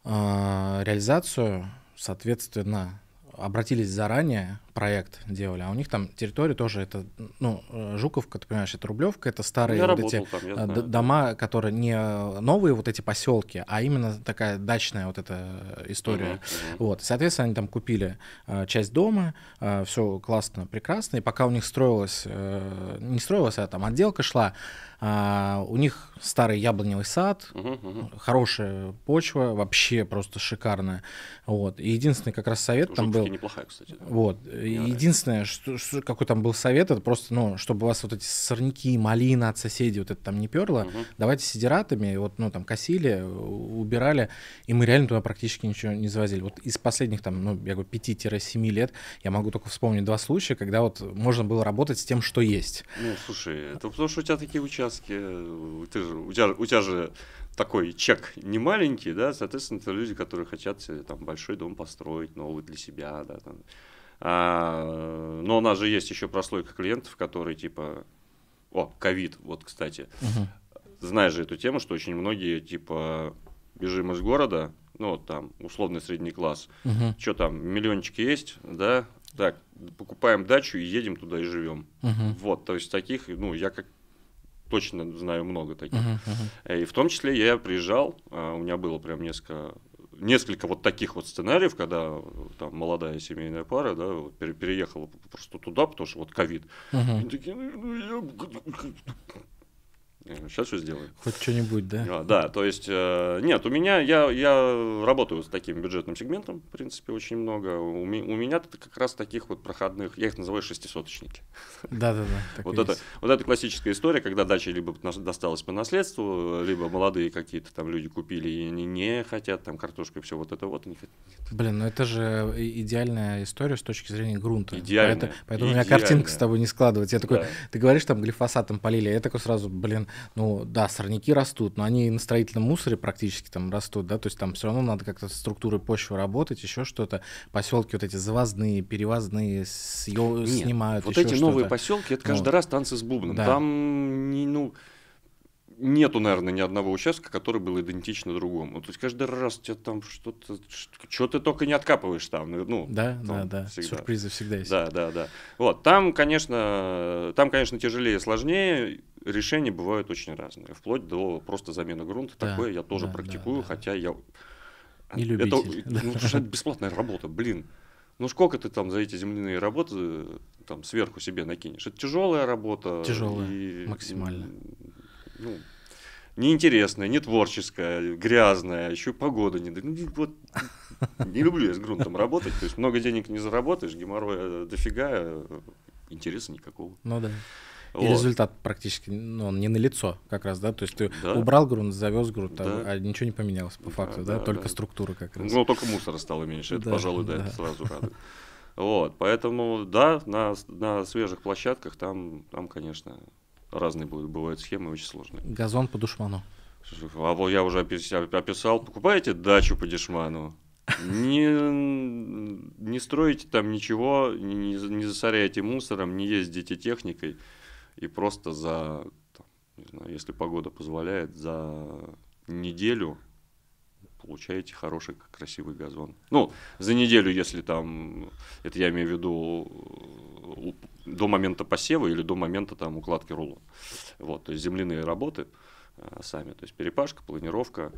реализацию, соответственно, обратились заранее проект делали, а у них там территория тоже это, ну, э, Жуковка, ты понимаешь, это Рублевка, это старые ну, я вот эти там, д- э, дома, которые не новые вот эти поселки, а именно такая дачная вот эта история. Uh-huh, Вот, соответственно, они там купили э, часть дома, э, все классно, прекрасно, и пока у них строилась, э, не строилась, а там отделка шла, а, у них старый яблоневый сад, uh-huh, хорошая почва, вообще просто шикарная. Вот. И единственный как раз совет Жуковки там был... неплохая, кстати. Да. Вот. Единственное, что, что, какой там был совет, это просто, ну, чтобы у вас вот эти сорняки, малина от соседей, вот это там не перло, угу. давайте сидератами, вот, ну, там, косили, убирали, и мы реально туда практически ничего не завозили. Вот из последних, там, ну, я говорю, 5-7 лет я могу только вспомнить два случая, когда вот можно было работать с тем, что есть. Ну, слушай, это потому что у тебя такие участки, ты же, у, тебя, у тебя же такой чек не маленький, да, соответственно, это люди, которые хотят себе там большой дом построить, новый для себя, да, там, а, но у нас же есть еще прослойка клиентов, которые типа... О, ковид, вот, кстати. Угу. Знаешь же эту тему, что очень многие типа бежим из города, ну, там, условный средний класс. Угу. Что там, миллиончики есть, да? Так, покупаем дачу и едем туда и живем. Угу. Вот, то есть таких, ну, я как точно знаю много таких. Uh-huh, И в том числе я приезжал, а, у меня было прям несколько несколько вот таких вот сценариев, когда э, там молодая семейная пара, да, переехала просто туда, потому что вот ковид. Угу. «Ну, И сейчас все сделаем. Хоть что-нибудь, да? А, да, то есть, э, нет, у меня, я, я работаю с таким бюджетным сегментом, в принципе, очень много. У, ми, у меня как раз таких вот проходных, я их называю шестисоточники. Да-да-да. Вот это, вот эта классическая история, когда дача либо досталась по наследству, либо молодые какие-то там люди купили и они не хотят там картошку и все вот это вот. они хотят. Блин, ну это же идеальная история с точки зрения грунта. Идеально. Поэтому, поэтому у меня картинка с тобой не складывается. Я такой, да. ты говоришь, там глифосатом полили, я такой сразу, блин, ну да, сорняки растут, но они на строительном мусоре практически там растут, да, то есть там все равно надо как-то с структурой почвы работать, еще что-то. Поселки вот эти завозные, перевозные съё... Нет, снимают. Вот эти новые поселки, это каждый ну, раз танцы с бубном. Да. Там, ну, нету, наверное, ни одного участка, который был идентичен другому. То есть каждый раз тебя там что-то, что ты только не откапываешь там. Ну, ну, да, там да, да. Всегда. Сюрпризы всегда есть. Да, да, да. Вот, там, конечно, там, конечно, тяжелее сложнее решения бывают очень разные, вплоть до просто замены грунта. Да, Такое я тоже да, практикую, да, да. хотя я... Не любитель. Это, ну, это бесплатная работа, блин. Ну сколько ты там за эти земляные работы э, там сверху себе накинешь? Это тяжелая работа. Тяжелая, и, максимально. Ну, неинтересная, не творческая, грязная, еще погода не... Ну, вот, не люблю я с грунтом работать, то есть много денег не заработаешь, геморроя дофига, э, интереса никакого. Ну да. И вот. результат практически, ну, он не на лицо как раз, да? То есть ты да. убрал грунт, завез грунт, а, да. а ничего не поменялось по факту, да? да? да только да. структура как раз. Ну, только мусора стало меньше, это, да, пожалуй, да, да, это сразу радует. Вот, поэтому, да, на, на свежих площадках там, там, конечно, разные будут бывают схемы, очень сложные. Газон по душману. А вот я уже описал, покупаете дачу по дешману, не, не строите там ничего, не, не засоряйте мусором, не ездите техникой – и просто за, там, не знаю, если погода позволяет, за неделю получаете хороший, красивый газон. Ну, за неделю, если там, это я имею в виду э, до момента посева или до момента там укладки рулона Вот, то есть земляные работы э, сами, то есть перепашка, планировка.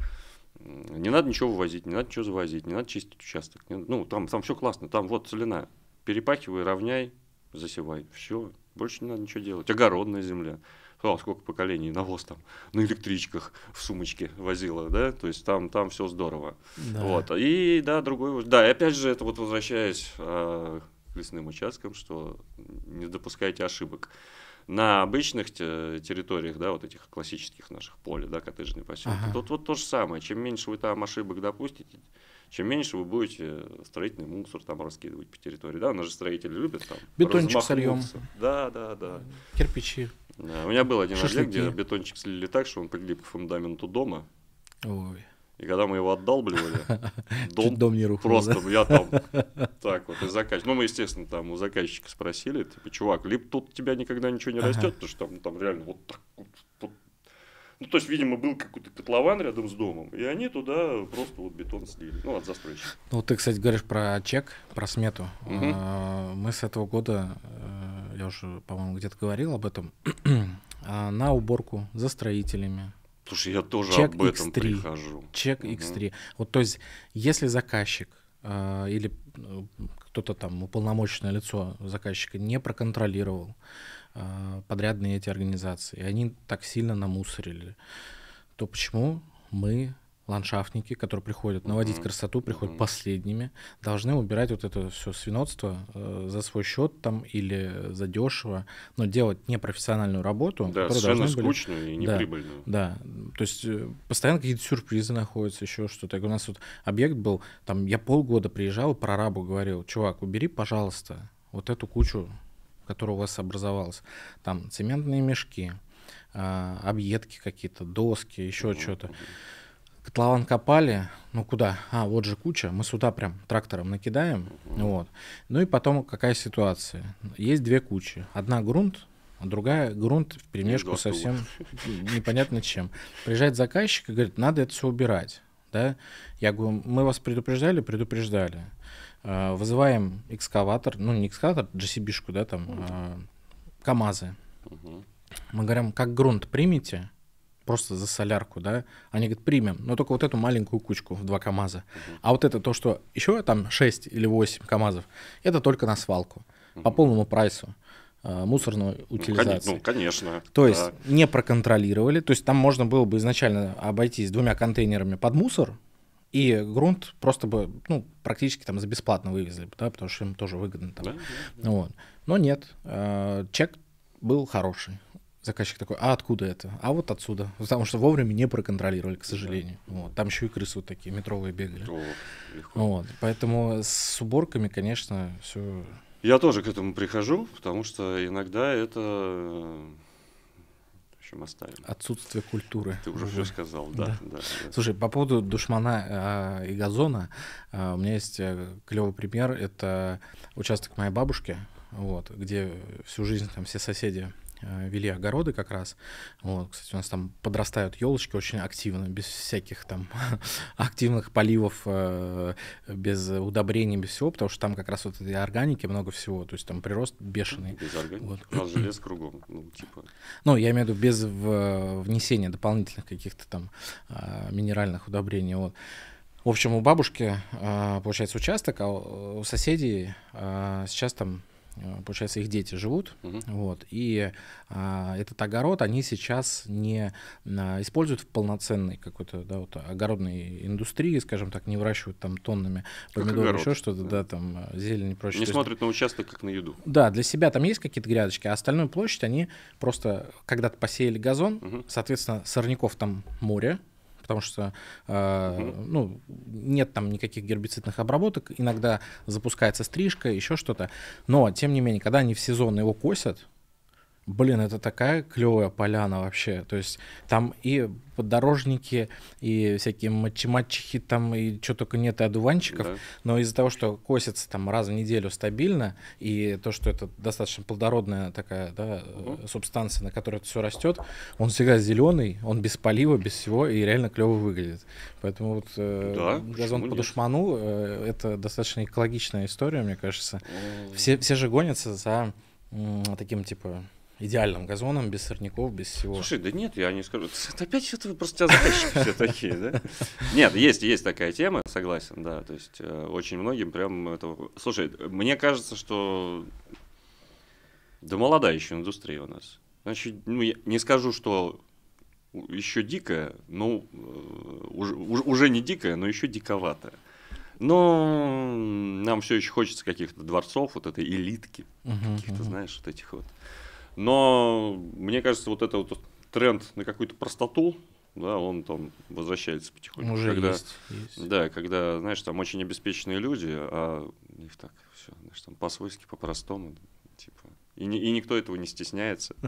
Не надо ничего вывозить, не надо ничего завозить, не надо чистить участок. Не, ну, там, там все классно, там вот целина. Перепахивай, равняй, засевай. Все, больше не надо ничего делать. Огородная земля. А, сколько поколений навоз там на электричках в сумочке возила, да, то есть там, там все здорово. Да. Вот. И да, другой. Да, и опять же, это вот возвращаясь а, к лесным участкам, что не допускайте ошибок. На обычных территориях, да, вот этих классических наших полей да, коттеджные поселки, ага. тут вот то же самое. Чем меньше вы там ошибок допустите, чем меньше вы будете строительный мусор там раскидывать по территории, да, у же строители любят там. Бетончик сольем. Да, да, да. Кирпичи. Да, у меня был один Шашлыки. где бетончик слили так, что он прилип к фундаменту дома. Ой. И когда мы его отдалбливали, дом, дом не рухнул, просто да? я там так вот и заказчик. Ну, мы, естественно, там у заказчика спросили, типа, чувак, либо тут у тебя никогда ничего не растет, потому что там, там реально вот так вот ну, то есть, видимо, был какой-то котлован рядом с домом, и они туда просто вот бетон слили, ну, от застройщика. Ну, вот ты, кстати, говоришь про чек, про смету. Угу. Мы с этого года, э, я уже, по-моему, где-то говорил об этом, а, на уборку за строителями. Слушай, я тоже чек об этом X3, прихожу. Чек X3. Вот, то есть, если заказчик э, или э, кто-то там уполномоченное лицо заказчика не проконтролировал, а, подрядные эти организации, и они так сильно намусорили, то почему мы ландшафтники, которые приходят наводить mm-hmm. красоту, приходят mm-hmm. последними, должны убирать вот это все свинотство э, за свой счет там или за дешево, но делать непрофессиональную работу, да, которая совершенно должны скучную и неприбыльную. Да, да, то есть э, постоянно какие-то сюрпризы находятся, еще что-то. У нас вот объект был, там я полгода приезжал, прорабу говорил, чувак, убери, пожалуйста, вот эту кучу которая у вас образовалась. Там цементные мешки, а, объедки какие-то, доски, еще mm-hmm. что-то. Котлован копали, ну куда? А, вот же куча, мы сюда прям трактором накидаем, mm-hmm. вот. Ну и потом какая ситуация? Есть две кучи. Одна грунт, а другая грунт в перемешку совсем непонятно чем. Приезжает заказчик и говорит, надо это все убирать. Да? Я говорю, мы вас предупреждали, предупреждали. Э, вызываем экскаватор, ну не экскаватор, GCB-шку, да, там, э, КАМАЗы. Угу. Мы говорим, как грунт примете просто за солярку, да, они говорят, примем, но только вот эту маленькую кучку в два КАМАЗа. Угу. А вот это то, что еще там 6 или 8 КАМАЗов, это только на свалку, угу. по полному прайсу э, мусорной ну, утилизации. Ну, конечно. То есть да. не проконтролировали, то есть там можно было бы изначально обойтись двумя контейнерами под мусор, и грунт просто бы, ну, практически там за бесплатно вывезли, да, потому что им тоже выгодно там. Да, да, да. Вот. Но нет, э, чек был хороший. Заказчик такой, а откуда это? А вот отсюда. Потому что вовремя не проконтролировали, к сожалению. Да. Вот. Там еще и крысы вот такие метровые бегали. Метрово, Вот. Поэтому с уборками, конечно, все. Я тоже к этому прихожу, потому что иногда это общем, оставим. Отсутствие культуры. Ты уже, все сказал, да, да. да, да. Слушай, по поводу душмана э, и газона, э, у меня есть э, клевый пример. Это участок моей бабушки, вот, где всю жизнь там все соседи Э, вели огороды как раз. Вот, кстати, у нас там подрастают елочки очень активно, без всяких там активных поливов, э, без удобрений, без всего, потому что там как раз вот этой органики много всего, то есть там прирост бешеный. Без органики? Вот. У нас желез кругом, ну, типа... Ну, я имею в виду без внесения дополнительных каких-то там э, минеральных удобрений, вот. В общем, у бабушки, получается, участок, а у соседей сейчас там Э, получается, их дети живут, угу. вот, и а, этот огород они сейчас не а, используют в полноценной какой-то, да, вот огородной индустрии, скажем так, не выращивают там тоннами помидоров, еще что-то, да. да, там зелень и прочее. Не смотрят есть, на участок как на еду. Да, для себя там есть какие-то грядочки, а остальную площадь они просто когда-то посеяли газон, угу. соответственно, сорняков там море, потому что э, ну, нет там никаких гербицидных обработок, иногда запускается стрижка, еще что-то. Но, тем не менее, когда они в сезон его косят, Блин, это такая клевая поляна вообще. То есть там и подорожники, и всякие матчи там и что только нет, и одуванчиков. Да. Но из-за того, что косится там раз в неделю стабильно, и то, что это достаточно плодородная такая да, угу. субстанция, на которой это все растет, он всегда зеленый, он без полива, без всего, и реально клево выглядит. Поэтому вот э, да, газон по душману э, это достаточно экологичная история, мне кажется. Все, все же гонятся за таким типа идеальным газоном, без сорняков, без всего. Слушай, да нет, я не скажу. Это опять что-то вы просто тебя заказчики все такие, да? Нет, есть, есть такая тема, согласен, да. То есть э, очень многим прям это... Слушай, мне кажется, что... Да молодая еще индустрия у нас. Значит, ну, я не скажу, что еще дикая, но э, уже, уже не дикая, но еще диковатая. Но нам все еще хочется каких-то дворцов, вот этой элитки, угу, каких-то, угу. знаешь, вот этих вот. Угу но мне кажется, вот это вот тренд на какую-то простоту, да, он там возвращается потихоньку. Уже когда, есть, есть. Да, когда, знаешь, там очень обеспеченные люди, а их так все, знаешь, там по-свойски, по-простому, типа. И, не, и никто этого не стесняется.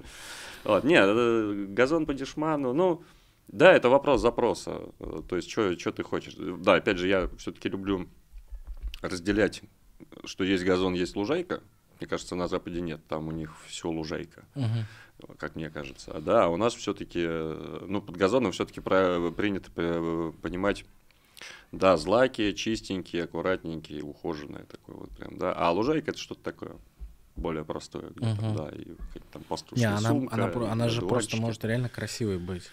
Вот, нет, э, газон по дешману, ну, да, это вопрос запроса. Э, то есть, что ты хочешь? Да, опять же, я все-таки люблю разделять, что есть газон, есть лужайка. Мне кажется, на Западе нет, там у них все лужайка, угу. как мне кажется. А да, у нас все-таки, э, ну, под газоном все-таки э, принято э, понимать да, злаки, чистенькие, аккуратненькие, ухоженные такой вот прям, да. А лужайка это что-то такое более простое, где угу. там, да, и там пастушная Не, она, сумка. Она, она, она же просто может реально красивой быть.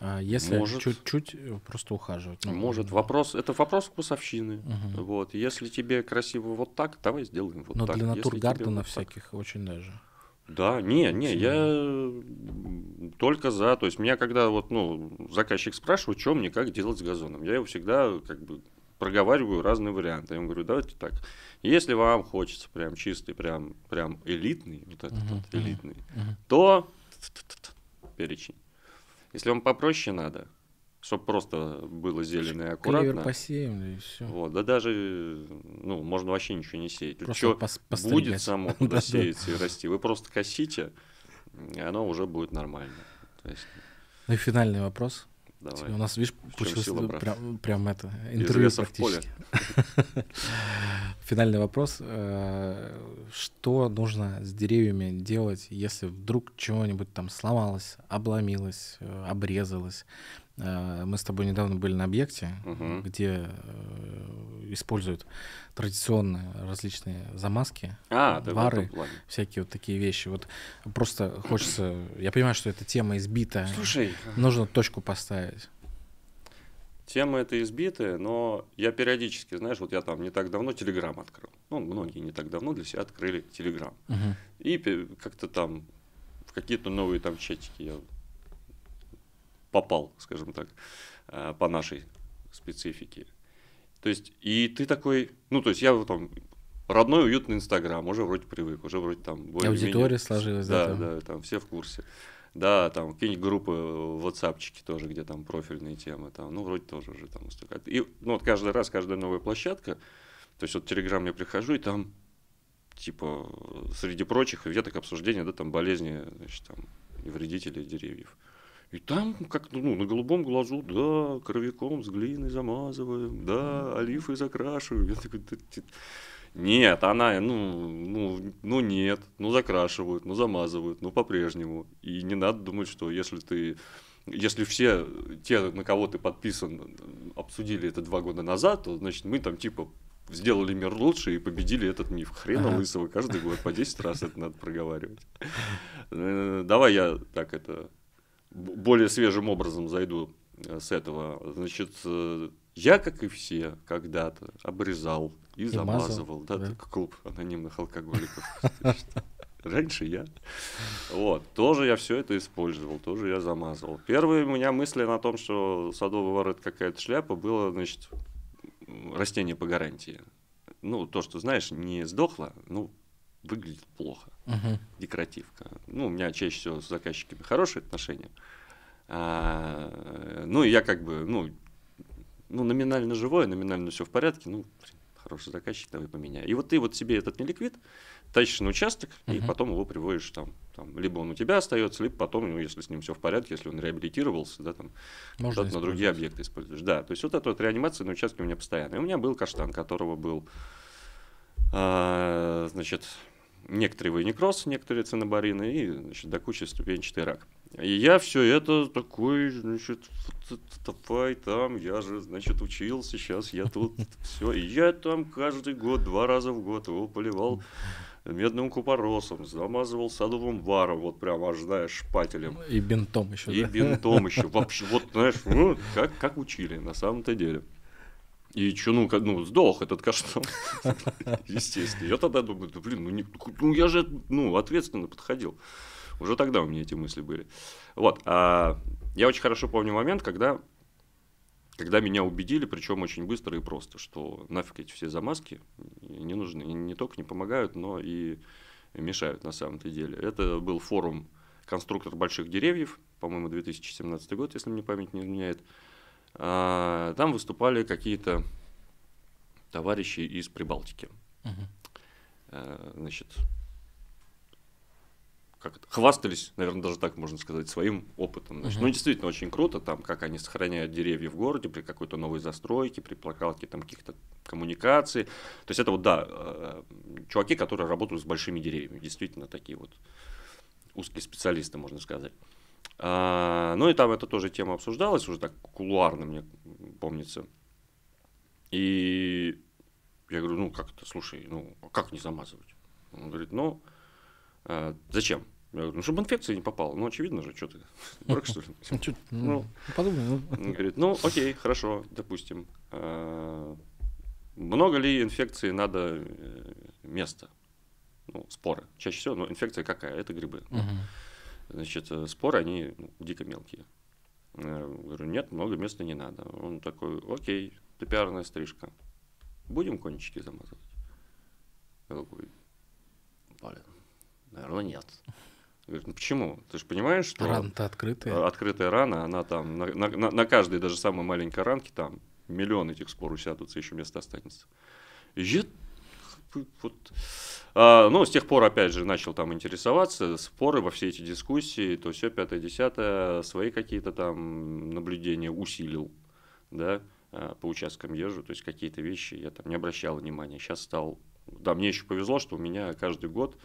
А если чуть-чуть э, просто ухаживать. Ну, может, ну, вопрос, это вопрос вкусовщины. Угу. Вот, если тебе красиво вот так, давай сделаем вот Но ну, так. Но для натургардена вот всяких так. очень даже. Да, не, не, я только за. То есть меня когда вот, ну, заказчик спрашивает, что мне как делать с газоном, я его всегда как бы проговариваю разные варианты. Я ему говорю, давайте так. Если вам хочется прям чистый, прям, прям элитный, вот этот uh-huh. вот, элитный, uh-huh. то перечень. Если вам попроще надо, чтобы просто было зелено и аккуратно. Клевер посеем и все. Вот, да даже, ну, можно вообще ничего не сеять. Что будет само туда сеяться и расти, вы просто косите, и оно уже будет нормально. Ну и финальный вопрос. Давай. Тебе типа, у нас, видишь, получилось сила, прям, прям это, интервью Из практически. Финальный вопрос. Э, что нужно с деревьями делать, если вдруг чего-нибудь там сломалось, обломилось, э, обрезалось? Э, мы с тобой недавно были на объекте, угу. где э, используют традиционные различные замазки, а, бары, всякие вот такие вещи. Вот просто хочется... Я понимаю, что эта тема избита. Слушай... Нужно точку поставить. Тема эта избитая, но я периодически, знаешь, вот я там не так давно Телеграм открыл. Ну, многие не так давно для себя открыли Телеграм. Угу. И как-то там в какие-то новые там чатики я попал, скажем так, э, по нашей специфике. То есть, и ты такой, ну, то есть я там родной уютный Инстаграм, уже вроде привык, уже вроде там... Более Аудитория сложилась. Да, да, да, там все в курсе. Да, там какие-нибудь группы э, в WhatsApp тоже, где там профильные темы, там, ну, вроде тоже уже там устакать. И ну, вот каждый раз, каждая новая площадка, то есть вот Telegram я прихожу, и там, типа, среди прочих веток обсуждения, да, там болезни, значит, там, и вредители деревьев. И там, как ну, на голубом глазу, да, кровяком с глиной замазываем, да, олифой закрашиваем. Я такой, нет, она, ну, ну, ну нет, ну закрашивают, ну замазывают, ну по-прежнему. И не надо думать, что если ты если все те, на кого ты подписан, обсудили это два года назад, то, значит, мы там типа сделали мир лучше и победили этот миф. Хрена ага. лысого, каждый год по 10 раз это надо проговаривать. Э, давай я так это более свежим образом зайду э, с этого. Значит, э, я, как и все, когда-то обрезал и, и замазывал. Мазал, да, да. Клуб анонимных алкоголиков. Раньше я. Вот. Тоже я все это использовал, тоже я замазывал. Первые у меня мысли на том, что садовый ворот какая-то шляпа, было, значит, растение по гарантии. Ну, то, что, знаешь, не сдохло, ну, выглядит плохо. Угу. Декоративка. Ну, у меня чаще всего с заказчиками хорошие отношения. А, ну, я как бы, ну, ну, номинально живое, номинально все в порядке, ну, хороший заказчик, давай поменяй. И вот ты вот себе этот неликвид тащишь на участок, uh-huh. и потом его приводишь там, там, либо он у тебя остается, либо потом, ну, если с ним все в порядке, если он реабилитировался, да, там, Можно на другие объекты используешь. Да, то есть вот эта вот реанимация на участке у меня постоянно. И у меня был каштан, которого был, а, значит, некоторые войникроз, некоторые цинобарины и значит, до кучи ступенчатый рак. И я все это такой, значит, давай там, я же, значит, учился, сейчас я тут, все. И я там каждый год, два раза в год его поливал медным купоросом, замазывал садовым варом, вот прям ожидая шпателем. И бинтом еще. И да? бинтом еще. Вообще, вот, знаешь, ну, как, как учили на самом-то деле. И что, ну, ну, сдох этот каштан, естественно. Я тогда думаю, да, блин, ну, не, ну я же, ну, ответственно подходил. Уже тогда у меня эти мысли были. Вот, а я очень хорошо помню момент, когда, когда меня убедили, причем очень быстро и просто, что нафиг эти все замазки не нужны, и не только не помогают, но и мешают на самом-то деле. Это был форум «Конструктор больших деревьев», по-моему, 2017 год, если мне память не изменяет. А, там выступали какие-то товарищи из Прибалтики. Э, значит, как это, хвастались, наверное, даже так можно сказать, своим опытом. Значит, uh-huh. Ну, действительно, очень круто, там, как они сохраняют деревья в городе при какой-то новой застройке, при прокладке там каких-то коммуникаций. То есть это вот, да, э, чуваки, которые работают с большими деревьями, действительно такие вот узкие специалисты, можно сказать. А, ну и там это тоже тема обсуждалась, уже так кулуарно мне помнится. И я говорю, ну как это, слушай, ну а как не замазывать? Он говорит, ну э, зачем? Я говорю, ну чтобы инфекция не попала. Ну очевидно же, что ты, дурак что ли? Ну, ну, ну подумай. Ну. Он говорит, ну окей, хорошо, допустим. Много ли инфекции надо э, места? Ну, споры. Чаще всего, но инфекция какая? Это грибы. Значит, э, споры, они ну, дико мелкие. Я э, говорю, нет, много места не надо. Он такой, окей, ты пиарная стрижка. Будем кончики замазывать? Я такой, блин, наверное, нет. Говорит, ну почему? Ты же понимаешь, что... Рана-то открытая. Открытая рана, она там, на, на, на каждой даже самой маленькой ранке там миллион этих спор усядутся, еще место останется. Я вот. А, ну, с тех пор, опять же, начал там интересоваться, споры во все эти дискуссии, то все, пятое, десятое, свои какие-то там наблюдения усилил, да, а, по участкам езжу, то есть какие-то вещи я там не обращал внимания, сейчас стал, да, мне еще повезло, что у меня каждый год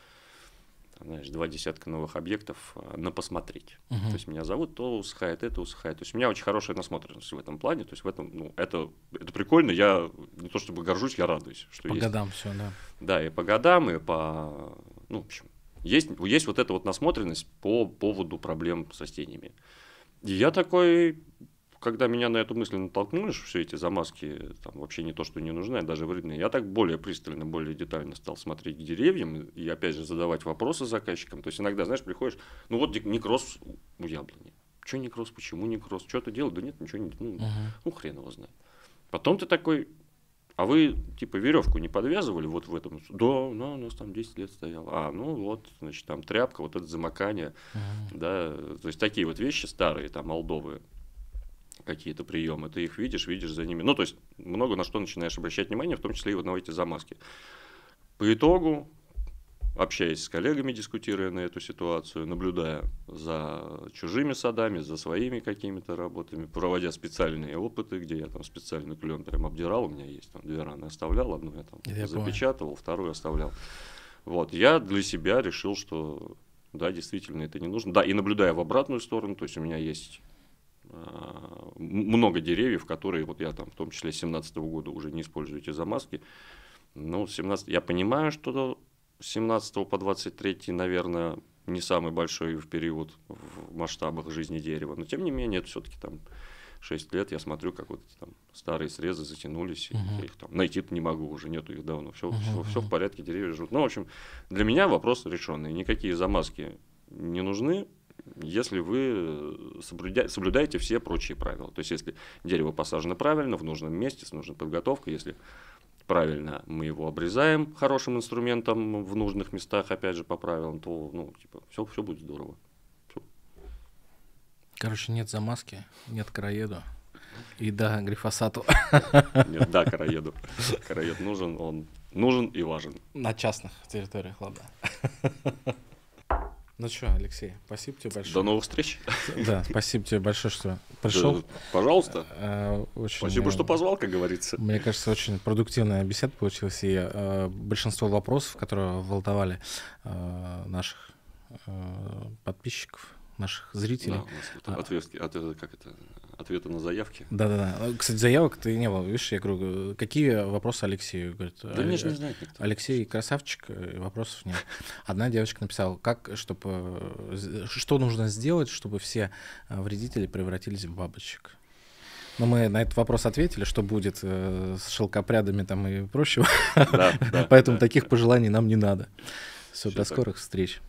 знаешь, два десятка новых объектов э, на посмотреть. Uh-huh. То есть меня зовут, то усыхает, это усыхает. То есть у меня очень хорошая насмотренность в этом плане. То есть в этом, ну, это, это прикольно. Я не то чтобы горжусь, я радуюсь, что по есть. По годам все, да. Да, и по годам, и по, ну, в общем, есть, есть вот эта вот насмотренность по поводу проблем со стенями И я такой, когда меня на эту мысль натолкнули, что все эти замазки там, вообще не то, что не нужны, а даже вредные, я так более пристально, более детально стал смотреть к деревьям и, опять же, задавать вопросы заказчикам. То есть иногда, знаешь, приходишь, ну вот некроз у яблони. Что некроз, почему некроз, что ты делал? Да нет, ничего не... Ну, uh-huh. ну хрен его знает. Потом ты такой, а вы, типа, веревку не подвязывали вот в этом? Да, ну, у нас там 10 лет стояло. А, ну вот, значит, там тряпка, вот это замокание. Uh-huh. Да, то есть такие вот вещи старые, там, алдовые какие-то приемы, ты их видишь, видишь за ними. Ну, то есть много на что начинаешь обращать внимание, в том числе и вот на эти замазки. По итогу, общаясь с коллегами, дискутируя на эту ситуацию, наблюдая за чужими садами, за своими какими-то работами, проводя специальные опыты, где я там специальный клен прям обдирал, у меня есть там две раны оставлял, одну я там я запечатывал, понял. вторую оставлял. Вот, я для себя решил, что да, действительно это не нужно. Да, и наблюдая в обратную сторону, то есть у меня есть Э, много деревьев, которые вот я там в том числе с 17 года уже не использую эти замазки. Ну, 17, я понимаю, что с 17 по 23, наверное, не самый большой в период в масштабах жизни дерева, но тем не менее это все-таки там 6 лет, я смотрю, как вот эти там старые срезы затянулись, uh -huh. я их там найти-то не могу, уже нету их давно, все, uh -huh. в порядке, деревья живут. Ну, в общем, для меня вопрос решенный, никакие замазки не нужны, если вы э, соблюдаете все прочие правила. То есть, если дерево посажено правильно, в нужном месте, с нужной подготовкой, если правильно мы его обрезаем хорошим инструментом в нужных местах, опять же, по правилам, то ну, типа, все, все будет здорово. Всё. Короче, нет замазки, нет краеду. И да, грифосату Нет, да, караеду. Караед нужен, он нужен и важен. На частных территориях, ладно. Ну что, Алексей, спасибо тебе большое. До новых встреч. Да, спасибо тебе большое, что пришел. Пожалуйста. Э, очень, спасибо, что позвал, как говорится. Мне кажется, очень продуктивная беседа получилась, и э, большинство вопросов, которые волновали э, наших подписчиков, наших зрителей. Да, у нас это ответки, а, как это, ответы на заявки. Да-да-да. Ну, кстати, заявок ты не было. Видишь, я говорю, какие вопросы Алексею? Говорит, да мне не э, знает никто. Алексей красавчик, э, вопросов нет. Одна девочка написала, как, чтобы, э, что нужно сделать, чтобы все вредители превратились в бабочек? Но ну, мы на этот вопрос ответили, что будет э, с шелкопрядами там и прочего. Да, да, Поэтому да, таких пожеланий нам не надо. Все, Все до так. скорых встреч.